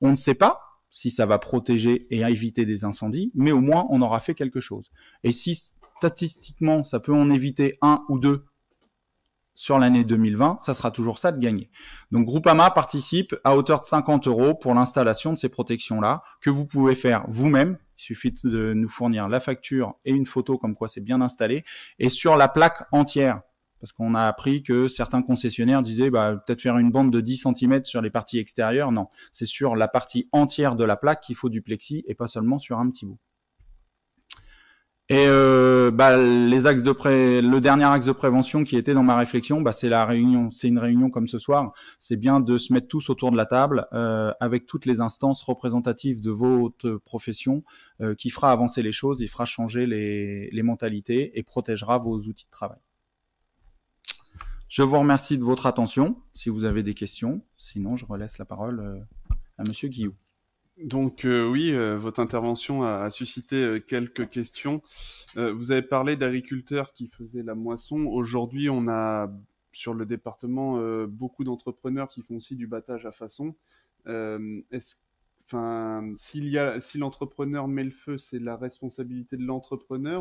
On ne sait pas si ça va protéger et éviter des incendies, mais au moins on aura fait quelque chose. Et si statistiquement ça peut en éviter un ou deux sur l'année 2020, ça sera toujours ça de gagner. Donc Groupama participe à hauteur de 50 euros pour l'installation de ces protections-là, que vous pouvez faire vous-même. Il suffit de nous fournir la facture et une photo comme quoi c'est bien installé. Et sur la plaque entière, parce qu'on a appris que certains concessionnaires disaient bah, peut-être faire une bande de 10 cm sur les parties extérieures. Non, c'est sur la partie entière de la plaque qu'il faut du plexi et pas seulement sur un petit bout. Et euh, bah, les axes de le dernier axe de prévention qui était dans ma réflexion, bah, c'est la réunion. C'est une réunion comme ce soir. C'est bien de se mettre tous autour de la table euh, avec toutes les instances représentatives de votre profession euh, qui fera avancer les choses, il fera changer les, les mentalités et protégera vos outils de travail. Je vous remercie de votre attention. Si vous avez des questions, sinon je relaisse la parole à Monsieur Guillou. Donc euh, oui, euh, votre intervention a, suscité euh, quelques questions. vous avez parlé d'agriculteurs qui faisaient la moisson. Aujourd'hui, on a sur le département beaucoup d'entrepreneurs qui font aussi du battage à façon. Enfin, si l'entrepreneur met le feu, c'est la responsabilité de l'entrepreneur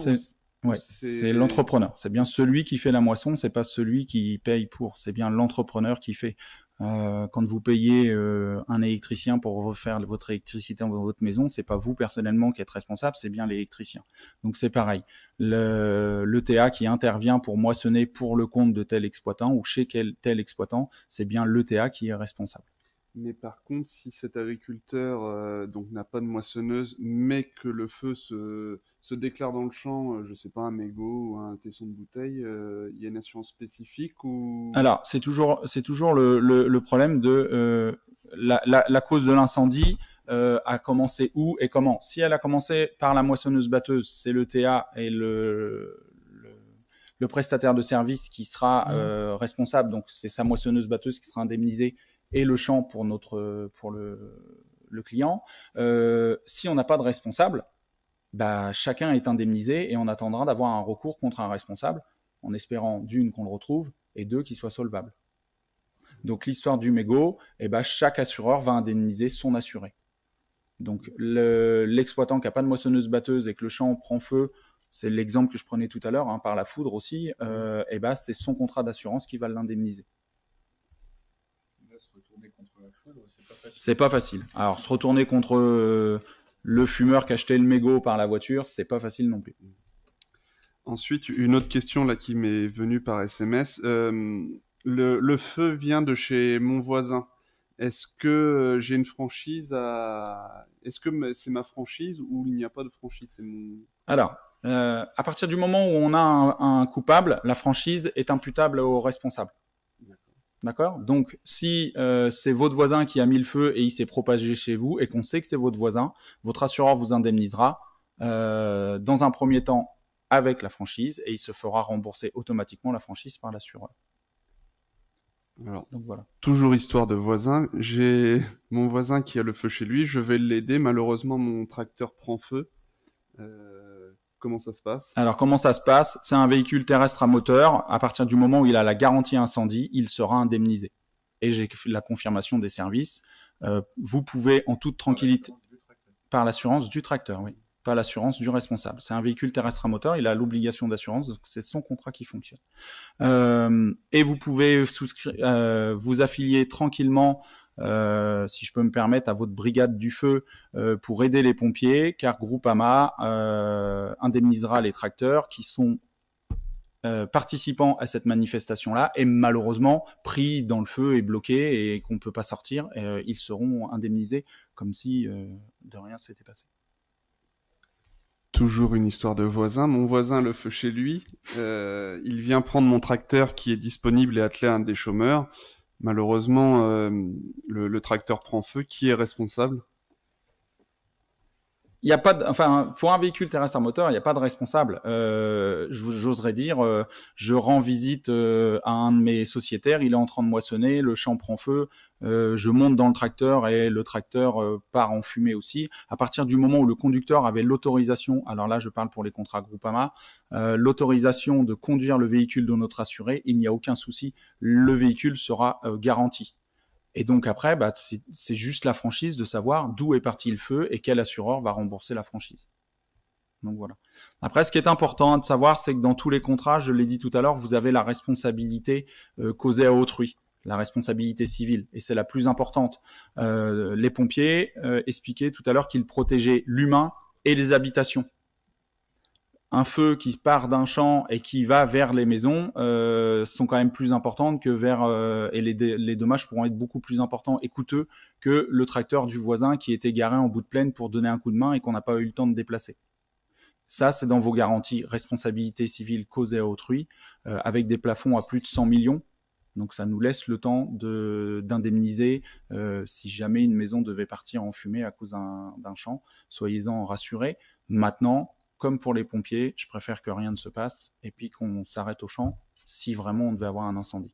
Ouais, c'est l'entrepreneur. C'est bien celui qui fait la moisson, c'est pas celui qui paye pour. C'est bien l'entrepreneur qui fait. Euh, quand vous payez euh, un électricien pour refaire votre électricité dans votre maison, c'est pas vous personnellement qui êtes responsable, c'est bien l'électricien. Donc c'est pareil. L'ETA qui intervient pour moissonner pour le compte de tel exploitant ou chez quel, tel exploitant, c'est bien l'ETA qui est responsable. Mais par contre, si cet agriculteur euh, donc n'a pas de moissonneuse, mais que le feu se, se déclare dans le champ, euh, je ne sais pas, un mégot ou un tesson de bouteille, euh, il y a une assurance spécifique ou Alors c'est toujours c'est toujours le, le, problème de la, la, cause de l'incendie. a commencé où et comment. Si elle a commencé par la moissonneuse batteuse, c'est le TA et le, le prestataire de service qui sera mmh. responsable. Donc c'est sa moissonneuse batteuse qui sera indemnisée et le champ pour, notre, pour le, client. Euh, si on n'a pas de responsable, bah, chacun est indemnisé et on attendra d'avoir un recours contre un responsable en espérant d'une qu'on le retrouve et deux qu'il soit solvable. Donc l'histoire du mégot, eh bah, chaque assureur va indemniser son assuré. Donc l'exploitant qui n'a pas de moissonneuse batteuse et que le champ prend feu, c'est l'exemple que je prenais tout à l'heure hein, par la foudre aussi, euh, eh bah, c'est son contrat d'assurance qui va l'indemniser. C'est pas, facile. Alors, se retourner contre euh, le fumeur qui a acheté le mégot par la voiture, c'est pas facile non plus. Ensuite, une autre question là qui m'est venue par SMS. Euh, le, feu vient de chez mon voisin. Est-ce que euh, j'ai une franchise Est-ce que c'est ma franchise ou il n'y a pas de franchise Alors, à partir du moment où on a un coupable, la franchise est imputable au responsable. D'accord Donc, si euh, c'est votre voisin qui a mis le feu et il s'est propagé chez vous et qu'on sait que c'est votre voisin, votre assureur vous indemnisera euh, dans un premier temps avec la franchise et il se fera rembourser automatiquement la franchise par l'assureur. Alors, Donc, voilà. toujours histoire de voisin, j'ai mon voisin qui a le feu chez lui, je vais l'aider, malheureusement mon tracteur prend feu. Euh, Comment ça se passe Alors comment ça se passe C'est un véhicule terrestre à moteur. À partir du moment où il a la garantie incendie, il sera indemnisé. Et j'ai la confirmation des services. Euh, vous pouvez en toute tranquillité par l'assurance du tracteur, oui, pas l'assurance du responsable. C'est un véhicule terrestre à moteur, il a l'obligation d'assurance, c'est son contrat qui fonctionne. Euh, et vous pouvez euh, vous affilier tranquillement euh, si je peux me permettre, à votre brigade du feu euh, pour aider les pompiers, car Groupama euh, indemnisera les tracteurs qui sont participants à cette manifestation-là et malheureusement pris dans le feu et bloqués et qu'on ne peut pas sortir, ils seront indemnisés comme si de rien s'était passé toujours une histoire de voisin. Mon voisin le feu chez lui. il vient prendre mon tracteur qui est disponible et atteler un des chômeurs. Malheureusement, euh, le, tracteur prend feu, qui est responsable il n'y a pas enfin, pour un véhicule terrestre à moteur, il n'y a pas de responsable. Euh, j'oserais dire, euh, je rends visite euh, à un de mes sociétaires, il est en train de moissonner, le champ prend feu, je monte dans le tracteur et le tracteur part en fumée aussi. À partir du moment où le conducteur avait l'autorisation, alors là je parle pour les contrats Groupama, l'autorisation de conduire le véhicule de notre assuré, il n'y a aucun souci, le véhicule sera garanti. Et donc après, bah, c'est juste la franchise de savoir d'où est parti le feu et quel assureur va rembourser la franchise. Donc voilà. Après, ce qui est important de savoir, c'est que dans tous les contrats, je l'ai dit tout à l'heure, vous avez la responsabilité euh, causée à autrui, la responsabilité civile, et c'est la plus importante. Euh, les pompiers euh, expliquaient tout à l'heure qu'ils protégeaient l'humain et les habitations un feu qui part d'un champ et qui va vers les maisons euh, sont quand même plus importantes que vers euh, et les, dommages pourront être beaucoup plus importants et coûteux que le tracteur du voisin qui était garé en bout de plaine pour donner un coup de main et qu'on n'a pas eu le temps de déplacer. Ça, c'est dans vos garanties responsabilité civile causée à autrui, euh, avec des plafonds à plus de 100 millions. Donc ça nous laisse le temps d'indemniser si jamais une maison devait partir en fumée à cause d'un champ. Soyez-en rassurés. Maintenant, pour les pompiers, je préfère que rien ne se passe et puis qu'on s'arrête au champ si vraiment on devait avoir un incendie.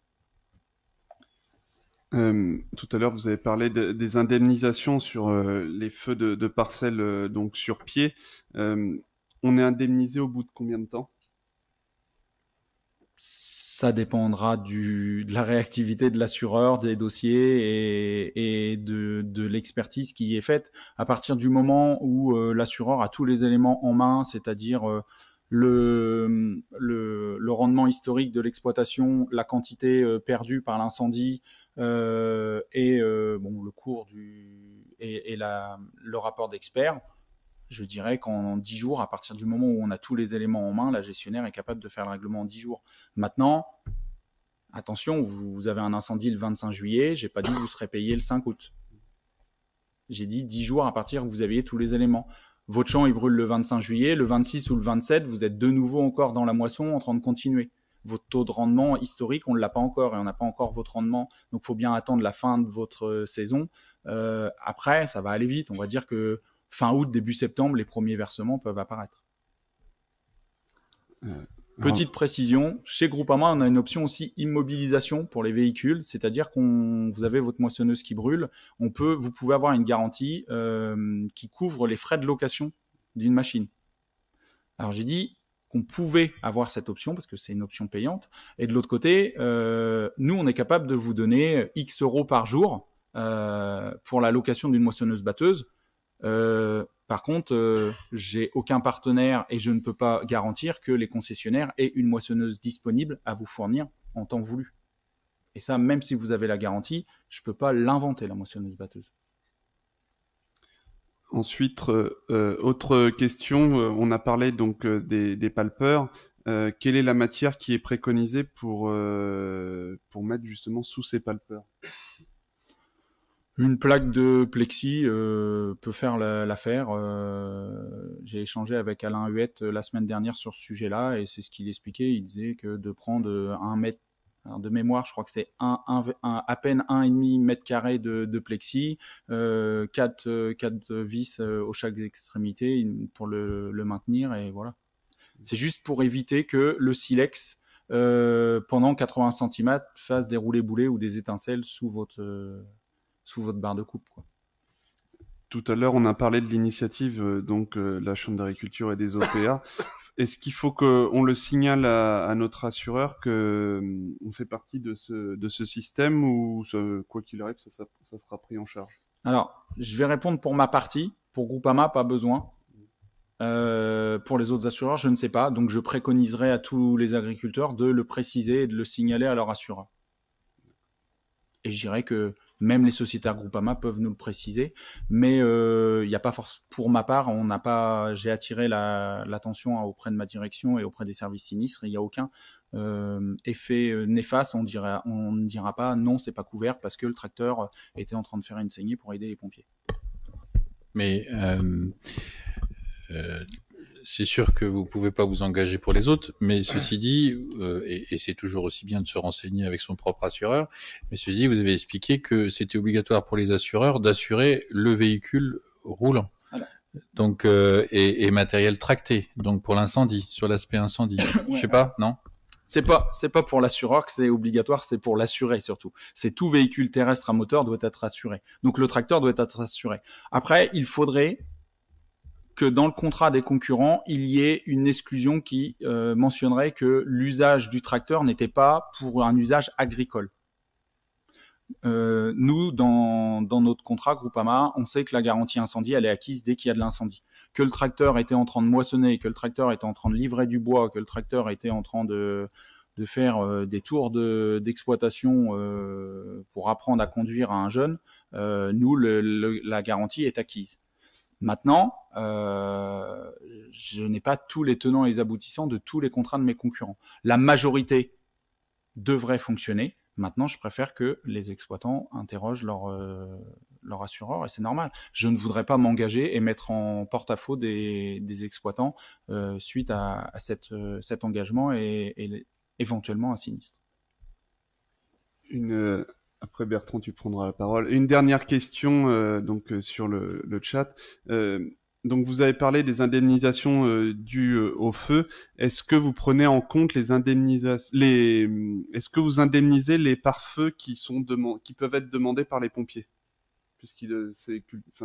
Euh, tout à l'heure, vous avez parlé des indemnisations sur euh, les feux de, parcelles euh, donc sur pied. on est indemnisé au bout de combien de temps ça dépendra de la réactivité de l'assureur, des dossiers et, de, l'expertise qui est faite. À partir du moment où euh, l'assureur a tous les éléments en main, c'est-à-dire euh, le, rendement historique de l'exploitation, la quantité euh, perdue par l'incendie et le cours du, et, le rapport d'expert, je dirais qu'en 10 jours, à partir du moment où on a tous les éléments en main, la gestionnaire est capable de faire le règlement en 10 jours. Maintenant, attention, vous, avez un incendie le 25 juillet, j'ai pas dit que vous serez payé le 5 août. J'ai dit 10 jours à partir où vous aviez tous les éléments. Votre champ, il brûle le 25 juillet, le 26 ou le 27, vous êtes de nouveau encore dans la moisson en train de continuer. Votre taux de rendement historique, on ne l'a pas encore et on n'a pas encore votre rendement. Donc, il faut bien attendre la fin de votre euh, saison. Euh, après, ça va aller vite. On va dire que fin août, début septembre, les premiers versements peuvent apparaître. Euh, Petite précision, chez Groupama, on a une option aussi immobilisation pour les véhicules, c'est-à-dire qu'on vous avez votre moissonneuse qui brûle, on peut, vous pouvez avoir une garantie euh, qui couvre les frais de location d'une machine. Alors j'ai dit qu'on pouvait avoir cette option parce que c'est une option payante, et de l'autre côté, euh, nous on est capable de vous donner X euros par jour pour la location d'une moissonneuse batteuse euh, par contre, euh, j'ai aucun partenaire et je ne peux pas garantir que les concessionnaires aient une moissonneuse disponible à vous fournir en temps voulu. Et ça, même si vous avez la garantie, je ne peux pas l'inventer, la moissonneuse batteuse. Ensuite, euh, autre question, on a parlé donc des, palpeurs. quelle est la matière qui est préconisée pour, pour mettre justement sous ces palpeurs une plaque de plexi euh, peut faire l'affaire. Euh, j'ai échangé avec Alain Huette euh, la semaine dernière sur ce sujet-là et c'est ce qu'il expliquait. Il disait que de prendre un mètre de mémoire, je crois que c'est un, un, un, à peine demi mètre carré de, de plexi, euh, vis aux chaque extrémité pour le, le maintenir et voilà. C'est juste pour éviter que le silex pendant 80 cm fasse des roulés boulets ou des étincelles sous votre sous votre barre de coupe. Quoi. Tout à l'heure, on a parlé de l'initiative, euh, donc euh, la Chambre d'agriculture et des OPA. *laughs* Est-ce qu'il faut qu'on le signale à, notre assureur qu'on hum, on fait partie de ce, système ou quoi qu'il arrive, ça, sera pris en charge Alors, je vais répondre pour ma partie. Pour Groupama, pas besoin. Euh, pour les autres assureurs, je ne sais pas. Donc, je préconiserai à tous les agriculteurs de le préciser et de le signaler à leur assureur. Et je dirais que même les sociétaires Groupama peuvent nous le préciser. Mais il euh, n'y a pas force. Pour ma part, on n'a pas. J'ai attiré l'attention auprès de ma direction et auprès des services sinistres. Il n'y a aucun euh, effet euh, néfaste. On dira, on ne dira pas non, c'est pas couvert parce que le tracteur était en train de faire une saignée pour aider les pompiers. Mais c'est sûr que vous pouvez pas vous engager pour les autres, mais ceci dit, euh, et, c'est toujours aussi bien de se renseigner avec son propre assureur, mais ceci dit, vous avez expliqué que c'était obligatoire pour les assureurs d'assurer le véhicule roulant. Donc euh, et, matériel tracté. Donc pour l'incendie, sur l'aspect incendie, Je je sais pas, non c'est pas, c'est pas pour l'assureur que c'est obligatoire, c'est pour l'assuré surtout. C'est tout véhicule terrestre à moteur doit être assuré. Donc le tracteur doit être assuré. Après, il faudrait dans le contrat des concurrents, il y ait une exclusion qui euh, mentionnerait que l'usage du tracteur n'était pas pour un usage agricole. Euh, nous, dans, notre contrat Groupama, on sait que la garantie incendie, elle est acquise dès qu'il y a de l'incendie. Que le tracteur était en train de moissonner, que le tracteur était en train de livrer du bois, que le tracteur était en train de, faire euh, des tours d'exploitation pour apprendre à conduire à un jeune, nous, la garantie est acquise. Maintenant, euh, je n'ai pas tous les tenants et les aboutissants de tous les contrats de mes concurrents. La majorité devrait fonctionner. Maintenant, je préfère que les exploitants interrogent leur, euh, leur assureur et c'est normal. Je ne voudrais pas m'engager et mettre en porte-à-faux des, exploitants euh, suite à, à cette, cet engagement et, et éventuellement un sinistre. Une, après Bertrand, tu prendras la parole. Une dernière question euh, donc euh, sur le, chat. Euh, donc vous avez parlé des indemnisations dues au feu. Est-ce que vous prenez en compte les indemnisations, les, mm, est-ce que vous indemnisez les pare-feux qui sont qui peuvent être demandés par les pompiers, puisque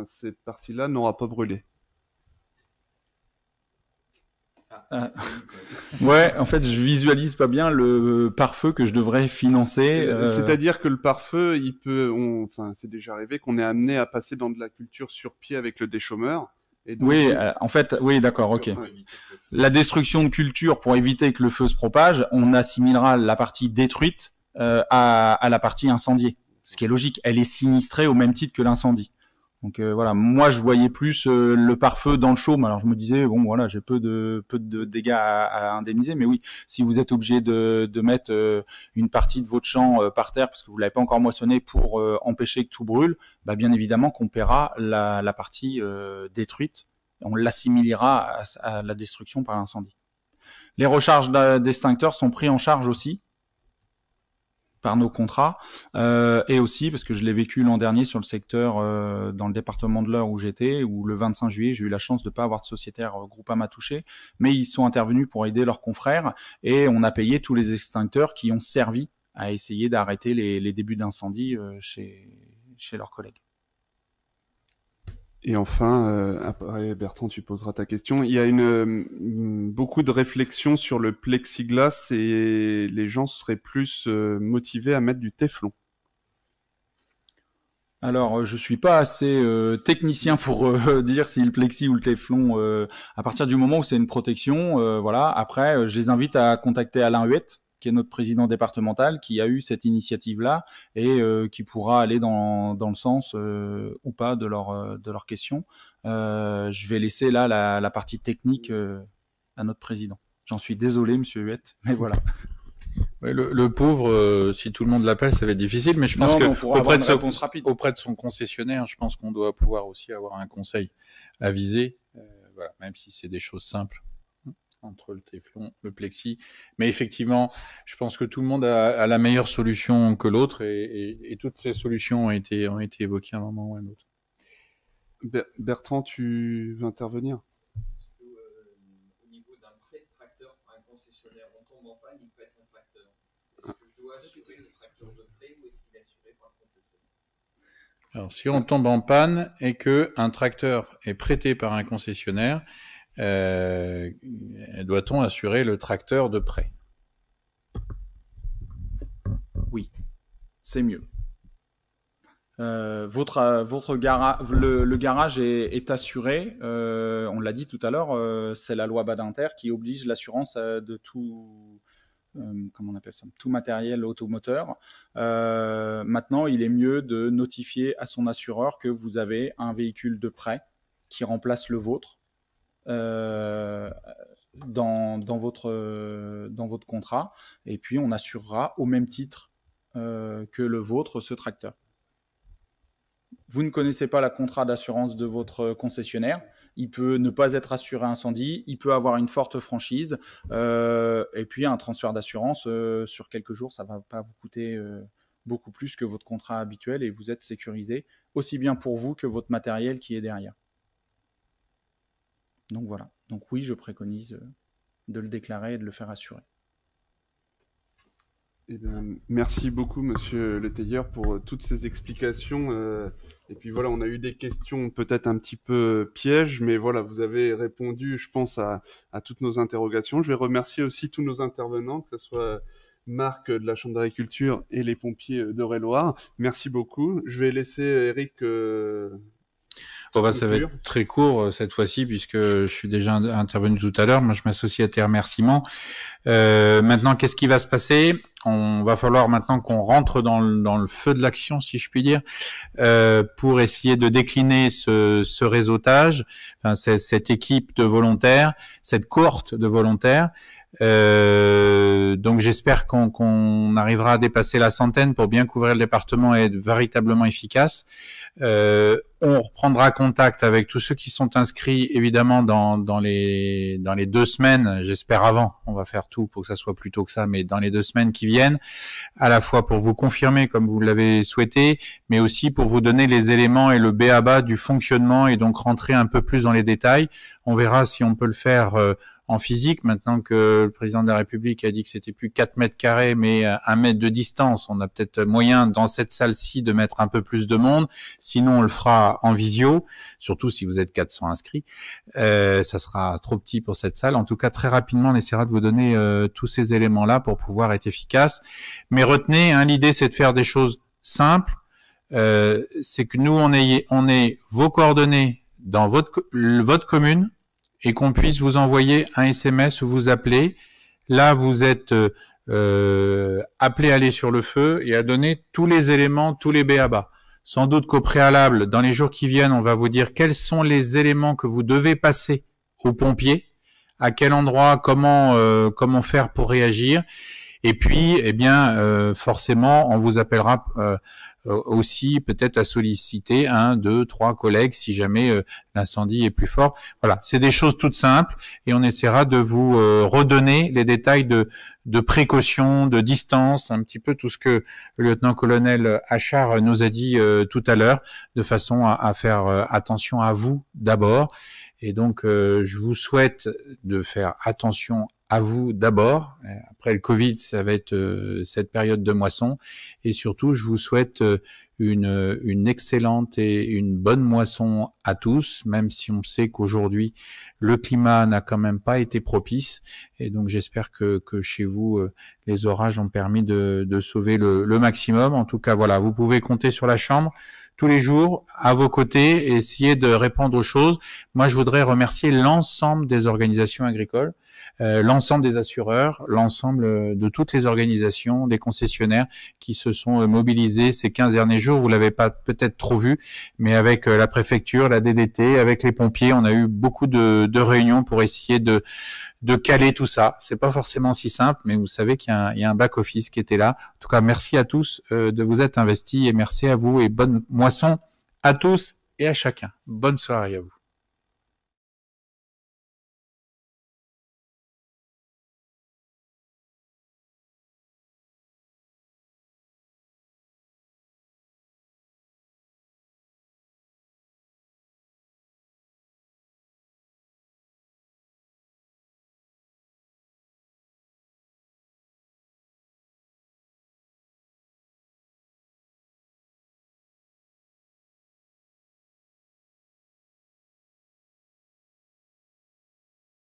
cette partie-là n'aura pas brûlé. Ah, ah. *laughs* ouais, en fait, je visualise pas bien le pare-feu que je devrais financer. Euh. C'est-à-dire que le pare-feu, il peut, enfin, c'est déjà arrivé qu'on est amené à passer dans de la culture sur pied avec le déchômeur. Et oui, euh, en fait, oui, d'accord, ok. La destruction de culture pour éviter que le feu se propage, on assimilera la partie détruite euh, à la partie incendiée, ce qui est logique. Elle est sinistrée au même titre que l'incendie. Donc euh, voilà, moi je voyais plus euh, le pare-feu dans le chaume. Alors je me disais bon voilà, j'ai peu de peu de dégâts à, indemniser, mais oui, si vous êtes obligé de, de mettre euh, une partie de votre champ par terre parce que vous l'avez pas encore moissonné pour empêcher que tout brûle, bah bien évidemment qu'on paiera la, partie détruite, on l'assimilera à, à, la destruction par l'incendie. Les recharges d'extincteurs sont pris en charge aussi par nos contrats euh, et aussi parce que je l'ai vécu l'an dernier sur le secteur euh, dans le département de l'Eure où j'étais où le 25 juillet j'ai eu la chance de pas avoir de sociétaire euh, à m'a touché mais ils sont intervenus pour aider leurs confrères et on a payé tous les extincteurs qui ont servi à essayer d'arrêter les, les débuts d'incendie euh, chez, chez leurs collègues. Et enfin, euh, Bertrand, tu poseras ta question. Il y a une, euh, beaucoup de réflexions sur le plexiglas et les gens seraient plus euh, motivés à mettre du Teflon. Alors, je ne suis pas assez technicien pour *laughs* dire si le plexi ou le téflon. à partir du moment où c'est une protection, voilà. Après, je les invite à contacter Alain Huette qui est notre président départemental, qui a eu cette initiative-là et euh, qui pourra aller dans, dans le sens euh, ou pas de leur euh, de leur question. je vais laisser là la, partie technique à notre président. J'en suis désolé, monsieur Huette, mais voilà. *laughs* le, pauvre, si tout le monde l'appelle, ça va être difficile, mais je pense que auprès, de auprès, de son concessionnaire, je pense qu'on doit pouvoir aussi avoir un conseil avisé, euh, voilà, même si c'est des choses simples entre le téflon, le plexi. Mais effectivement, je pense que tout le monde a, a la meilleure solution que l'autre et, et, et, toutes ces solutions ont été, ont été évoquées à un moment ou à un autre. Bertrand, tu veux intervenir alors, si on tombe en panne et que un tracteur est prêté par un concessionnaire, euh, doit-on assurer le tracteur de prêt Oui, c'est mieux. Euh, votre, votre le, garage est, assuré. Euh, on l'a dit tout à l'heure, c'est la loi Badinter qui oblige l'assurance de tout, on appelle ça, tout matériel automoteur. maintenant, il est mieux de notifier à son assureur que vous avez un véhicule de prêt qui remplace le vôtre. Euh, dans, votre, contrat, et puis on assurera au même titre euh, que le vôtre ce tracteur. Vous ne connaissez pas la contrat d'assurance de votre concessionnaire, il peut ne pas être assuré incendie, il peut avoir une forte franchise, euh, et puis un transfert d'assurance sur quelques jours, ça ne va pas vous coûter beaucoup plus que votre contrat habituel et vous êtes sécurisé aussi bien pour vous que votre matériel qui est derrière. Donc voilà. Donc oui, je préconise euh, de le déclarer et de le faire assurer. Eh merci beaucoup, Monsieur Le Tailleur, pour euh, toutes ces explications. Euh, et puis voilà, on a eu des questions peut-être un petit peu pièges, mais voilà, vous avez répondu, je pense, à, toutes nos interrogations. Je vais remercier aussi tous nos intervenants, que ce soit Marc de la Chambre d'agriculture et les pompiers et loire Merci beaucoup. Je vais laisser Eric Bon bah, ça va être très court euh, cette fois-ci puisque je suis déjà intervenu tout à l'heure. Moi, je m'associe à tes remerciements. Euh, maintenant, qu'est-ce qui va se passer On va falloir maintenant qu'on rentre dans le, dans le, feu de l'action, si je puis dire, euh, pour essayer de décliner ce, ce réseautage, enfin, cette équipe de volontaires, cette cohorte de volontaires. Euh, donc j'espère qu'on arrivera à dépasser la centaine pour bien couvrir le département et être véritablement efficace. Euh, on reprendra contact avec tous ceux qui sont inscrits, évidemment, dans, les, dans les deux semaines, j'espère avant, on va faire tout pour que ça soit plus tôt que ça, mais dans les deux semaines qui viennent, à la fois pour vous confirmer comme vous l'avez souhaité, mais aussi pour vous donner les éléments et le B à bas du fonctionnement et donc rentrer un peu plus dans les détails. On verra si on peut le faire. Euh, en physique. Maintenant que le président de la République a dit que c'était plus 4 mètres carrés, mais 1 euh, mètre de distance, on a peut-être moyen dans cette salle-ci de mettre un peu plus de monde. Sinon, on le fera en visio, surtout si vous êtes 400 inscrits. Euh, ça sera trop petit pour cette salle. En tout cas, très rapidement, on essaiera de vous donner euh, tous ces éléments-là pour pouvoir être efficace. Mais retenez, hein, l'idée, c'est de faire des choses simples. c'est que nous, on, ait, on ait vos coordonnées dans votre, votre commune, et qu'on puisse vous envoyer un SMS ou vous appeler. Là, vous êtes euh, euh, appelé à aller sur le feu et à donner tous les éléments, tous les BABA. Sans doute qu'au préalable, dans les jours qui viennent, on va vous dire quels sont les éléments que vous devez passer aux pompiers, à quel endroit, comment, euh, comment faire pour réagir. Et puis, eh bien, forcément, on vous appellera euh, aussi peut-être à solliciter un, deux, trois collègues si jamais euh, l'incendie est plus fort. Voilà, c'est des choses toutes simples et on essaiera de vous euh, redonner les détails de, de précaution, de distance, un petit peu tout ce que le lieutenant-colonel Achard nous a dit tout à l'heure, de façon à, faire attention à vous d'abord. Et donc, je vous souhaite de faire attention à vous d'abord. Après le Covid, ça va être euh, cette période de moisson. Et surtout, je vous souhaite euh, une, une, excellente et une bonne moisson à tous, même si on sait qu'aujourd'hui, le climat n'a quand même pas été propice. Et donc, j'espère que, chez vous, euh, les orages ont permis de, sauver le, le maximum. En tout cas, voilà, vous pouvez compter sur la chambre tous les jours à vos côtés essayer de répondre aux choses. Moi, je voudrais remercier l'ensemble des organisations agricoles, euh, l'ensemble des assureurs, l'ensemble euh, de toutes les organisations, des concessionnaires qui se sont euh, mobilisés ces 15 derniers jours. Vous l'avez pas peut-être trop vu, mais avec la préfecture, la DDT, avec les pompiers, on a eu beaucoup de réunions pour essayer de de caler tout ça. C'est pas forcément si simple, mais vous savez qu'il y, a un, back office qui était là. En tout cas, merci à tous euh, de vous être investis et merci à vous et bonne moisson à tous et à chacun. Bonne soirée à vous.